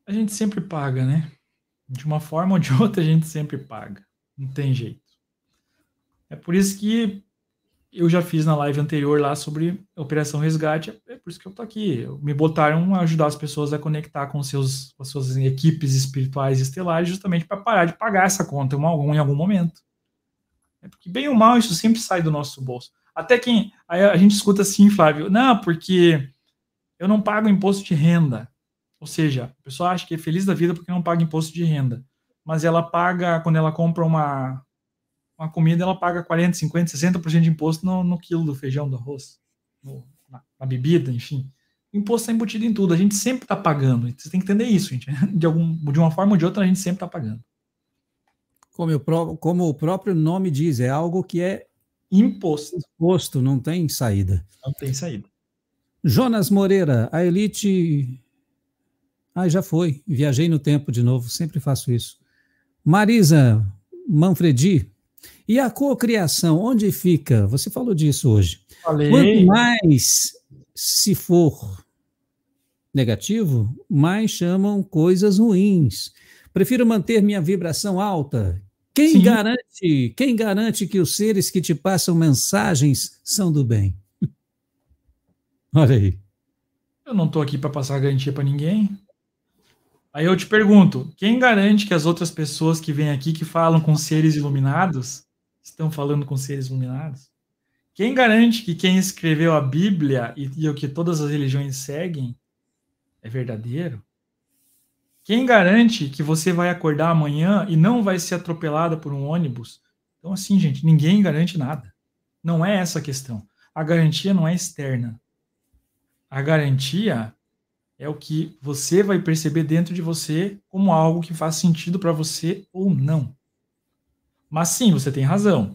A gente sempre paga, né? De uma forma ou de outra, a gente sempre paga. Não tem jeito. É por isso que eu já fiz na live anterior lá sobre Operação Resgate, é por isso que eu tô aqui. Me botaram a ajudar as pessoas a conectar com, seus, com as suas equipes espirituais estelares, justamente para parar de pagar essa conta em algum, em algum momento. É porque, bem ou mal, isso sempre sai do nosso bolso. Até quem. a gente escuta assim, Flávio, não, porque eu não pago imposto de renda. Ou seja, a pessoa acha que é feliz da vida porque não paga imposto de renda. Mas ela paga, quando ela compra uma, uma comida ela paga 40, 50, 60% de imposto no, no quilo do feijão, do arroz, no, na, na, bebida, enfim. imposto é embutido em tudo, a gente sempre está pagando. Você tem que entender isso, gente. De, algum, de uma forma ou de outra, a gente sempre está pagando. Como, eu, como o próprio nome diz, é algo que é imposto. Imposto, não tem saída. Não tem saída. Jonas Moreira, a elite. Ah, já foi. Viajei no tempo de novo, sempre faço isso. Marisa Manfredi, e a cocriação, onde fica? Você falou disso hoje. Falei. Quanto mais se for negativo, mais chamam coisas ruins. Prefiro manter minha vibração alta. Quem Sim. garante? Quem garante que os seres que te passam mensagens são do bem? Olha aí. Eu não estou aqui para passar garantia para ninguém. Aí eu te pergunto, quem garante que as outras pessoas que vêm aqui que falam com seres iluminados estão falando com seres iluminados? Quem garante que quem escreveu a Bíblia e, e o que todas as religiões seguem é verdadeiro? Quem garante que você vai acordar amanhã e não vai ser atropelada por um ônibus? Então, assim, gente, ninguém garante nada. Não é essa a questão. A garantia não é externa. A garantia é o que você vai perceber dentro de você como algo que faz sentido para você ou não. Mas sim, você tem razão.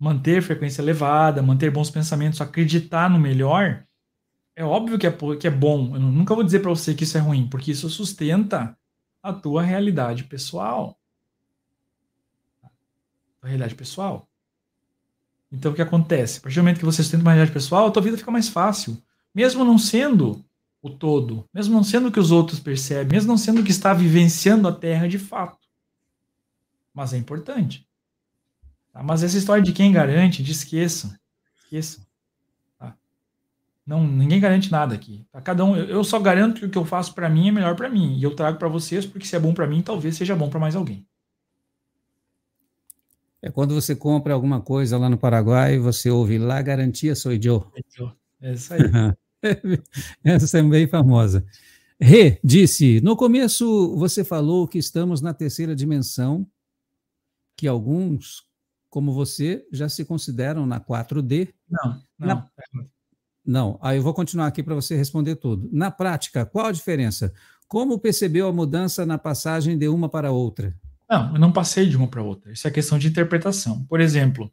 Manter frequência elevada, manter bons pensamentos, acreditar no melhor, é óbvio que é, que é bom. Eu nunca vou dizer para você que isso é ruim, porque isso sustenta a tua realidade pessoal. A realidade pessoal. Então o que acontece? A partir do momento que você sustenta uma realidade pessoal, a tua vida fica mais fácil. Mesmo não sendo o todo, mesmo não sendo o que os outros percebem, mesmo não sendo o que está vivenciando a Terra de fato mas é importante. Tá? Mas essa história de quem garante, de esqueçam. Esqueçam. Tá? Não, ninguém garante nada aqui. Tá? Cada um, eu só garanto que o que eu faço para mim é melhor para mim. E eu trago para vocês, porque se é bom para mim, talvez seja bom para mais alguém. É quando você compra alguma coisa lá no Paraguai, você ouve lá, garantia sou Joe. É isso aí. Essa é bem famosa. Rê disse: no começo você falou que estamos na terceira dimensão que alguns, como você, já se consideram na 4D. Não, não. Não, aí ah, eu vou continuar aqui para você responder tudo. Na prática, qual a diferença? Como percebeu a mudança na passagem de uma para outra? Não, eu não passei de uma para outra. Isso é questão de interpretação. Por exemplo,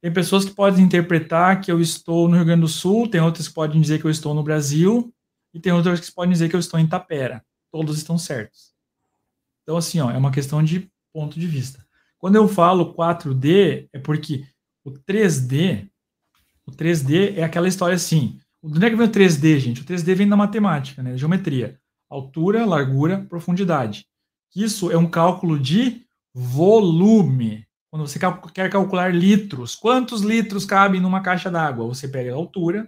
tem pessoas que podem interpretar que eu estou no Rio Grande do Sul, tem outras que podem dizer que eu estou no Brasil, e tem outras que podem dizer que eu estou em Tapera. Todos estão certos. Então, assim, ó, é uma questão de ponto de vista. Quando eu falo 4D, é porque o 3D, o 3D é aquela história assim. De onde é que vem o 3D, gente? O 3D vem da matemática, né? Da geometria. Altura, largura, profundidade. Isso é um cálculo de volume. Quando você quer calcular litros, quantos litros cabem numa caixa d'água? Você pega a altura,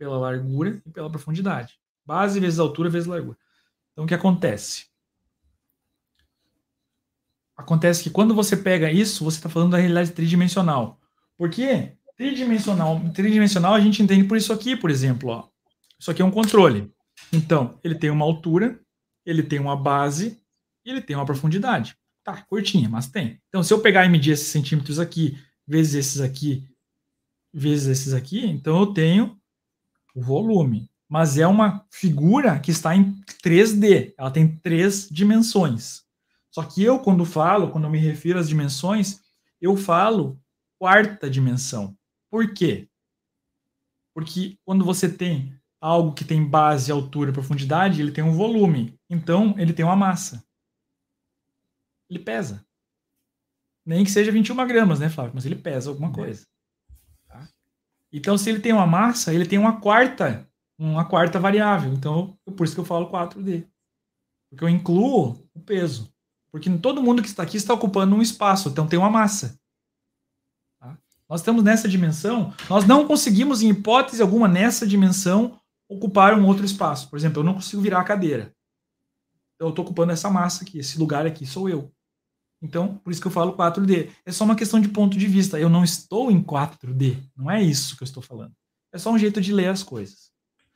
pela largura e pela profundidade. Base vezes altura vezes largura. Então, o que acontece? Acontece que quando você pega isso, você está falando da realidade tridimensional. Por quê? Tridimensional, tridimensional a gente entende por isso aqui, por exemplo. Ó. Isso aqui é um controle. Então, ele tem uma altura, ele tem uma base e ele tem uma profundidade. Tá, curtinha, mas tem. Então, se eu pegar e medir esses centímetros aqui, vezes esses aqui, vezes esses aqui, então eu tenho o volume. Mas é uma figura que está em 3D. Ela tem três dimensões. Só que eu, quando falo, quando me refiro às dimensões, eu falo quarta dimensão. Por quê? Porque quando você tem algo que tem base, altura e profundidade, ele tem um volume. Então, ele tem uma massa. Ele pesa. Nem que seja 21 gramas, né, Flávio? Mas ele pesa alguma é. coisa. Tá? Então, se ele tem uma massa, ele tem uma quarta, uma quarta variável. Então, por isso que eu falo 4D. Porque eu incluo o peso. Porque todo mundo que está aqui está ocupando um espaço, então tem uma massa. Tá? Nós estamos nessa dimensão, nós não conseguimos, em hipótese alguma, nessa dimensão, ocupar um outro espaço. Por exemplo, eu não consigo virar a cadeira. Então, eu estou ocupando essa massa aqui, esse lugar aqui sou eu. Então, por isso que eu falo 4D. É só uma questão de ponto de vista. Eu não estou em 4D. Não é isso que eu estou falando. É só um jeito de ler as coisas.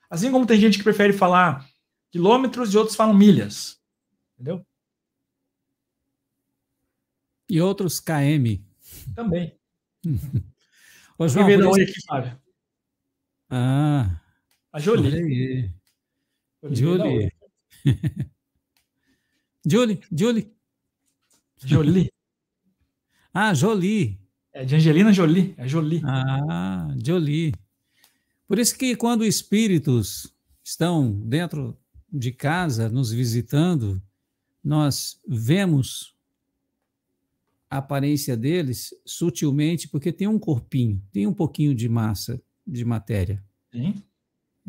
Assim como tem gente que prefere falar quilômetros e outros falam milhas. Entendeu? E outros KM. Também. Ô, João, Ribeirão por aqui, Fábio. Ah. A Jolie. Jolie. Jolie. Jolie. Jolie. Ah, Jolie. É de Angelina Jolie. É Jolie. Ah, Jolie. Por isso que quando espíritos estão dentro de casa nos visitando, nós vemos a aparência deles sutilmente, porque tem um corpinho, tem um pouquinho de massa, de matéria. Sim.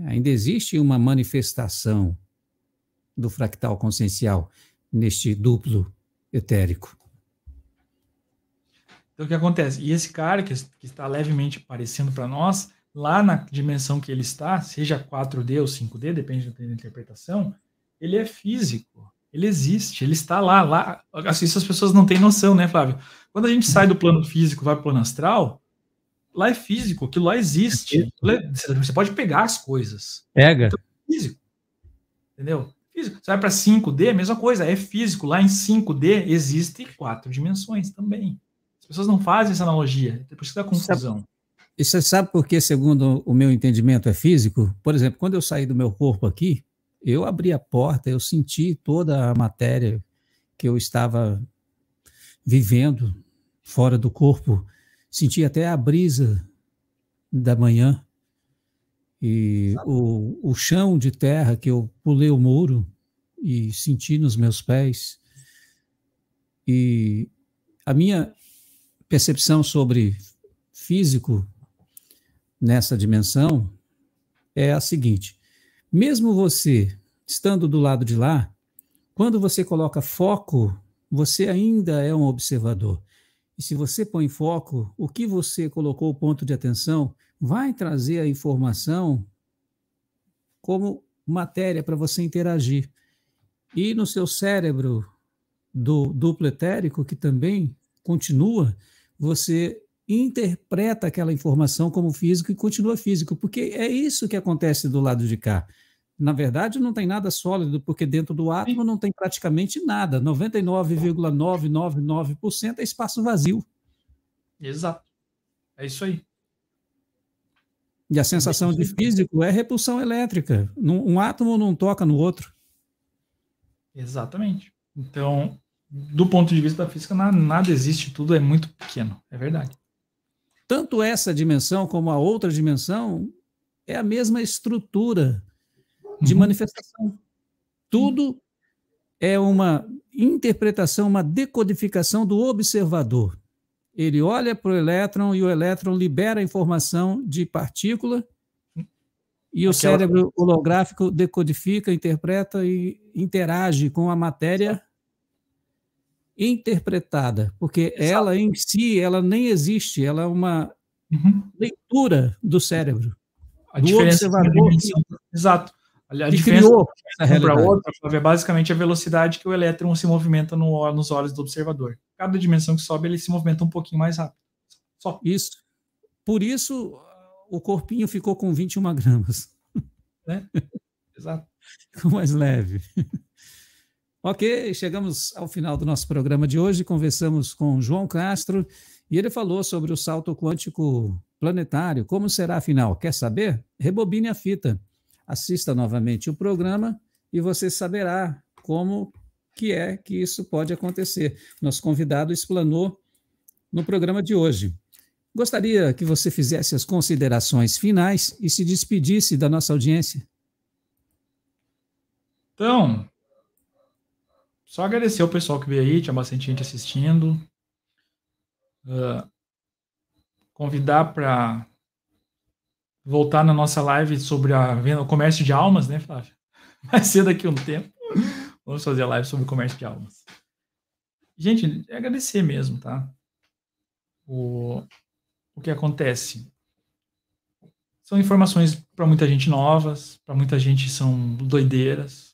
Ainda existe uma manifestação do fractal consciencial neste duplo etérico. Então, o que acontece? E esse cara que, que está levemente aparecendo para nós, lá na dimensão que ele está, seja 4D ou 5D, depende da interpretação, ele é físico. Ele existe, ele está lá, lá. Assim, isso as pessoas não têm noção, né, Flávio? Quando a gente sai do plano físico, vai para o plano astral, lá é físico, aquilo lá existe. É é você pode pegar as coisas. Pega. Então, é físico. Entendeu? Físico. Você vai para 5D, é mesma coisa, é físico. Lá em 5D existem quatro dimensões também. As pessoas não fazem essa analogia, é por isso que dá confusão. E você sabe por que, segundo o meu entendimento, é físico? Por exemplo, quando eu saí do meu corpo aqui, eu abri a porta, eu senti toda a matéria que eu estava vivendo fora do corpo, senti até a brisa da manhã e o, o chão de terra que eu pulei o muro e senti nos meus pés. E a minha percepção sobre físico nessa dimensão é a seguinte: mesmo você estando do lado de lá, quando você coloca foco, você ainda é um observador. E se você põe foco, o que você colocou o ponto de atenção vai trazer a informação como matéria para você interagir. E no seu cérebro do duplo etérico, que também continua, você interpreta aquela informação como físico e continua físico, porque é isso que acontece do lado de cá. Na verdade, não tem nada sólido, porque dentro do átomo não tem praticamente nada. 99,999% é espaço vazio. Exato. É isso aí. E a sensação de físico é repulsão elétrica. Um átomo não toca no outro. Exatamente. Então, do ponto de vista da física, nada existe, tudo é muito pequeno. É verdade. Tanto essa dimensão como a outra dimensão é a mesma estrutura de uhum. manifestação. Tudo é uma interpretação, uma decodificação do observador. Ele olha para o elétron e o elétron libera a informação de partícula e Aquela... o cérebro holográfico decodifica, interpreta e interage com a matéria interpretada, porque Exato. ela em si, ela nem existe, ela é uma uhum. leitura do cérebro, a do é observador. Exato. A que diferença para outra é basicamente a velocidade que o elétron se movimenta no, nos olhos do observador. Cada dimensão que sobe, ele se movimenta um pouquinho mais rápido. Só. Isso. Por isso, o corpinho ficou com 21 gramas. Né? Exato. Ficou mais leve. Ok, chegamos ao final do nosso programa de hoje. Conversamos com João Castro e ele falou sobre o salto quântico planetário. Como será afinal? Quer saber? Rebobine a fita. Assista novamente o programa e você saberá como que é que isso pode acontecer. Nosso convidado explanou no programa de hoje. Gostaria que você fizesse as considerações finais e se despedisse da nossa audiência. Então, só agradecer o pessoal que veio aí, tinha bastante gente assistindo. Uh, convidar para voltar na nossa live sobre a venda, o comércio de almas, né, Flávia? Vai ser daqui um tempo. Vamos fazer a live sobre o comércio de almas. Gente, é agradecer mesmo, tá? O, o que acontece? São informações para muita gente novas, para muita gente são doideiras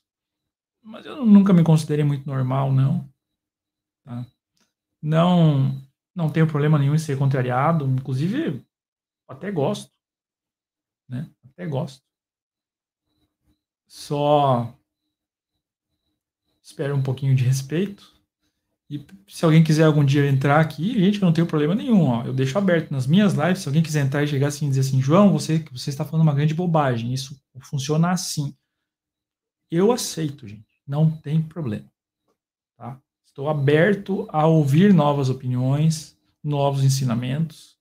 mas eu nunca me considerei muito normal, não. Tá? Não, não tenho problema nenhum em ser contrariado, inclusive até gosto, né? Até gosto. Só espero um pouquinho de respeito. E se alguém quiser algum dia entrar aqui, gente, eu não tenho problema nenhum, ó. Eu deixo aberto nas minhas lives, se alguém quiser entrar e chegar assim e dizer assim, João, você, você está falando uma grande bobagem, isso funciona assim. Eu aceito, gente não tem problema. Tá? Estou aberto a ouvir novas opiniões, novos ensinamentos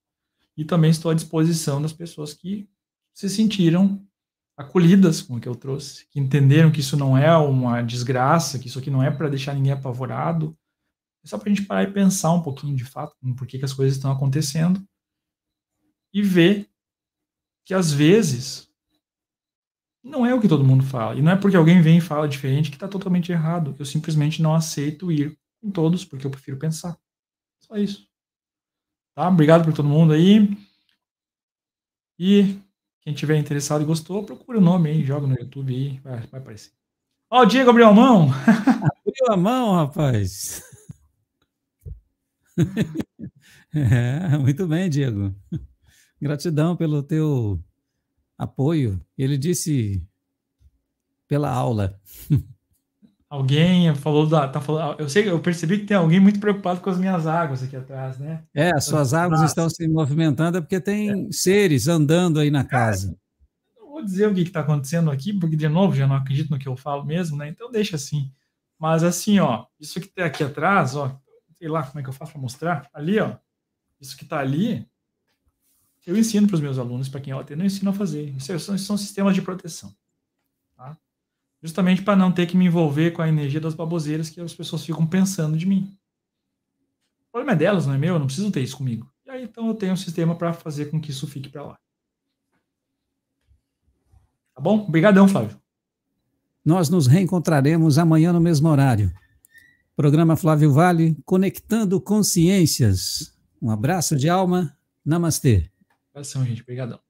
e também estou à disposição das pessoas que se sentiram acolhidas com o que eu trouxe, que entenderam que isso não é uma desgraça, que isso aqui não é para deixar ninguém apavorado, é só para a gente parar e pensar um pouquinho de fato por que, que as coisas estão acontecendo e ver que às vezes não é o que todo mundo fala. E não é porque alguém vem e fala diferente que está totalmente errado. Eu simplesmente não aceito ir com todos, porque eu prefiro pensar. Só isso. Tá? Obrigado por todo mundo aí. E quem tiver interessado e gostou, procura o nome aí, joga no YouTube aí, vai, vai aparecer. Ó, o Diego abriu a mão! abriu a mão, rapaz! é, muito bem, Diego. Gratidão pelo teu apoio, ele disse pela aula. Alguém falou da. Tá falando, eu sei, eu percebi que tem alguém muito preocupado com as minhas águas aqui atrás, né? É, as suas águas Nossa. estão se movimentando, é porque tem é. seres andando aí na casa. É, não vou dizer o que está acontecendo aqui, porque, de novo, já não acredito no que eu falo mesmo, né? Então deixa assim. Mas assim, ó, isso que tem tá aqui atrás, ó, sei lá como é que eu faço para mostrar. Ali, ó, isso que está ali eu ensino para os meus alunos, para quem é OT, eu ensino a fazer. Isso é, são, são sistemas de proteção. Tá? Justamente para não ter que me envolver com a energia das baboseiras que as pessoas ficam pensando de mim. O problema é delas, não é meu, eu não preciso ter isso comigo. E aí, então, eu tenho um sistema para fazer com que isso fique para lá. Tá bom? Obrigadão, Flávio. Nós nos reencontraremos amanhã no mesmo horário. Programa Flávio Vale, Conectando Consciências. Um abraço de alma. Namastê participação, gente. Obrigadão.